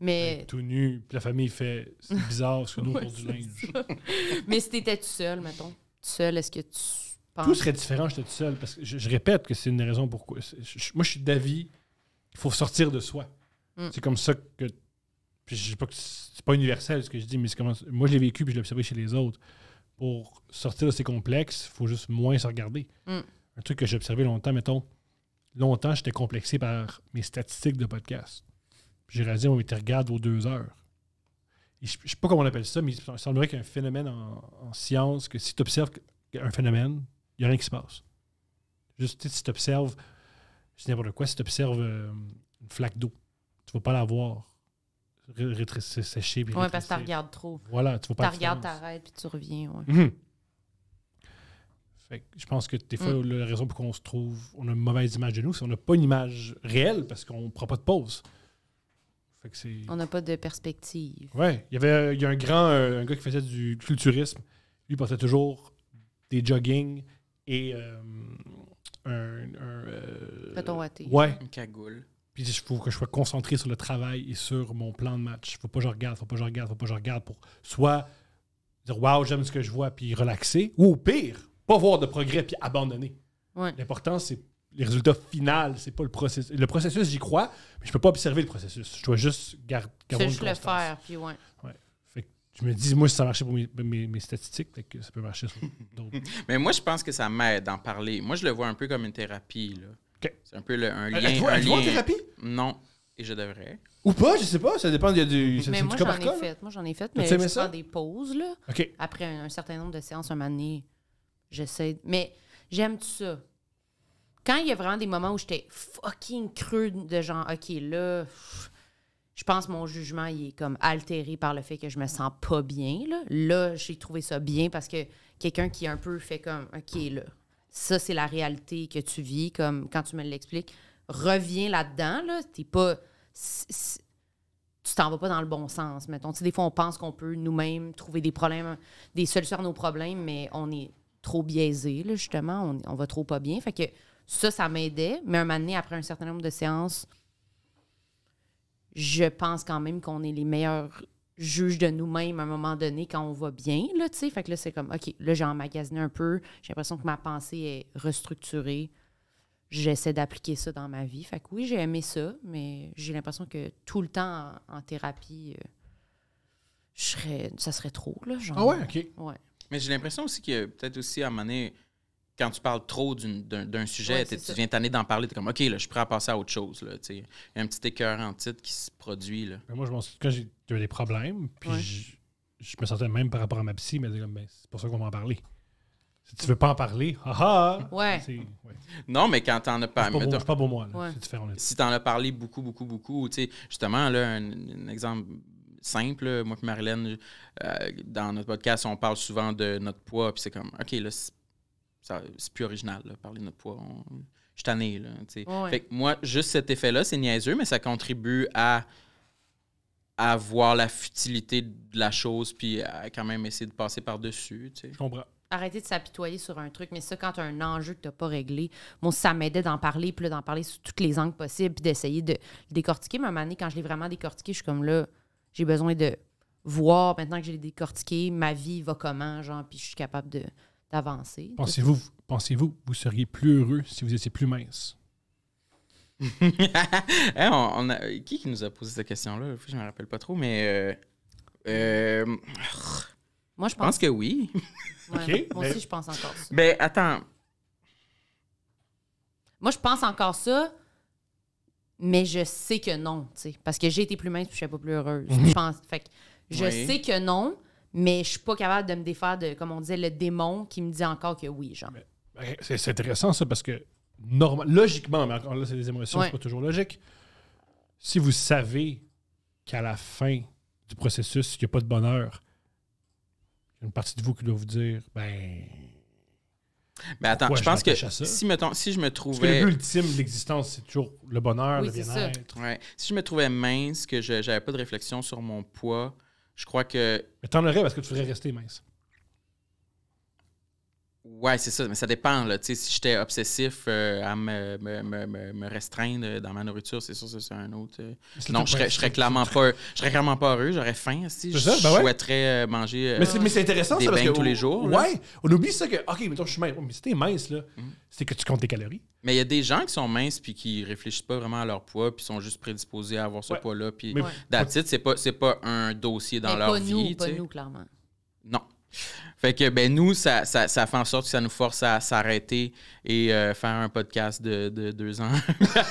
Mais, Tout nu, puis la famille fait c'est bizarre, que nous du linge. mais si t'étais tout seul, mettons, tout seul, est-ce que tu penses. Tout serait différent, j'étais tout seul. Parce que je, répète que c'est une raison pourquoi. moi, je suis d'avis qu'il faut sortir de soi. Mm. C'est comme ça que. je pas que c'est pas universel ce que je dis, mais c'est comment. Moi, je l'ai vécu puis je l'ai observé chez les autres pour sortir de ces complexes, il faut juste moins se regarder. Mm. Un truc que j'ai observé longtemps, mettons, longtemps, j'étais complexé par mes statistiques de podcast. J'ai réalisé, on était regarde vos deux heures. je ne sais pas comment on appelle ça, mais il semblerait qu'un phénomène en, science que si tu observes un phénomène, il n'y a rien qui se passe. Juste si tu observes, c'est n'importe quoi, si tu observes euh, une flaque d'eau, tu ne vas pas la voir sécher. Oui, parce que tu regardes trop. Voilà, tu vas pas Tu regardes, t'arrêtes, puis tu reviens. Ouais. Hum. Fait je pense que des fois, mm. la raison pour qu'on se trouve, on a une mauvaise image de nous, c'est qu'on n'a pas une image réelle parce qu'on prend pas de pause. Fait que on n'a pas de perspective. Oui, il y avait y a un grand, euh, un gars qui faisait du culturisme. Lui, il portait toujours des joggings et euh, un. un euh, Une cagoule. Puis il faut que je sois concentré sur le travail et sur mon plan de match. Faut pas que je regarde, faut pas que je regarde, faut pas que je regarde pour soit dire Waouh, j'aime ce que je vois, puis relaxer, ou au pire, pas voir de progrès, puis abandonner. L'important, c'est les résultats finaux, c'est pas le processus. Le processus, j'y crois, mais je peux pas observer le processus. Je dois juste garder juste le faire, puis ouais. Fait tu me dis, moi, si ça marchait pour mes, statistiques, ça peut marcher sur d'autres. mais moi, je pense que ça m'aide d'en parler. Moi, je le vois un peu comme une thérapie, là. C'est un peu un euh, lien. en thérapie? Non. Et je devrais. Ou pas, je sais pas, ça dépend. Il y a du, mais moi, j'en ai fait. Moi, j'en ai fait, mais je prends des pauses, là. Après un, certain nombre de séances, un moment donné, j'essaie. Mais j'aime tout ça. Quand il y a vraiment des moments où j'étais fucking creux de genre, OK, là, je pense que mon jugement, est comme altéré par le fait que je me sens pas bien, là. Là, j'ai trouvé ça bien parce que quelqu'un qui est un peu fait comme, OK, là, ça, c'est la réalité que tu vis, comme quand tu me l'expliques, reviens là-dedans, là, t'es pas... Tu t'en vas pas dans le bon sens, mettons. Tu sais, des fois, on pense qu'on peut nous-mêmes trouver des problèmes, des solutions à nos problèmes, mais on est trop biaisé, là, justement. On, on va trop pas bien. Fait que ça, ça m'aidait. Mais un moment donné, après un certain nombre de séances, je pense quand même qu'on est les meilleurs juge de nous-mêmes à un moment donné quand on va bien, là, tu sais. Fait que là, c'est comme, OK, là, j'ai emmagasiné un peu. J'ai l'impression que ma pensée est restructurée. J'essaie d'appliquer ça dans ma vie. Fait que oui, j'ai aimé ça, mais j'ai l'impression que tout le temps en, thérapie, euh, je serais, ça serait trop, là. Genre, ah ouais, OK. Mais j'ai l'impression aussi que peut-être aussi à un moment donné, quand tu parles trop d'un sujet, tu viens t'année d'en parler, tu es comme, OK, là, je suis prêt à passer à autre chose. Là, Il y a un petit écœur en titre qui se produit. Là. Ben, moi, je m'en souviens quand eu des problèmes, puis je, me sentais même par rapport à ma psy, mais ben, c'est pour ça qu'on m'en en parler. Si tu veux pas en parler, ah ouais. ouais. Non, mais quand t'en as parlé. C'est pas, pas, pour moi, là, différent, Si t'en as parlé beaucoup, beaucoup, beaucoup, justement, là, un, exemple simple, moi et Marilyn, euh, dans notre podcast, on parle souvent de notre poids, puis c'est comme, OK, là, c'est plus original, parler de notre poids. Je suis tanné, là. Fait moi, juste cet effet-là, c'est niaiseux, mais ça contribue à à voir la futilité de la chose, puis à quand même essayer de passer par-dessus. Arrêter de s'apitoyer sur un truc, mais ça, quand tu as un enjeu que tu n'as pas réglé, moi, ça m'aidait d'en parler, puis d'en parler sous toutes les angles possibles, puis d'essayer de le décortiquer. Mais à un quand je l'ai vraiment décortiqué, je suis comme là, j'ai besoin de voir, maintenant que j'ai décortiqué, ma vie va comment, genre, puis je suis capable de, Pensez-vous, pensez-vous vous seriez plus heureux si vous étiez plus mince? Hein, qui, nous a posé cette question-là? Je ne me rappelle pas trop, mais... Euh, euh, moi, je pense, que oui. moi aussi, je pense encore ça. Mais ben, attends. Moi, je pense encore ça, mais je sais que non, tu sais, parce que j'ai été plus mince et je ne suis pas plus heureuse. Mhm. je pense, fait je sais que non, mais je suis pas capable de me défaire de, comme on disait, le démon qui me dit encore que oui, genre. Ben, c'est intéressant ça parce que normal, logiquement, mais encore là, c'est des émotions, ce c'est pas toujours logique. Si vous savez qu'à la fin du processus, il n'y a pas de bonheur, il y a une partie de vous qui doit vous dire ben. Mais attends, je, pense que si, si je me trouvais. que le ultime de l'existence, c'est toujours le bonheur, le bien-être. Si je me trouvais mince, que je n'avais pas de réflexion sur mon poids, je crois que. Mais t'en aurais parce que tu voudrais rester mince. Ouais, c'est ça, mais ça dépend. Là. Si j'étais obsessif euh, à me, restreindre dans ma nourriture, c'est sûr c'est un autre. Euh, non, je serais, serais clairement pas, je clairement pas heureux, j'aurais faim si ben Je souhaiterais euh, manger mais c'est, des tous les jours. on oublie ça que, ok, je suis mince. Mais si t'es mince, là, mm. c'est que tu comptes des calories. Mais il y a des gens qui sont minces puis qui réfléchissent pas vraiment à leur poids puis sont juste prédisposés à avoir ce poids-là. Puis ouais. c'est pas, c'est pas un dossier dans leur vie. Nous, pas nous, clairement. Non. Fait que ben nous, ça, ça, fait en sorte que ça nous force à s'arrêter et euh, faire un podcast de, deux ans euh,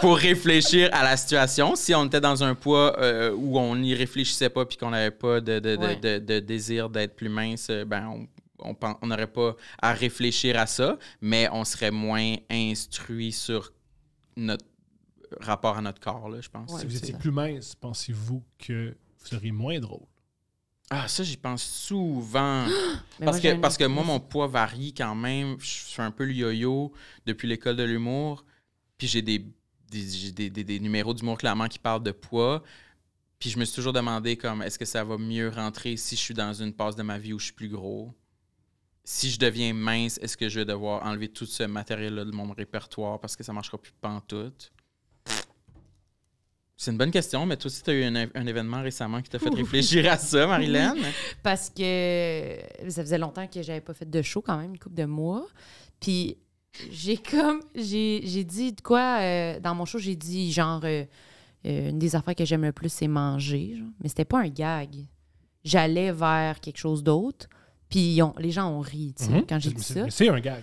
pour, réfléchir à la situation. Si on était dans un poids euh, où on n'y réfléchissait pas puis qu'on n'avait pas de, désir d'être plus mince, ben on n'aurait pas à réfléchir à ça, mais on serait moins instruit sur notre rapport à notre corps, je pense. si vous étiez plus mince, pensez-vous que vous seriez moins drôle? Ah, ça, j'y pense souvent. parce, que, parce que moi, mon poids varie quand même. Je suis un peu le yo-yo depuis l'école de l'humour. Puis j'ai des des, numéros d'humour clairement qui parlent de poids. Puis je me suis toujours demandé comme est-ce que ça va mieux rentrer si je suis dans une passe de ma vie où je suis plus gros? Si je deviens mince, est-ce que je vais devoir enlever tout ce matériel-là de mon répertoire parce que ça marchera plus pantoute? C'est une bonne question, mais toi aussi, tu as eu un, événement récemment qui t'a fait réfléchir à ça, Marilyn. Parce que ça faisait longtemps que j'avais pas fait de show quand même, une couple de mois. Puis j'ai comme j'ai dit de quoi euh, dans mon show, j'ai dit genre euh, euh, une des affaires que j'aime le plus, c'est manger. Genre. Mais c'était pas un gag. J'allais vers quelque chose d'autre. Puis les gens ont ri tu sais, mhm. quand j'ai dit ça. C'est un gag.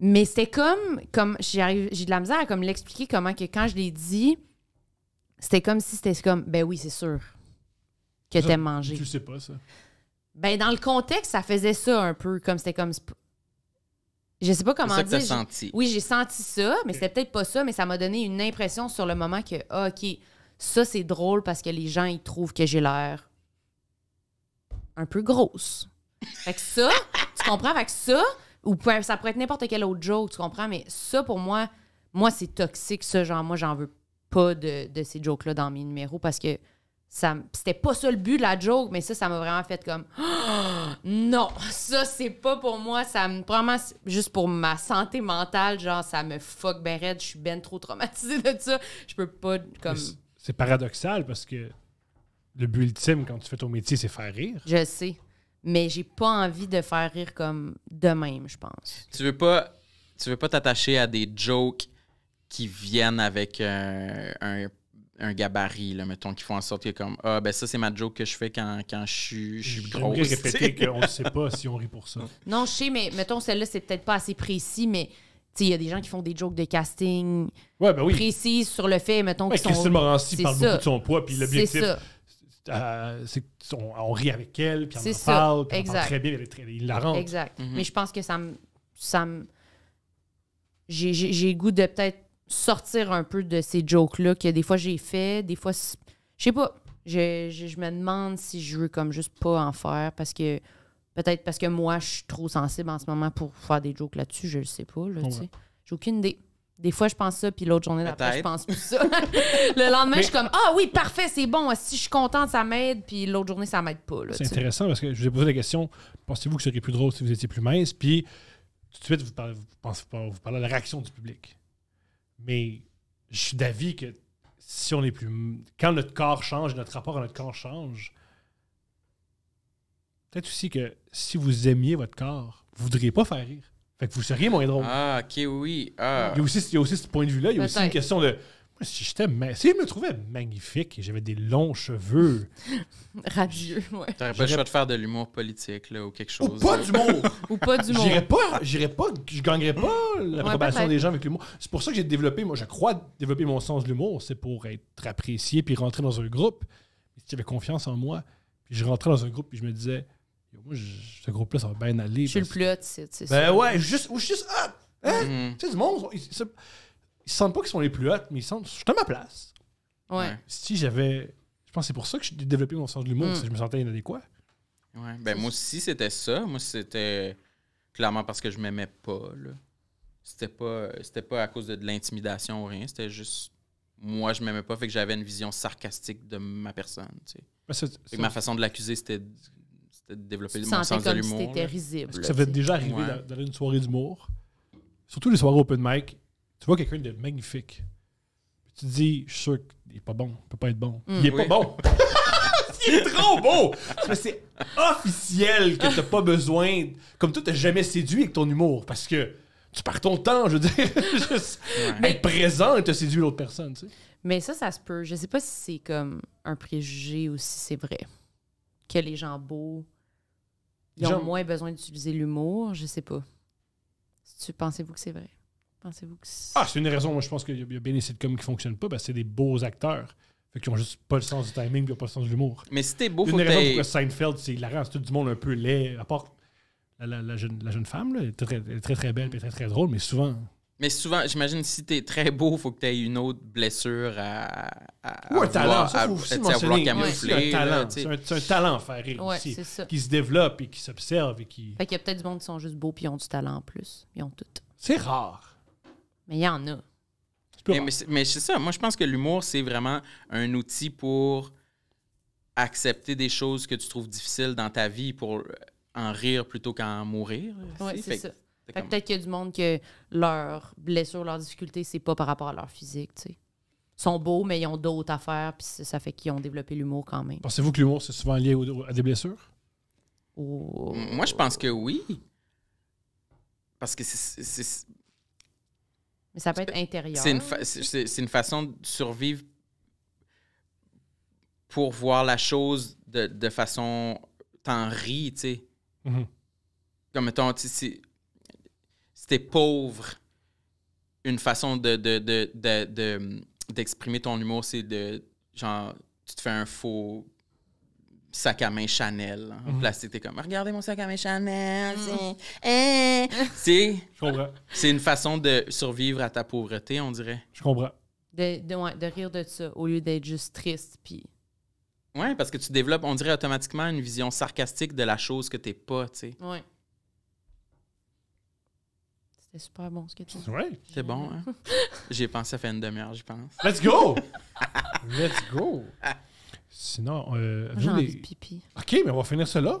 Mais c'était comme comme j'ai de la misère à comme l'expliquer comment que quand je l'ai dit c'était comme si c'était comme, ben oui, c'est sûr que t'aimes manger. Tu sais pas ça. Ben, dans le contexte, ça faisait ça un peu, comme c'était comme. Je sais pas comment dire. senti. Oui, j'ai senti ça, mais c'était peut-être pas ça, mais ça m'a donné une impression sur le moment que, ah, OK, ça, c'est drôle parce que les gens, ils trouvent que j'ai l'air un peu grosse. Fait que ça, tu comprends? Fait que ça, ou ça pourrait être n'importe quel autre joke, tu comprends? Mais ça, pour moi, moi, c'est toxique, ça. Genre, moi, j'en veux pas de, ces jokes-là dans mes numéros parce que ça c'était pas ça le but de la joke, mais ça, ça m'a vraiment fait comme non, ça c'est pas pour moi. Ça me vraiment juste pour ma santé mentale, genre ça me fuck ben raide. je suis ben trop traumatisée de ça. Je peux pas comme. C'est paradoxal parce que le but ultime quand tu fais ton métier, c'est faire rire. Je sais. Mais j'ai pas envie de faire rire comme de même, je pense. Tu veux pas tu veux pas t'attacher à des jokes qui viennent avec un, un, gabarit, là, mettons, qui font en sorte que comme Ah ben ça c'est ma joke que je fais quand, quand je suis, je suis grosse. répéter qu'on ne sait pas si on rit pour ça. Non, je sais, mais mettons, celle-là, c'est peut-être pas assez précis, mais il y a des gens qui font des jokes de casting ben précises sur le fait, mettons, ouais, sont... Christine Morancy parle ça. beaucoup de son poids, puis l'objectif, c'est euh, qu'on rit avec elle, puis on en parle, puis on parle très bien, il la rend Exact. Mhm. Mais je pense que ça me... Ça me... J'ai le goût de peut-être sortir un peu de ces jokes-là que des fois j'ai fait, des fois, je sais pas, je, me demande si je veux comme juste pas en faire parce que peut-être parce que moi je suis trop sensible en ce moment pour faire des jokes là-dessus, je le sais pas, là, J'ai aucune idée. Des fois, je pense ça, puis l'autre journée d'après, je pense plus ça. le lendemain, je suis comme Ah oui, parfait, c'est bon. Si je suis contente, ça m'aide, puis l'autre journée, ça m'aide pas. C'est intéressant parce que je vous ai posé la question Pensez-vous que ce serait plus drôle si vous étiez plus mince Puis tout de suite, vous parlez, vous, pensez, vous parlez de la réaction du public. Mais je suis d'avis que si on est plus. Quand notre corps change, notre rapport à notre corps change, peut-être aussi que si vous aimiez votre corps, vous ne voudriez pas faire rire. Fait que vous seriez moins drôle. Ah, ok, oui. Ah. aussi, il y a aussi ce point de vue-là. Il y a aussi une question de si j'étais si je me trouvais magnifique et j'avais des longs cheveux. Radieux, ouais. T'aurais pas le choix de faire de l'humour politique là, ou quelque chose. Ou pas d'humour! ou pas d'humour. J'irais pas, j'irais pas, je gagnerais pas l'approbation des gens avec l'humour. C'est pour ça que j'ai développé, moi je crois développer mon sens de l'humour, c'est pour être apprécié puis rentrer dans un groupe. Si j'avais confiance en moi, puis je rentrais dans un groupe puis je me disais, moi, ce groupe-là, ça va bien aller. Je suis le plus hot, c'est Ben ouais, juste, ou juste, ah, hein, mm. tu sais, du monde, ils sentent pas qu'ils sont les plus hautes mais ils sentent, je suis à ma place. Ouais. Si j'avais. Je pense que c'est pour ça que j'ai développé mon sens de l'humour, mm. parce que je me sentais inadéquat. Ouais. Ben, moi aussi, c'était ça. Moi, c'était clairement parce que je m'aimais pas, C'était pas, c'était pas à cause de, l'intimidation ou rien. C'était juste. Moi, je m'aimais pas, fait que j'avais une vision sarcastique de ma personne, ben, ma façon de l'accuser, c'était de développer mon sens de l'humour. C'était ça déjà arrivé d'aller une soirée d'humour. Surtout les soirées open mic tu vois quelqu'un de magnifique, tu te dis, je suis sûr qu'il est pas bon, il peut pas être bon. Hmm. il est pas bon! il est trop beau! c'est officiel que t'as pas besoin. Comme toi, t'as jamais séduit avec ton humour parce que tu pars ton temps, je veux dire. Juste être présent et te séduit l'autre personne, tu sais. Mais ça, ça se peut. Je sais pas si c'est comme un préjugé ou si c'est vrai. Que les gens beaux, ont moins besoin d'utiliser l'humour, je sais pas. tu pensez-vous que c'est vrai? vous c'est... Ah, c'est une raison. Moi, je pense qu'il y a bien des sitcoms qui ne fonctionnent pas parce que c'est des beaux acteurs. qui n'ont ont juste pas le sens du timing n'ont pas le sens de l'humour. Mais si t'es beau, une faut Une raison pourquoi Seinfeld, c'est la C'est tout du monde un peu laid, à part la, jeune, la jeune, femme. elle, est très, très, belle et très, très drôle, mais souvent... Mais souvent, j'imagine, si t'es très beau, il faut que t'aies une autre blessure à... Ou un talent, ça, C'est un talent, c'est, un, talent faire aussi, qui se développe et qui s'observe et qui... Fait qu'il y a peut-être du monde qui sont juste beaux puis qui ont du talent en plus. Ils ont tout. C'est rare. Mais il y en a. Mais, c'est ça. Moi, je pense que l'humour, c'est vraiment un outil pour accepter des choses que tu trouves difficiles dans ta vie pour euh, en rire plutôt qu'en mourir. Oui, c'est ça. Peut-être qu'il y a du monde que leur blessure, leur difficulté, c'est pas par rapport à leur physique, tu Ils sont beaux, mais ils ont d'autres affaires, puis ça fait qu'ils ont développé l'humour quand même. Pensez-vous que l'humour, c'est souvent lié à des blessures? Oh. Moi, je pense que oui. Parce que c'est mais ça peut être intérieur. C'est une, façon de survivre pour voir la chose de, façon. T'en ris, tu sais. Mm-hmm. Comme mettons, si t'es pauvre, une façon de, de, d'exprimer ton humour, c'est de. Genre, tu te fais un faux sac à main Chanel. Hein, en mhm. plastique, t'es comme, regardez mon sac à main Chanel. Mm C'est une façon de survivre à ta pauvreté, on dirait. Je comprends. De, rire de ça au lieu d'être juste triste. Puis. Ouais, parce que tu développes, on dirait automatiquement une vision sarcastique de la chose que t'es pas, tu sais. Ouais. C'était super bon ce que tu dis. Ouais. C'est bon, hein? J'ai pensé, à faire une demi-heure, je pense. Let's go! Let's go! Sinon, euh, J'ai envie pipi. OK, mais on va finir cela.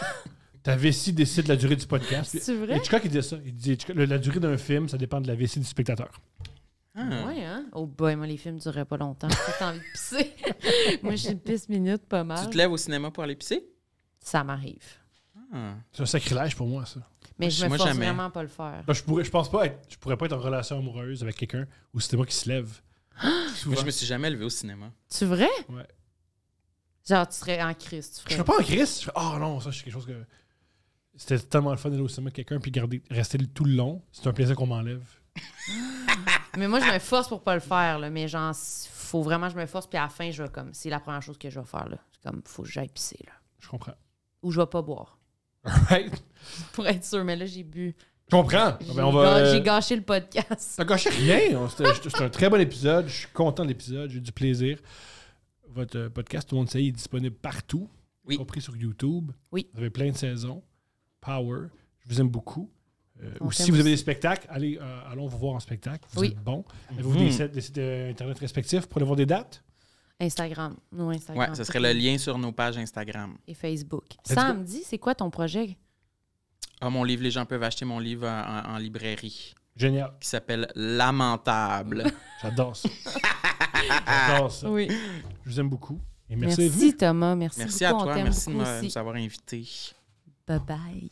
Ta vessie décide la durée du podcast. C'est vrai? Hitchcock, il disait ça. Il dit la durée d'un film, ça dépend de la vessie du spectateur. Ah. Ouais, hein? Oh boy, moi, les films ne duraient pas longtemps. J'ai envie de pisser. moi, j'ai une pisse minute pas mal. Tu te lèves au cinéma pour aller pisser? Ça m'arrive. Ah. C'est un sacrilège pour moi, ça. Mais je ne me vraiment pas le faire. Ben, je pourrais, je pense pas être, je pourrais pas être en relation amoureuse avec quelqu'un au moi qui se lève. Ah! Moi, je me suis jamais levé au cinéma. C'est vrai? Ouais. Genre, tu serais en crise. Je serais pas en crise. oh non, ça, c'est quelque chose que. C'était tellement le fun d'aller au cinéma avec quelqu'un puis garder, rester tout le long. C'est un plaisir qu'on m'enlève. mais moi, je me force pour pas le faire, là. Mais genre, faut vraiment que je me force. Puis à la fin, je vais comme. C'est la première chose que je vais faire, là. Comme, faut que j'aille pisser, là. Je comprends. Ou je vais pas boire. Right? Pour être sûr, mais là, j'ai bu. Je comprends. J'ai, ah ben, euh, gâché le podcast. T'as gâché rien. C'était un très bon épisode. Je suis content de l'épisode. J'ai eu du plaisir votre euh, podcast, tout le monde sait, est disponible partout, y compris sur YouTube. Oui. Vous avez plein de saisons. Power, je vous aime beaucoup. Euh, ou si vous avez des spectacles, allez, euh, allons vous voir en spectacle. Vous oui. êtes bon. Mhm. Avez-vous des Internet respectifs pour aller voir des dates? Instagram. Nous, Instagram. Ouais, ce serait le lien sur nos pages Instagram. Et Facebook. Samedi, c'est quoi ton projet? Ah, mon livre, les gens peuvent acheter mon livre en librairie. Génial. Qui s'appelle Lamentable. J'adore ça. J'adore ça. Oui. Je vous aime beaucoup. Et merci, merci Thomas. Merci, merci à toi. Merci de nous avoir invités. Bye bye.